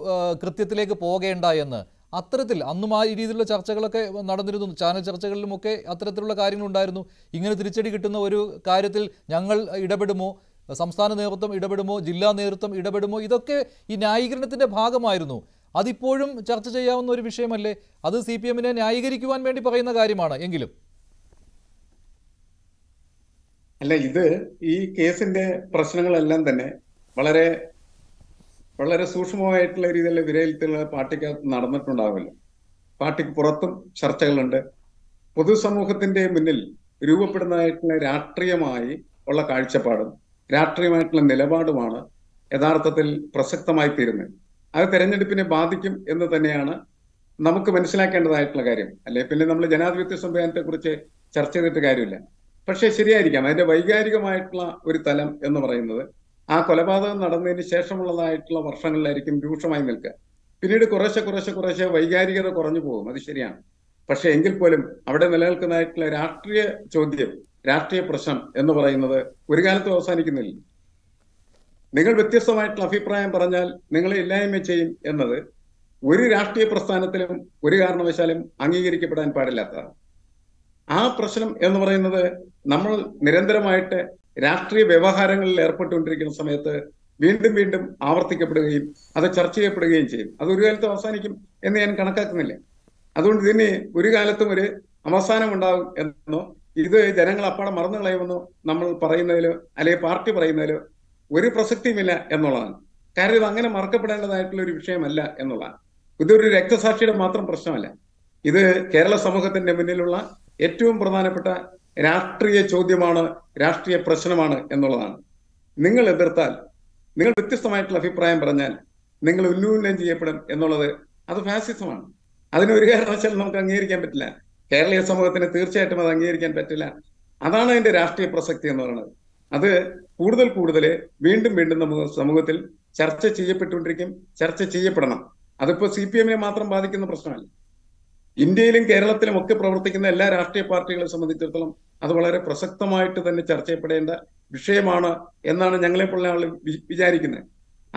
കൃത്യത്തിലേക്ക് പോകേണ്ട എന്ന് അത്തരത്തിൽ അന്നും ആ രീതിയിലുള്ള ചർച്ചകളൊക്കെ നടന്നിരുന്നു ചാനൽ ചർച്ചകളിലുമൊക്കെ അത്തരത്തിലുള്ള കാര്യങ്ങളുണ്ടായിരുന്നു ഇങ്ങനെ തിരിച്ചടി കിട്ടുന്ന ഒരു കാര്യത്തിൽ ഞങ്ങൾ ഇടപെടുമോ സംസ്ഥാന നേതൃത്വം ഇടപെടുമോ ജില്ലാ നേതൃത്വം ഇടപെടുമോ ഇതൊക്കെ ഈ ന്യായീകരണത്തിന്റെ ഭാഗമായിരുന്നു അതിപ്പോഴും ചർച്ച ചെയ്യാവുന്ന ഒരു വിഷയമല്ലേ അത് സി പി എമ്മിനെ ന്യായീകരിക്കുവാൻ വേണ്ടി പറയുന്ന കാര്യമാണ് എങ്കിലും അല്ല ഇത് ഈ കേസിന്റെ പ്രശ്നങ്ങളെല്ലാം തന്നെ വളരെ വളരെ സൂക്ഷ്മമായിട്ടുള്ള രീതിയിലുള്ള വിലയിരുത്തലുകൾ പാർട്ടിക്കകത്ത് നടന്നിട്ടുണ്ടാവില്ല പാർട്ടിക്ക് പുറത്തും ചർച്ചകളുണ്ട് പൊതുസമൂഹത്തിന്റെ മുന്നിൽ രൂപപ്പെടുന്നതായിട്ടുള്ള രാഷ്ട്രീയമായി ഉള്ള കാഴ്ചപ്പാടും രാഷ്ട്രീയമായിട്ടുള്ള നിലപാടുമാണ് യഥാർത്ഥത്തിൽ പ്രസക്തമായി തീരുന്നത് അത് തെരഞ്ഞെടുപ്പിനെ ബാധിക്കും എന്ന് തന്നെയാണ് നമുക്ക് മനസ്സിലാക്കേണ്ടതായിട്ടുള്ള കാര്യം അല്ലെ പിന്നെ നമ്മൾ ജനാധിപത്യ സംവിധാനത്തെ കുറിച്ച് ചർച്ച ചെയ്തിട്ട് കാര്യമില്ല പക്ഷേ ശരിയായിരിക്കാം അതിന്റെ വൈകാരികമായിട്ടുള്ള ഒരു തലം എന്ന് പറയുന്നത് ആ കൊലപാതകം നടന്നതിന് ശേഷമുള്ളതായിട്ടുള്ള വർഷങ്ങളിലായിരിക്കും രൂക്ഷമായി നിൽക്കുക പിന്നീട് കുറേശ്ശെ കുറേശ്ശെ കുറേശ്ശെ വൈകാരികത കുറഞ്ഞു പോകും അത് ശരിയാണ് പക്ഷെ എങ്കിൽ പോലും അവിടെ നിലനിൽക്കുന്നതായിട്ടുള്ള രാഷ്ട്രീയ ചോദ്യം രാഷ്ട്രീയ പ്രശ്നം എന്ന് പറയുന്നത് ഒരു കാലത്ത് അവസാനിക്കുന്നില്ല നിങ്ങൾ വ്യത്യസ്തമായിട്ടുള്ള അഭിപ്രായം പറഞ്ഞാൽ നിങ്ങളെ ഇല്ലായ്മ ചെയ്യും എന്നത് ഒരു രാഷ്ട്രീയ പ്രസ്ഥാനത്തിലും ഒരു കാരണവശാലും അംഗീകരിക്കപ്പെടാൻ പാടില്ലാത്തതാണ് ആ പ്രശ്നം എന്ന് പറയുന്നത് നമ്മൾ നിരന്തരമായിട്ട് രാഷ്ട്രീയ വ്യവഹാരങ്ങളിൽ ഏർപ്പെട്ടുകൊണ്ടിരിക്കുന്ന സമയത്ത് വീണ്ടും വീണ്ടും ആവർത്തിക്കപ്പെടുകയും അത് ചർച്ച ചെയ്യപ്പെടുകയും ചെയ്യും അത് ഒരു കാലത്ത് അവസാനിക്കും എന്ന് ഞാൻ കണക്കാക്കുന്നില്ല അതുകൊണ്ട് ഇതിന് ഒരു കാലത്തും ഒരു അവസാനം ഉണ്ടാവും എന്നോ ഇത് ജനങ്ങൾ അപ്പാടെ മറന്നു കളയുമെന്ന് നമ്മൾ പറയുന്നതിലോ അല്ലെങ്കിൽ പാർട്ടി പറയുന്നതിലോ ഒരു പ്രസക്തിയുമില്ല എന്നുള്ളതാണ് കാര്യം ഇത് അങ്ങനെ മറക്കപ്പെടേണ്ടതായിട്ടുള്ള ഒരു വിഷയമല്ല എന്നുള്ളതാണ് ഇതൊരു രക്തസാക്ഷിയുടെ മാത്രം പ്രശ്നമല്ല ഇത് കേരള സമൂഹത്തിന്റെ മുന്നിലുള്ള ഏറ്റവും പ്രധാനപ്പെട്ട രാഷ്ട്രീയ ചോദ്യമാണ് രാഷ്ട്രീയ പ്രശ്നമാണ് എന്നുള്ളതാണ് നിങ്ങൾ എതിർത്താൽ നിങ്ങൾ വ്യത്യസ്തമായിട്ടുള്ള അഭിപ്രായം പറഞ്ഞാൽ നിങ്ങൾ ഉന്മൂലനം ചെയ്യപ്പെടും എന്നുള്ളത് അത് ഫാസിസമാണ് അതിന് ഒരു കാരണവശാലും നമുക്ക് അംഗീകരിക്കാൻ പറ്റില്ല കേരളീയ സമൂഹത്തിന് തീർച്ചയായിട്ടും അത് അംഗീകരിക്കാൻ പറ്റില്ല അതാണ് അതിന്റെ രാഷ്ട്രീയ പ്രസക്തി എന്ന് പറയുന്നത് അത് കൂടുതൽ കൂടുതൽ വീണ്ടും വീണ്ടും നമുക്ക് സമൂഹത്തിൽ ചർച്ച ചെയ്യപ്പെട്ടുകൊണ്ടിരിക്കും ചർച്ച ചെയ്യപ്പെടണം അതിപ്പോ സി പി എമ്മിനെ മാത്രം ബാധിക്കുന്ന പ്രശ്നമല്ല ഇന്ത്യയിലും കേരളത്തിലും ഒക്കെ പ്രവർത്തിക്കുന്ന എല്ലാ രാഷ്ട്രീയ പാർട്ടികളെ സംബന്ധിച്ചിടത്തോളം അത് വളരെ പ്രസക്തമായിട്ട് തന്നെ ചർച്ച ചെയ്യപ്പെടേണ്ട വിഷയമാണ് എന്നാണ് ഞങ്ങളെ പോലുള്ള ആൾ വിചാരിക്കുന്നത്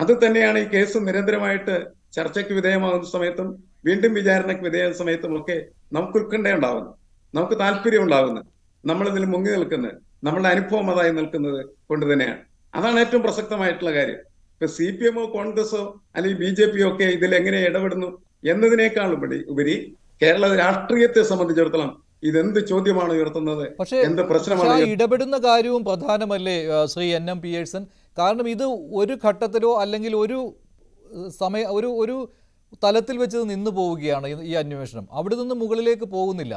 അത് തന്നെയാണ് ഈ കേസ് നിരന്തരമായിട്ട് ചർച്ചയ്ക്ക് വിധേയമാകുന്ന സമയത്തും വീണ്ടും വിചാരണയ്ക്ക് വിധേയ സമയത്തുമൊക്കെ നമുക്ക് ഉത്കണ്ഠയുണ്ടാവുന്നു നമുക്ക് താല്പര്യം ഉണ്ടാവുന്നു നമ്മളിതിൽ മുങ്ങി നിൽക്കുന്നത് നമ്മളുടെ അനുഭവം അതായി നിൽക്കുന്നത് കൊണ്ട് തന്നെയാണ് അതാണ് ഏറ്റവും പ്രസക്തമായിട്ടുള്ള കാര്യം ഇപ്പൊ സി പി എമ്മോ കോൺഗ്രസോ അല്ലെങ്കിൽ ബി ജെ പി ഒക്കെ ഇതിൽ എങ്ങനെ ഇടപെടുന്നു എന്നതിനേക്കാൾ ഉപരി ഉപരി കേരള രാഷ്ട്രീയത്തെ സംബന്ധിച്ചിടത്തോളം ഇതെന്ത് ചോദ്യമാണ് ഉയർത്തുന്നത് എന്ത് പ്രശ്നമാണ് ഇടപെടുന്ന കാര്യവും പ്രധാനമല്ലേ ശ്രീ എൻ എം പിയേഴ്സൺ കാരണം ഇത് ഒരു ഘട്ടത്തിലോ അല്ലെങ്കിൽ ഒരു സമയ ഒരു ഒരു തലത്തിൽ വെച്ചത് നിന്നു പോവുകയാണ് ഈ അന്വേഷണം അവിടെ നിന്ന് മുകളിലേക്ക് പോകുന്നില്ല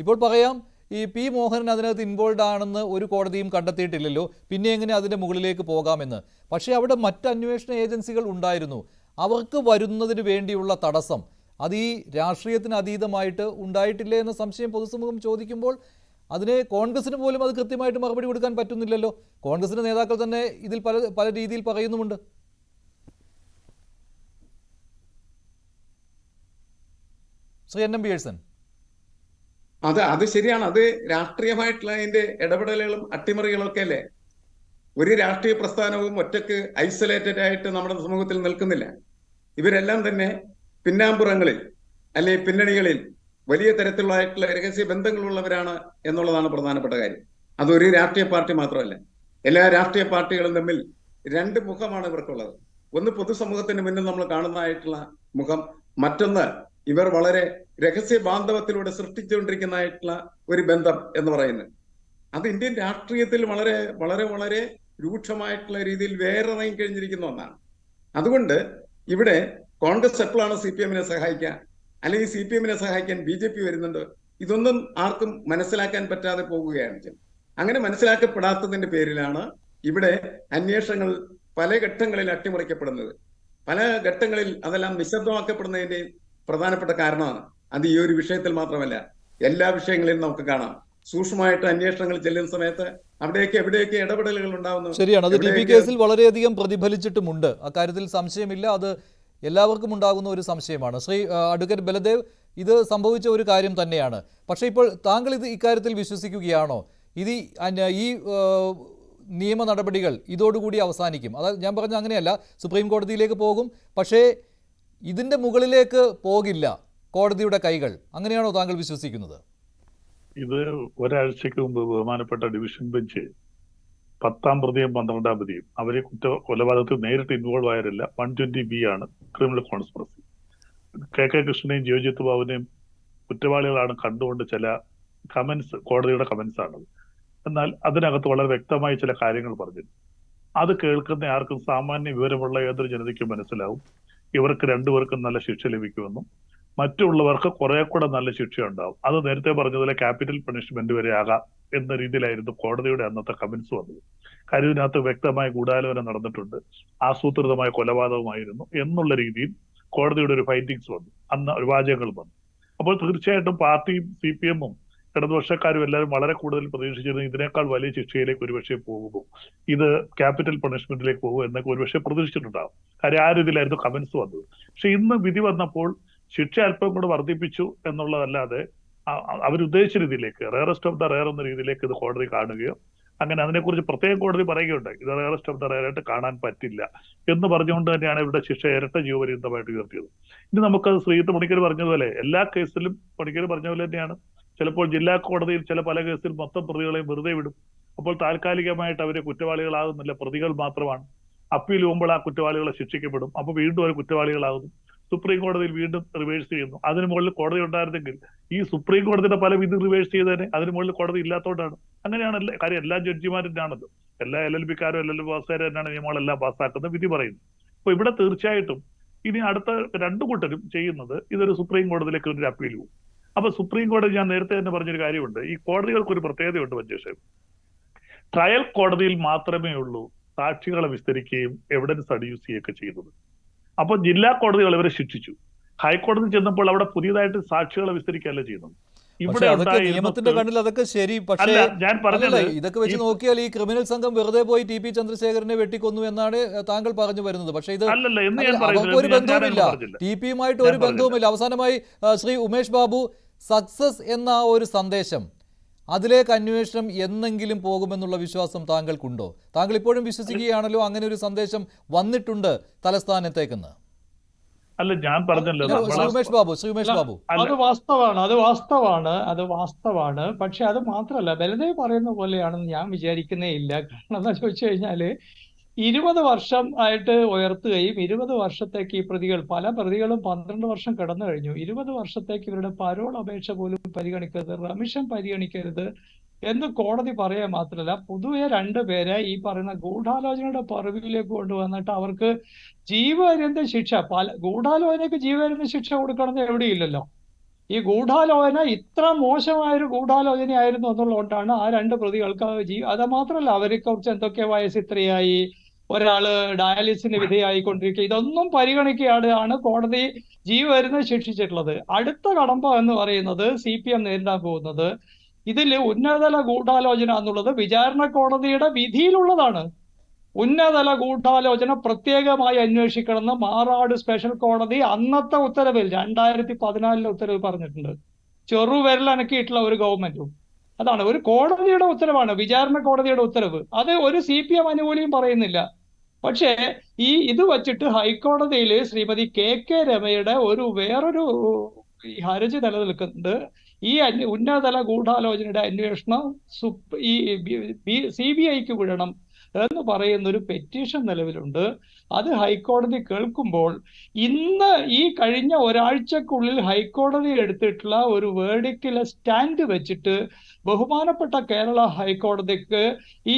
ഇപ്പോൾ പറയാം ഈ പി മോഹനൻ അതിനകത്ത് ഇൻവോൾവ് ആണെന്ന് ഒരു കോടതിയും കണ്ടെത്തിയിട്ടില്ലല്ലോ പിന്നെ എങ്ങനെ അതിൻ്റെ മുകളിലേക്ക് പോകാമെന്ന് പക്ഷേ അവിടെ മറ്റ് അന്വേഷണ ഏജൻസികൾ ഉണ്ടായിരുന്നു അവർക്ക് വരുന്നതിന് വേണ്ടിയുള്ള തടസ്സം അത് ഈ രാഷ്ട്രീയത്തിന് അതീതമായിട്ട് ഉണ്ടായിട്ടില്ലേ എന്ന സംശയം പൊതുസമൂഹം ചോദിക്കുമ്പോൾ അതിനെ കോൺഗ്രസിന് പോലും അത് കൃത്യമായിട്ട് മറുപടി കൊടുക്കാൻ പറ്റുന്നില്ലല്ലോ കോൺഗ്രസിൻ്റെ നേതാക്കൾ തന്നെ ഇതിൽ പല പല രീതിയിൽ പറയുന്നുമുണ്ട് ശ്രീ എൻ എം ബിയേഴ്സൺ അത് അത് ശരിയാണ് അത് രാഷ്ട്രീയമായിട്ടുള്ള അതിന്റെ ഇടപെടലുകളും അട്ടിമറികളും ഒക്കെ അല്ലേ ഒരു രാഷ്ട്രീയ പ്രസ്ഥാനവും ഒറ്റക്ക് ഐസൊലേറ്റഡ് ആയിട്ട് നമ്മുടെ സമൂഹത്തിൽ നിൽക്കുന്നില്ല ഇവരെല്ലാം തന്നെ പിന്നാമ്പുറങ്ങളിൽ അല്ലെ പിന്നണികളിൽ വലിയ തരത്തിലുള്ളതായിട്ടുള്ള രഹസ്യ ബന്ധങ്ങളുള്ളവരാണ് എന്നുള്ളതാണ് പ്രധാനപ്പെട്ട കാര്യം അത് ഒരു രാഷ്ട്രീയ പാർട്ടി മാത്രമല്ല എല്ലാ രാഷ്ട്രീയ പാർട്ടികളും തമ്മിൽ രണ്ട് മുഖമാണ് ഇവർക്കുള്ളത് ഒന്ന് പൊതുസമൂഹത്തിന് മുന്നിൽ നമ്മൾ കാണുന്നതായിട്ടുള്ള മുഖം മറ്റൊന്ന് ഇവർ വളരെ രഹസ്യ ബാന്ധവത്തിലൂടെ സൃഷ്ടിച്ചുകൊണ്ടിരിക്കുന്നതായിട്ടുള്ള ഒരു ബന്ധം എന്ന് പറയുന്നത് അത് ഇന്ത്യൻ രാഷ്ട്രീയത്തിൽ വളരെ വളരെ വളരെ രൂക്ഷമായിട്ടുള്ള രീതിയിൽ വേറെറങ്ങി കഴിഞ്ഞിരിക്കുന്ന ഒന്നാണ് അതുകൊണ്ട് ഇവിടെ കോൺഗ്രസ് എപ്പോഴാണ് സി പി എമ്മിനെ സഹായിക്കുക അല്ലെങ്കിൽ സി പി എമ്മിനെ സഹായിക്കാൻ ബി ജെ പി വരുന്നുണ്ട് ഇതൊന്നും ആർക്കും മനസ്സിലാക്കാൻ പറ്റാതെ പോകുകയാണ് ചെയ്യുന്നത് അങ്ങനെ മനസ്സിലാക്കപ്പെടാത്തതിന്റെ പേരിലാണ് ഇവിടെ അന്വേഷണങ്ങൾ പല ഘട്ടങ്ങളിൽ അട്ടിമറിക്കപ്പെടുന്നത് പല ഘട്ടങ്ങളിൽ അതെല്ലാം നിശബ്ദമാക്കപ്പെടുന്നതിന്റെയും പ്രധാനപ്പെട്ട കാരണമാണ് അത് ഈ ഒരു വിഷയത്തിൽ മാത്രമല്ല എല്ലാ വിഷയങ്ങളിലും നമുക്ക് കാണാം സൂക്ഷ്മമായിട്ട് അന്വേഷണങ്ങൾ ചെല്ലുന്ന സമയത്ത് അവിടെയൊക്കെ എവിടെയൊക്കെ ഇടപെടലുകൾ ഉണ്ടാവുന്നു ശരിയാണ് അത് ഡി പി കേസിൽ വളരെയധികം പ്രതിഫലിച്ചിട്ടുമുണ്ട് അക്കാര്യത്തിൽ സംശയമില്ല അത് എല്ലാവർക്കും ഉണ്ടാകുന്ന ഒരു സംശയമാണ് ശ്രീ അഡ്വക്കേറ്റ് ബലദേവ് ഇത് സംഭവിച്ച ഒരു കാര്യം തന്നെയാണ് പക്ഷേ ഇപ്പോൾ താങ്കൾ ഇത് ഇക്കാര്യത്തിൽ വിശ്വസിക്കുകയാണോ ഇത് ഈ നിയമ നടപടികൾ ഇതോടുകൂടി അവസാനിക്കും അതായത് ഞാൻ പറഞ്ഞ അങ്ങനെയല്ല സുപ്രീം കോടതിയിലേക്ക് പോകും പക്ഷേ ഇതിന്റെ മുകളിലേക്ക് പോകില്ല കോടതിയുടെ കൈകൾ അങ്ങനെയാണോ താങ്കൾ വിശ്വസിക്കുന്നത് ഇത് ഒരാഴ്ചക്ക് മുമ്പ് ബഹുമാനപ്പെട്ട ഡിവിഷൻ ബെഞ്ച് പത്താം പ്രതിയും പന്ത്രണ്ടാം പ്രതിയും അവരെ കുറ്റ കൊലപാതകത്തിൽ നേരിട്ട് ഇൻവോൾവ് ആയവരല്ല വൺ ട്വന്റി ബി ആണ് ക്രിമിനൽ കോൺസ്പിറസി കെ കെ കൃഷ്ണനെയും ജിയോജിത്ത് ബാബുവിനെയും കുറ്റവാളികളാണ് കണ്ടുകൊണ്ട് ചില കമന്റ്സ് കോടതിയുടെ കമന്റ്സ് ആണത് എന്നാൽ അതിനകത്ത് വളരെ വ്യക്തമായി ചില കാര്യങ്ങൾ പറഞ്ഞു അത് കേൾക്കുന്ന ആർക്കും സാമാന്യ വിവരമുള്ള ഏതൊരു ജനതയ്ക്കും മനസ്സിലാവും ഇവർക്ക് രണ്ടുപേർക്കും നല്ല ശിക്ഷ ലഭിക്കുമെന്നും മറ്റുള്ളവർക്ക് കുറെ കൂടെ നല്ല ശിക്ഷ ഉണ്ടാവും അത് നേരത്തെ പറഞ്ഞതിലെ ക്യാപിറ്റൽ പണിഷ്മെന്റ് വരെ ആകാം എന്ന രീതിയിലായിരുന്നു കോടതിയുടെ അന്നത്തെ കമന്റ്സ് വന്നത് കാര്യം ഇതിനകത്ത് വ്യക്തമായ ഗൂഢാലോചന നടന്നിട്ടുണ്ട് ആസൂത്രിതമായ കൊലപാതകമായിരുന്നു എന്നുള്ള രീതിയിൽ കോടതിയുടെ ഒരു ഫൈൻഡിങ്സ് വന്നു അന്ന് ഒരു വാചകങ്ങൾ വന്നു അപ്പോൾ തീർച്ചയായിട്ടും പാർട്ടിയും സി പി എമ്മും ഇടതുപക്ഷക്കാരും എല്ലാവരും വളരെ കൂടുതൽ പ്രതീക്ഷിച്ചിരുന്നു ഇതിനേക്കാൾ വലിയ ശിക്ഷയിലേക്ക് ഒരുപക്ഷെ പോകുമോ ഇത് ക്യാപിറ്റൽ പണിഷ്മെന്റിലേക്ക് പോകും എന്നൊക്കെ ഒരുപക്ഷെ പ്രതീക്ഷിച്ചിട്ടുണ്ടാകും കാര്യം ആ രീതിയിലായിരുന്നു കമന്റ്സ് വന്നത് പക്ഷെ ഇന്ന് വിധി വന്നപ്പോൾ ശിക്ഷ അല്പം കൂടെ വർദ്ധിപ്പിച്ചു എന്നുള്ളതല്ലാതെ അവരുദ്ദേശിച്ച രീതിയിലേക്ക് റയറസ്റ്റ് ഓഫ് ദ റയർ എന്ന രീതിയിലേക്ക് ഇത് കോടതി കാണുകയോ അങ്ങനെ അതിനെക്കുറിച്ച് പ്രത്യേകം കോടതി പറയുകയുണ്ട് ഇത് റയറസ്റ്റ് ഓഫ് ദ റയറായിട്ട് കാണാൻ പറ്റില്ല എന്ന് പറഞ്ഞുകൊണ്ട് തന്നെയാണ് ഇവരുടെ ശിക്ഷ ഇരട്ട ജീവപര്യന്തമായിട്ട് ഉയർത്തിയത് ഇനി നമുക്ക് ശ്രീത്ത് പണിക്കർ പറഞ്ഞതുപോലെ എല്ലാ കേസിലും പണിക്കർ പറഞ്ഞ പോലെ തന്നെയാണ് ചിലപ്പോൾ ജില്ലാ കോടതിയിൽ ചില പല കേസിൽ മൊത്തം പ്രതികളെയും വെറുതെ വിടും അപ്പോൾ താൽക്കാലികമായിട്ട് അവരെ കുറ്റവാളികളാകുന്നില്ല പ്രതികൾ മാത്രമാണ് അപ്പീൽ പോകുമ്പോൾ ആ കുറ്റവാളികളെ ശിക്ഷിക്കപ്പെടും അപ്പോൾ വീണ്ടും അവർ കുറ്റവാളികളാകുന്നു സുപ്രീം കോടതിയിൽ വീണ്ടും റിവേഴ്സ് ചെയ്യുന്നു അതിന് മുകളിൽ കോടതി ഉണ്ടായിരുന്നെങ്കിൽ ഈ സുപ്രീം കോടതിയുടെ പല വിധി റിവേഴ്സ് ചെയ്തതിന് അതിന് മുകളിൽ കോടതി ഇല്ലാത്തതുകൊണ്ടാണ് അങ്ങനെയാണ് കാര്യം എല്ലാ ജഡ്ജിമാരും തന്നെയാണല്ലോ എല്ലാ എൽ എൽ ബിക്കാരും എൽ എൽ പാസ്സുകാരും തന്നെയാണ് നിയമങ്ങളെല്ലാം പാസ്സാക്കുന്നത് വിധി പറയുന്നു അപ്പൊ ഇവിടെ തീർച്ചയായിട്ടും ഇനി അടുത്ത രണ്ടു കൂട്ടരും ചെയ്യുന്നത് ഇതൊരു സുപ്രീം കോടതിയിലേക്ക് ഒരു അപ്പീൽ പോകും അപ്പൊ സുപ്രീം കോടതി ഞാൻ നേരത്തെ തന്നെ പറഞ്ഞൊരു കാര്യമുണ്ട് ഈ കോടതികൾക്ക് ഒരു പ്രത്യേകതയുണ്ട് മഞ്ചേഷ് ട്രയൽ കോടതിയിൽ മാത്രമേ ഉള്ളൂ സാക്ഷികളെ വിസ്തരിക്കുകയും എവിഡൻസ് അഡ്യൂസ് ചെയ്യുകയൊക്കെ ചെയ്യുന്നത് അപ്പോൾ ജില്ലാ കോടതികൾ ഇവരെ ശിക്ഷിച്ചു ഹൈക്കോടതി ചെന്നപ്പോൾ അവിടെ പുതിയതായിട്ട് സാക്ഷികളെ വിസ്തരിക്കുകയല്ല ചെയ്യുന്നത് ഇവിടെ നിയമത്തിന്റെ കണ്ണിൽ അതൊക്കെ ശരി പക്ഷേ ഞാൻ പറഞ്ഞത് ഇതൊക്കെ വെച്ച് നോക്കിയാൽ ഈ ക്രിമിനൽ സംഘം വെറുതെ പോയി ടി പി ചന്ദ്രശേഖരനെ വെട്ടിക്കൊന്നു എന്നാണ് താങ്കൾ പറഞ്ഞു വരുന്നത് പക്ഷേ ഇത് അവർക്ക് ഒരു ബന്ധവുമില്ല ടി പിയുമായിട്ട് ഒരു ബന്ധവുമില്ല അവസാനമായി ശ്രീ ഉമേഷ് ബാബു സക്സസ് എന്ന ഒരു സന്ദേശം അതിലേക്ക് അന്വേഷണം എന്നെങ്കിലും പോകുമെന്നുള്ള വിശ്വാസം താങ്കൾക്കുണ്ടോ താങ്കൾ ഇപ്പോഴും വിശ്വസിക്കുകയാണല്ലോ അങ്ങനെ ഒരു സന്ദേശം വന്നിട്ടുണ്ട് തലസ്ഥാനത്തേക്കെന്ന് അല്ല ഞാൻ പറഞ്ഞല്ലോ ശ്രീമേഷ് ബാബു ശ്രീമേഷ് ബാബു അത് വാസ്തവാണ് അത് വാസ്തവാണ് അത് വാസ്തവാണ് പക്ഷെ അത് മാത്രമല്ല ബലദേവ് പറയുന്ന പോലെയാണെന്ന് ഞാൻ വിചാരിക്കുന്നേ ഇല്ല കാരണം എന്താ ചോദിച്ചു കഴിഞ്ഞാല് ഇരുപത് വർഷം ആയിട്ട് ഉയർത്തുകയും ഇരുപത് വർഷത്തേക്ക് ഈ പ്രതികൾ പല പ്രതികളും പന്ത്രണ്ട് വർഷം കടന്നു കഴിഞ്ഞു ഇരുപത് വർഷത്തേക്ക് ഇവരുടെ പരോൾ അപേക്ഷ പോലും പരിഗണിക്കരുത് റമിഷൻ പരിഗണിക്കരുത് എന്ന് കോടതി പറയാൻ മാത്രമല്ല പൊതുവെ രണ്ടുപേരെ ഈ പറയുന്ന ഗൂഢാലോചനയുടെ പറവിലേക്ക് കൊണ്ടുവന്നിട്ട് അവർക്ക് ജീവപര്യന്ത ശിക്ഷ പല ഗൂഢാലോചനയ്ക്ക് ജീവപര്യന്ത ശിക്ഷ കൊടുക്കണമെന്ന് എവിടെയില്ലല്ലോ ഈ ഗൂഢാലോചന ഇത്ര മോശമായൊരു ഗൂഢാലോചനയായിരുന്നു എന്നുള്ളതുകൊണ്ടാണ് ആ രണ്ട് പ്രതികൾക്ക് ജീവ അത് മാത്രമല്ല അവരെ കുറിച്ച് എന്തൊക്കെ ഇത്രയായി ഒരാള് ഡയാലിസിന് വിധേയായിക്കൊണ്ടിരിക്കുക ഇതൊന്നും പരിഗണിക്കുകയാണ് കോടതി ജീവരുന്ന ശിക്ഷിച്ചിട്ടുള്ളത് അടുത്ത കടമ്പ എന്ന് പറയുന്നത് സി പി എം നേരിടാൻ പോകുന്നത് ഇതിൽ ഉന്നതതല ഗൂഢാലോചന എന്നുള്ളത് വിചാരണ കോടതിയുടെ വിധിയിലുള്ളതാണ് ഉന്നതതല ഗൂഢാലോചന പ്രത്യേകമായി അന്വേഷിക്കണമെന്ന് മാറാട് സ്പെഷ്യൽ കോടതി അന്നത്തെ ഉത്തരവിൽ രണ്ടായിരത്തി പതിനാലിലെ ഉത്തരവ് പറഞ്ഞിട്ടുണ്ട് ചെറുവിരലനക്കിയിട്ടുള്ള ഒരു ഗവൺമെന്റും അതാണ് ഒരു കോടതിയുടെ ഉത്തരവാണ് വിചാരണ കോടതിയുടെ ഉത്തരവ് അത് ഒരു സി പി എം അനുകൂലിയും പറയുന്നില്ല പക്ഷേ ഈ ഇത് വച്ചിട്ട് ഹൈക്കോടതിയിൽ ശ്രീമതി കെ കെ രമയുടെ ഒരു വേറൊരു ഹർജി നിലനിൽക്കുന്നുണ്ട് ഈ ഉന്നതതല ഗൂഢാലോചനയുടെ അന്വേഷണം ഈ സി ബി ഐക്ക് വിടണം എന്ന് പറയുന്ന ഒരു പെറ്റീഷൻ നിലവിലുണ്ട് അത് ഹൈക്കോടതി കേൾക്കുമ്പോൾ ഇന്ന് ഈ കഴിഞ്ഞ ഒരാഴ്ചക്കുള്ളിൽ ഹൈക്കോടതി എടുത്തിട്ടുള്ള ഒരു വേർഡിക്കിലെ സ്റ്റാൻഡ് വെച്ചിട്ട് ബഹുമാനപ്പെട്ട കേരള ഹൈക്കോടതിക്ക്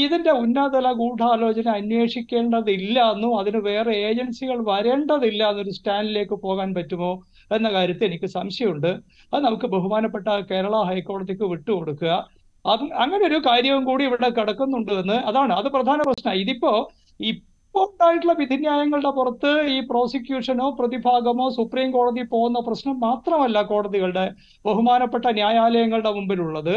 ഇതിന്റെ ഉന്നതല ഗൂഢാലോചന അന്വേഷിക്കേണ്ടതില്ല എന്നും അതിന് വേറെ ഏജൻസികൾ വരേണ്ടതില്ല എന്നൊരു സ്റ്റാൻഡിലേക്ക് പോകാൻ പറ്റുമോ എന്ന കാര്യത്തിൽ എനിക്ക് സംശയമുണ്ട് അത് നമുക്ക് ബഹുമാനപ്പെട്ട കേരള ഹൈക്കോടതിക്ക് വിട്ടുകൊടുക്കുക അത് അങ്ങനെ ഒരു കാര്യവും കൂടി ഇവിടെ കിടക്കുന്നുണ്ട് എന്ന് അതാണ് അത് പ്രധാന പ്രശ്നം ഇതിപ്പോ ഇപ്പോ ഉണ്ടായിട്ടുള്ള വിധിന്യായങ്ങളുടെ പുറത്ത് ഈ പ്രോസിക്യൂഷനോ പ്രതിഭാഗമോ സുപ്രീം കോടതി പോകുന്ന പ്രശ്നം മാത്രമല്ല കോടതികളുടെ ബഹുമാനപ്പെട്ട ന്യായാലയങ്ങളുടെ മുമ്പിലുള്ളത്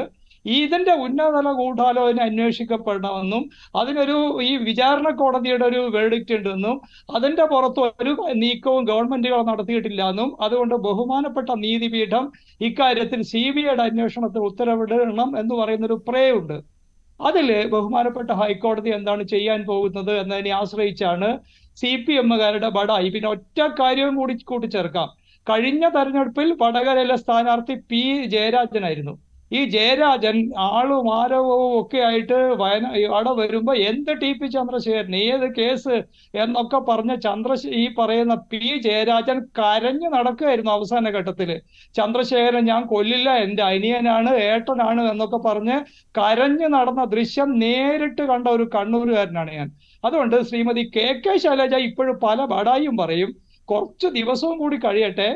ഇതിന്റെ ഉന്നതതല ഗൂഢാലോചന അന്വേഷിക്കപ്പെടണമെന്നും അതിനൊരു ഈ വിചാരണ കോടതിയുടെ ഒരു വേഡിക്റ്റ് ഉണ്ടെന്നും അതിന്റെ പുറത്ത് ഒരു നീക്കവും ഗവൺമെന്റുകൾ നടത്തിയിട്ടില്ല എന്നും അതുകൊണ്ട് ബഹുമാനപ്പെട്ട നീതിപീഠം ഇക്കാര്യത്തിൽ സി ബി ഐയുടെ അന്വേഷണത്തിന് ഉത്തരവിടണം എന്ന് പറയുന്ന ഒരു പ്രേയുണ്ട് അതിൽ ബഹുമാനപ്പെട്ട ഹൈക്കോടതി എന്താണ് ചെയ്യാൻ പോകുന്നത് എന്നതിനെ ആശ്രയിച്ചാണ് സി പി എമ്മുകാരുടെ ബടായി പിന്നെ ഒറ്റ കാര്യവും കൂടി കൂട്ടിച്ചേർക്കാം കഴിഞ്ഞ തെരഞ്ഞെടുപ്പിൽ വടകരയിലെ സ്ഥാനാർത്ഥി പി ജയരാജനായിരുന്നു ഈ ജയരാജൻ ആളും ആരവവും ഒക്കെ ആയിട്ട് വയന അവിടെ വരുമ്പോ എന്ത് ടി പി ചന്ദ്രശേഖരൻ ഏത് കേസ് എന്നൊക്കെ പറഞ്ഞ ചന്ദ്ര ഈ പറയുന്ന പി ജയരാജൻ കരഞ്ഞു നടക്കുകയായിരുന്നു അവസാന ഘട്ടത്തിൽ ചന്ദ്രശേഖരൻ ഞാൻ കൊല്ലില്ല എന്റെ അനിയനാണ് ഏട്ടനാണ് എന്നൊക്കെ പറഞ്ഞ് കരഞ്ഞു നടന്ന ദൃശ്യം നേരിട്ട് കണ്ട ഒരു കണ്ണൂരുകാരനാണ് ഞാൻ അതുകൊണ്ട് ശ്രീമതി കെ കെ ശൈലജ ഇപ്പോഴും പല ബടായും പറയും കുറച്ച് ദിവസവും കൂടി കഴിയട്ടെ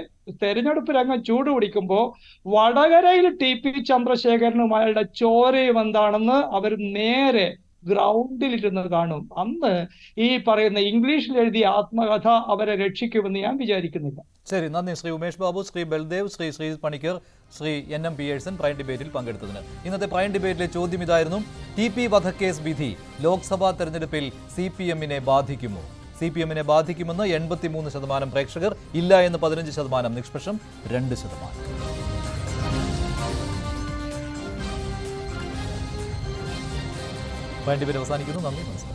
തെരഞ്ഞെടുപ്പ് രംഗം ചൂട് പിടിക്കുമ്പോൾ വടകരയിൽ ടി പി ചന്ദ്രശേഖരനുമായുള്ള ചോരയും എന്താണെന്ന് അവർ നേരെ ഗ്രൗണ്ടിലിരുന്ന് കാണും അന്ന് ഈ പറയുന്ന ഇംഗ്ലീഷിൽ എഴുതിയ ആത്മകഥ അവരെ രക്ഷിക്കുമെന്ന് ഞാൻ വിചാരിക്കുന്നില്ല ശരി നന്ദി Shri Umesh Babu Shri Baldev Shri Shri Panicker Shri N M Pearson prime ഡിബേറ്റിൽ പങ്കെടുത്തതിന് ഇന്നത്തെ പ്രൈം ഡിബേറ്റിലെ ചോദ്യം ഇതായിരുന്നു ടി പി വധക്കേസ് വിധി ലോക്സഭാ തെരഞ്ഞെടുപ്പിൽ സി പി എമ്മിനെ ബാധിക്കുമോ സി പി എമ്മിനെ ബാധിക്കുമെന്ന് എൺപത്തിമൂന്ന് ശതമാനം പ്രേക്ഷകർ ഇല്ല എന്ന് പതിനഞ്ച് ശതമാനം നിഷ്പക്ഷം രണ്ട് ശതമാനം വേണ്ടി പേര് അവസാനിക്കുന്നു നന്ദി നമസ്കാരം